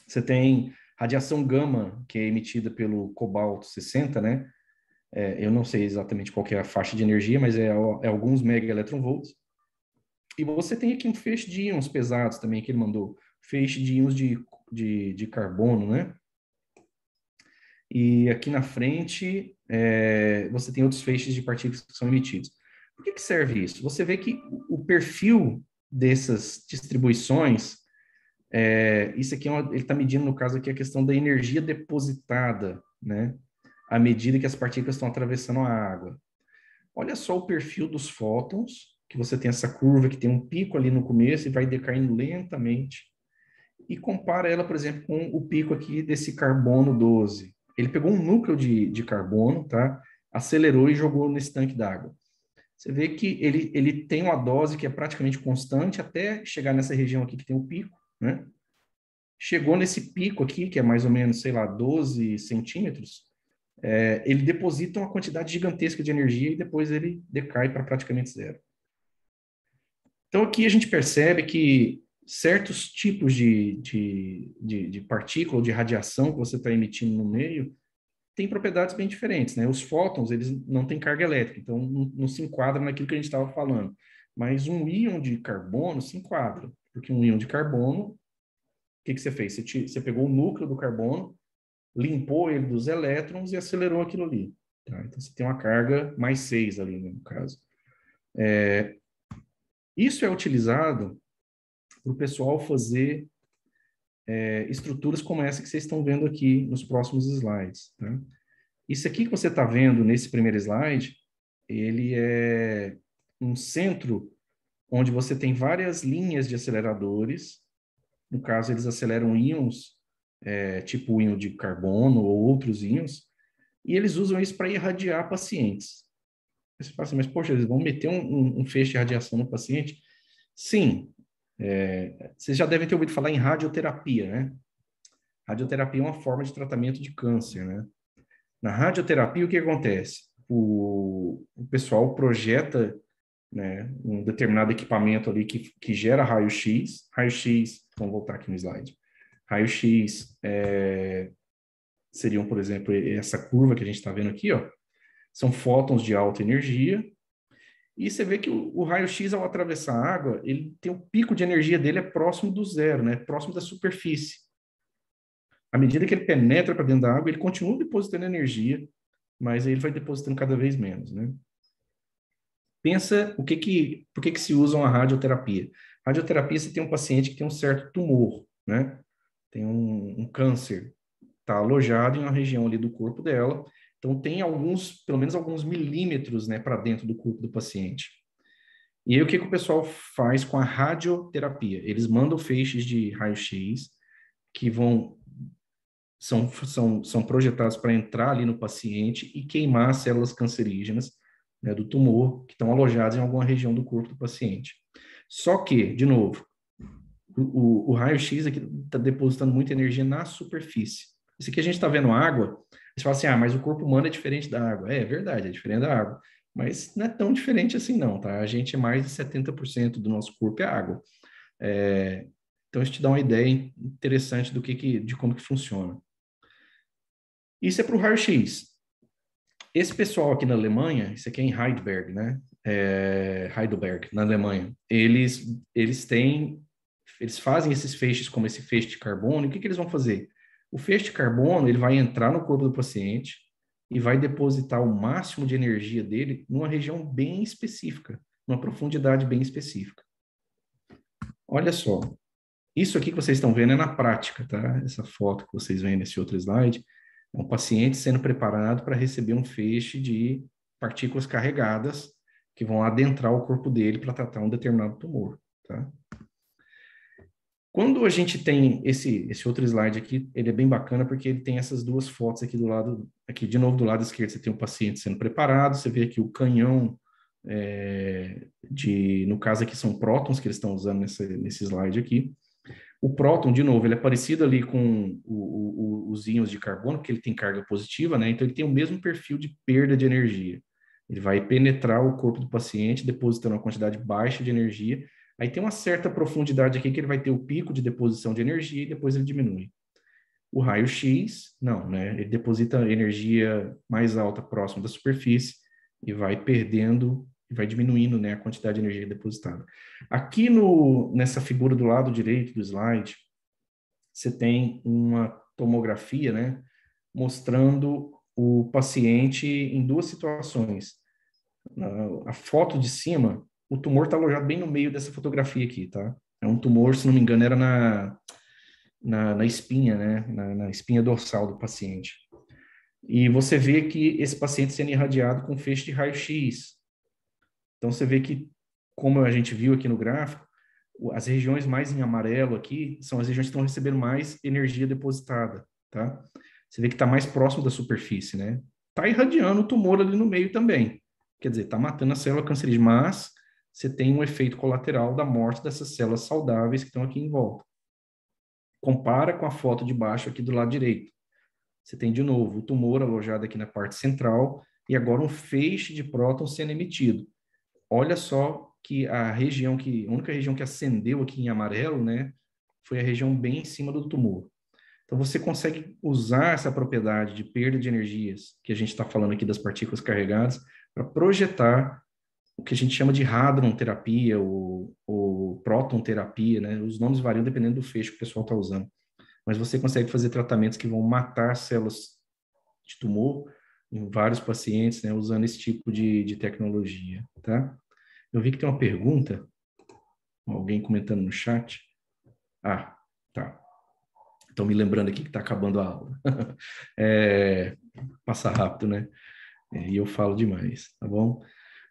Você tem radiação gama, que é emitida pelo cobalto 60, né? É, eu não sei exatamente qual é a faixa de energia, mas é, é alguns megaelectronvolts. E você tem aqui um feixe de íons pesados também, que ele mandou. Feixe de íons de, de, de carbono, né? E aqui na frente, é, você tem outros feixes de partículas que são emitidos. Por que, que serve isso? Você vê que o perfil dessas distribuições, é, isso aqui é uma, ele está medindo, no caso aqui, a questão da energia depositada, né? À medida que as partículas estão atravessando a água. Olha só o perfil dos fótons, que você tem essa curva que tem um pico ali no começo e vai decaindo lentamente. E compara ela, por exemplo, com o pico aqui desse carbono 12. Ele pegou um núcleo de, de carbono, tá? Acelerou e jogou nesse tanque d'água. Você vê que ele, ele tem uma dose que é praticamente constante até chegar nessa região aqui que tem o pico, né? Chegou nesse pico aqui, que é mais ou menos, sei lá, 12 centímetros, é, ele deposita uma quantidade gigantesca de energia e depois ele decai para praticamente zero. Então aqui a gente percebe que certos tipos de, de, de, de partícula, de radiação que você está emitindo no meio, tem propriedades bem diferentes, né? Os fótons, eles não têm carga elétrica, então não, não se enquadram naquilo que a gente estava falando. Mas um íon de carbono se enquadra, porque um íon de carbono, o que, que você fez? Você, te, você pegou o núcleo do carbono, limpou ele dos elétrons e acelerou aquilo ali. Tá? Então você tem uma carga mais 6 ali, né, no caso. É, isso é utilizado para o pessoal fazer é, estruturas como essa que vocês estão vendo aqui nos próximos slides. Tá? Isso aqui que você está vendo nesse primeiro slide, ele é um centro onde você tem várias linhas de aceleradores. No caso, eles aceleram íons, é, tipo íon de carbono ou outros íons, e eles usam isso para irradiar pacientes. Você fala assim, mas poxa, eles vão meter um, um, um feixe de radiação no paciente? Sim, é, vocês já devem ter ouvido falar em radioterapia, né? Radioterapia é uma forma de tratamento de câncer, né? Na radioterapia, o que acontece? O, o pessoal projeta né, um determinado equipamento ali que, que gera raio-x. Raio-x, vamos voltar aqui no slide. Raio-x é, seriam, por exemplo, essa curva que a gente está vendo aqui, ó. São fótons de alta energia e você vê que o, o raio-x, ao atravessar a água, ele tem o pico de energia dele é próximo do zero, né? próximo da superfície. À medida que ele penetra para dentro da água, ele continua depositando energia, mas aí ele vai depositando cada vez menos. Né? Pensa o que que, por que, que se usa a radioterapia. Radioterapia, você tem um paciente que tem um certo tumor, né? tem um, um câncer, está alojado em uma região ali do corpo dela, então, tem alguns, pelo menos alguns milímetros né, para dentro do corpo do paciente. E aí, o que, que o pessoal faz com a radioterapia? Eles mandam feixes de raio-x que vão são, são, são projetados para entrar ali no paciente e queimar células cancerígenas né, do tumor que estão alojadas em alguma região do corpo do paciente. Só que, de novo, o, o, o raio-x aqui está depositando muita energia na superfície. Isso aqui a gente está vendo água, você fala assim, ah, mas o corpo humano é diferente da água. É, é verdade, é diferente da água. Mas não é tão diferente assim não, tá? A gente é mais de 70% do nosso corpo é água. É, então isso te dá uma ideia interessante do que, que de como que funciona. Isso é para o raio-x. Esse pessoal aqui na Alemanha, isso aqui é em Heidelberg, né? É, Heidelberg, na Alemanha. Eles, eles têm, eles fazem esses feixes como esse feixe de carbono. O que, que eles vão fazer? O feixe de carbono ele vai entrar no corpo do paciente e vai depositar o máximo de energia dele numa região bem específica, numa profundidade bem específica. Olha só, isso aqui que vocês estão vendo é na prática, tá? Essa foto que vocês veem nesse outro slide é um paciente sendo preparado para receber um feixe de partículas carregadas que vão adentrar o corpo dele para tratar um determinado tumor, tá? Quando a gente tem esse, esse outro slide aqui, ele é bem bacana porque ele tem essas duas fotos aqui do lado, aqui de novo do lado esquerdo você tem o paciente sendo preparado, você vê aqui o canhão é, de, no caso aqui são prótons que eles estão usando nesse, nesse slide aqui. O próton, de novo, ele é parecido ali com o, o, os íons de carbono, porque ele tem carga positiva, né? Então ele tem o mesmo perfil de perda de energia. Ele vai penetrar o corpo do paciente, depositando uma quantidade baixa de energia Aí tem uma certa profundidade aqui que ele vai ter o pico de deposição de energia e depois ele diminui. O raio-x, não, né? Ele deposita energia mais alta próximo da superfície e vai perdendo vai diminuindo, né, a quantidade de energia depositada. Aqui no nessa figura do lado direito do slide, você tem uma tomografia, né, mostrando o paciente em duas situações. A foto de cima o tumor está alojado bem no meio dessa fotografia aqui, tá? É um tumor, se não me engano, era na, na, na espinha, né? Na, na, espinha dorsal do paciente. E você vê que esse paciente sendo irradiado com feixe de raio-x. Então, você vê que, como a gente viu aqui no gráfico, as regiões mais em amarelo aqui são as regiões que estão recebendo mais energia depositada, tá? Você vê que está mais próximo da superfície, né? Está irradiando o tumor ali no meio também. Quer dizer, está matando a célula cancerígena, mas você tem um efeito colateral da morte dessas células saudáveis que estão aqui em volta. Compara com a foto de baixo aqui do lado direito. Você tem de novo o tumor alojado aqui na parte central e agora um feixe de prótons sendo emitido. Olha só que a região que a única região que acendeu aqui em amarelo, né, foi a região bem em cima do tumor. Então você consegue usar essa propriedade de perda de energias que a gente está falando aqui das partículas carregadas para projetar o que a gente chama de hadron terapia ou, ou terapia, né? Os nomes variam dependendo do fecho que o pessoal está usando. Mas você consegue fazer tratamentos que vão matar células de tumor em vários pacientes, né? Usando esse tipo de, de tecnologia, tá? Eu vi que tem uma pergunta, alguém comentando no chat. Ah, tá. Estão me lembrando aqui que está acabando a aula. é, passa rápido, né? É, e eu falo demais, tá bom?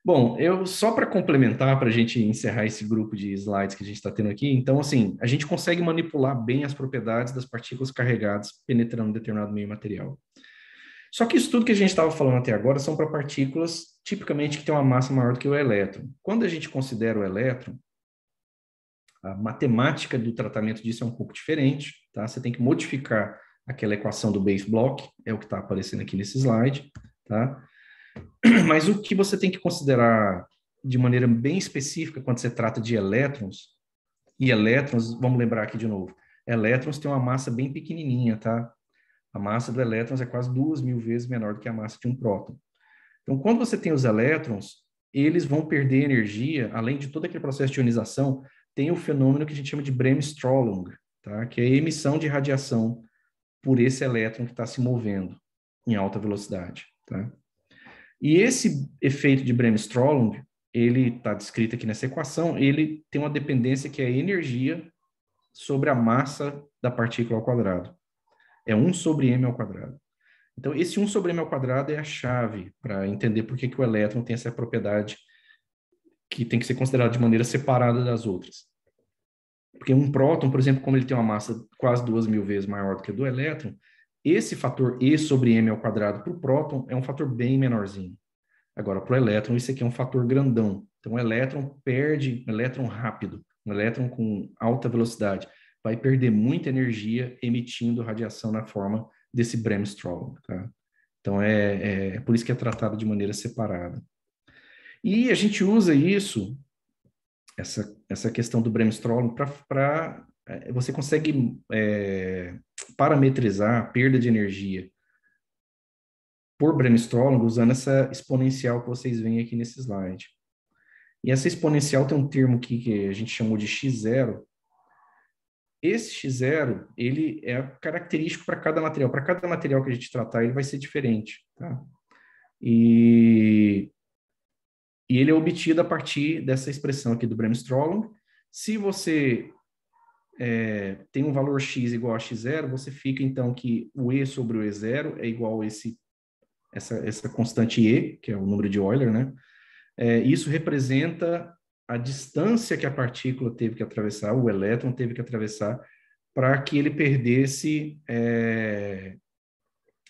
Bom, eu só para complementar, para a gente encerrar esse grupo de slides que a gente está tendo aqui, então, assim, a gente consegue manipular bem as propriedades das partículas carregadas penetrando determinado meio material. Só que isso tudo que a gente estava falando até agora são para partículas tipicamente que têm uma massa maior do que o elétron. Quando a gente considera o elétron, a matemática do tratamento disso é um pouco diferente, tá? Você tem que modificar aquela equação do base block, é o que está aparecendo aqui nesse slide, tá? Mas o que você tem que considerar de maneira bem específica quando você trata de elétrons, e elétrons, vamos lembrar aqui de novo, elétrons têm uma massa bem pequenininha, tá? A massa do elétrons é quase duas mil vezes menor do que a massa de um próton. Então, quando você tem os elétrons, eles vão perder energia, além de todo aquele processo de ionização, tem o fenômeno que a gente chama de Bremsstrahlung, tá? que é a emissão de radiação por esse elétron que está se movendo em alta velocidade. Tá? E esse efeito de Bremsstrahlung, ele está descrito aqui nessa equação, ele tem uma dependência que é a energia sobre a massa da partícula ao quadrado. É 1 sobre m ao quadrado. Então, esse 1 sobre m ao quadrado é a chave para entender por que, que o elétron tem essa propriedade que tem que ser considerada de maneira separada das outras. Porque um próton, por exemplo, como ele tem uma massa quase duas mil vezes maior do que a do elétron, esse fator E sobre M ao quadrado para o próton é um fator bem menorzinho. Agora, para o elétron, isso aqui é um fator grandão. Então, o elétron perde, um elétron rápido, um elétron com alta velocidade, vai perder muita energia emitindo radiação na forma desse bremsstrahlung Tá? Então, é, é, é por isso que é tratado de maneira separada. E a gente usa isso, essa, essa questão do bremsstrahlung para é, você consegue é, parametrizar a perda de energia por Bren usando essa exponencial que vocês veem aqui nesse slide. E essa exponencial tem um termo aqui que a gente chamou de x0. Esse x0, ele é característico para cada material. Para cada material que a gente tratar, ele vai ser diferente. Tá? E, e ele é obtido a partir dessa expressão aqui do Bram Strolling. Se você é, tem um valor x igual a x0, você fica então que o e sobre o e0 é igual a esse, essa, essa constante e, que é o número de Euler, né? É, isso representa a distância que a partícula teve que atravessar, o elétron teve que atravessar, para que ele perdesse, é,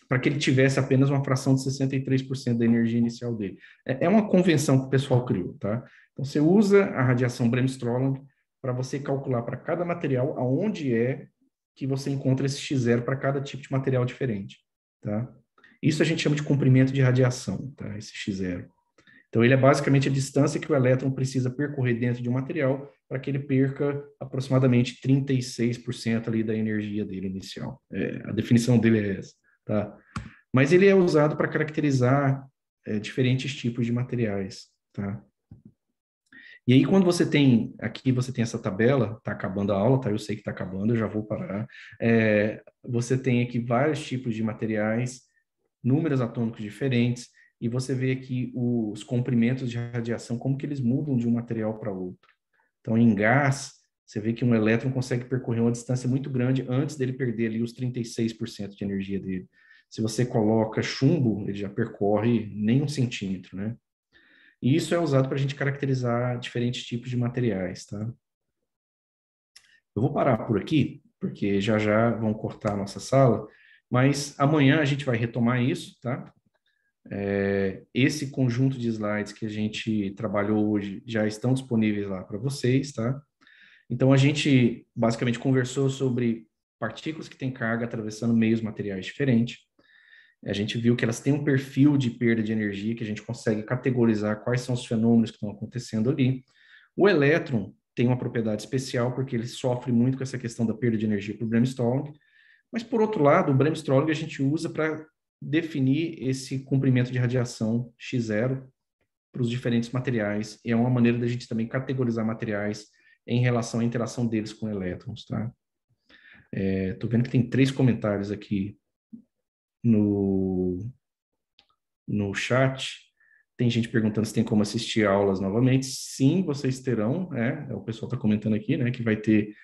para que ele tivesse apenas uma fração de 63% da energia inicial dele. É, é, uma convenção que o pessoal criou, tá? Então você usa a radiação Bremsstrahlung para você calcular para cada material aonde é que você encontra esse x0 para cada tipo de material diferente, tá? Isso a gente chama de comprimento de radiação, tá? Esse x0. Então ele é basicamente a distância que o elétron precisa percorrer dentro de um material para que ele perca aproximadamente 36% ali da energia dele inicial. É, a definição dele é essa, tá? Mas ele é usado para caracterizar é, diferentes tipos de materiais, tá? E aí, quando você tem, aqui você tem essa tabela, está acabando a aula, tá? Eu sei que está acabando, eu já vou parar. É, você tem aqui vários tipos de materiais, números atômicos diferentes, e você vê aqui os comprimentos de radiação, como que eles mudam de um material para outro. Então, em gás, você vê que um elétron consegue percorrer uma distância muito grande antes dele perder ali os 36% de energia dele. Se você coloca chumbo, ele já percorre nem um centímetro, né? E isso é usado para a gente caracterizar diferentes tipos de materiais, tá? Eu vou parar por aqui, porque já já vão cortar a nossa sala, mas amanhã a gente vai retomar isso, tá? É, esse conjunto de slides que a gente trabalhou hoje já estão disponíveis lá para vocês, tá? Então a gente basicamente conversou sobre partículas que têm carga atravessando meios materiais diferentes, a gente viu que elas têm um perfil de perda de energia que a gente consegue categorizar quais são os fenômenos que estão acontecendo ali. O elétron tem uma propriedade especial porque ele sofre muito com essa questão da perda de energia para o brainstorming. Mas, por outro lado, o brainstorming a gente usa para definir esse comprimento de radiação X0 para os diferentes materiais. E é uma maneira da gente também categorizar materiais em relação à interação deles com elétrons, tá? Estou é, vendo que tem três comentários aqui no, no chat. Tem gente perguntando se tem como assistir aulas novamente. Sim, vocês terão, né? é, o pessoal está comentando aqui, né, que vai ter,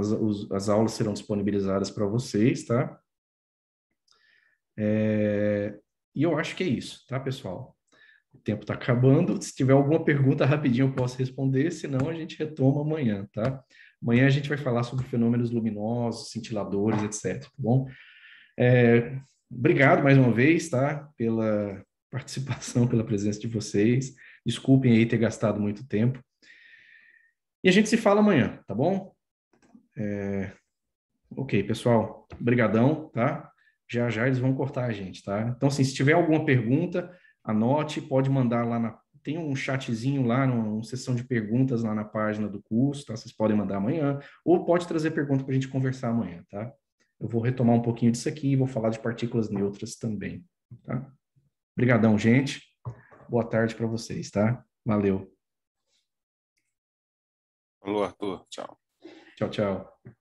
as, as aulas serão disponibilizadas para vocês, tá? É, e eu acho que é isso, tá, pessoal? O tempo está acabando. Se tiver alguma pergunta rapidinho, eu posso responder, senão a gente retoma amanhã, tá? Amanhã a gente vai falar sobre fenômenos luminosos, cintiladores, etc. Tá bom? É, Obrigado mais uma vez, tá? Pela participação, pela presença de vocês. Desculpem aí ter gastado muito tempo. E a gente se fala amanhã, tá bom? É... Ok, pessoal. Obrigadão, tá? Já já eles vão cortar a gente, tá? Então, assim, se tiver alguma pergunta, anote, pode mandar lá na. Tem um chatzinho lá, uma, uma sessão de perguntas lá na página do curso, tá? Vocês podem mandar amanhã, ou pode trazer pergunta para a gente conversar amanhã, tá? Eu vou retomar um pouquinho disso aqui e vou falar de partículas neutras também, tá? Obrigadão, gente. Boa tarde para vocês, tá? Valeu. Alô, Arthur. Tchau. Tchau, tchau.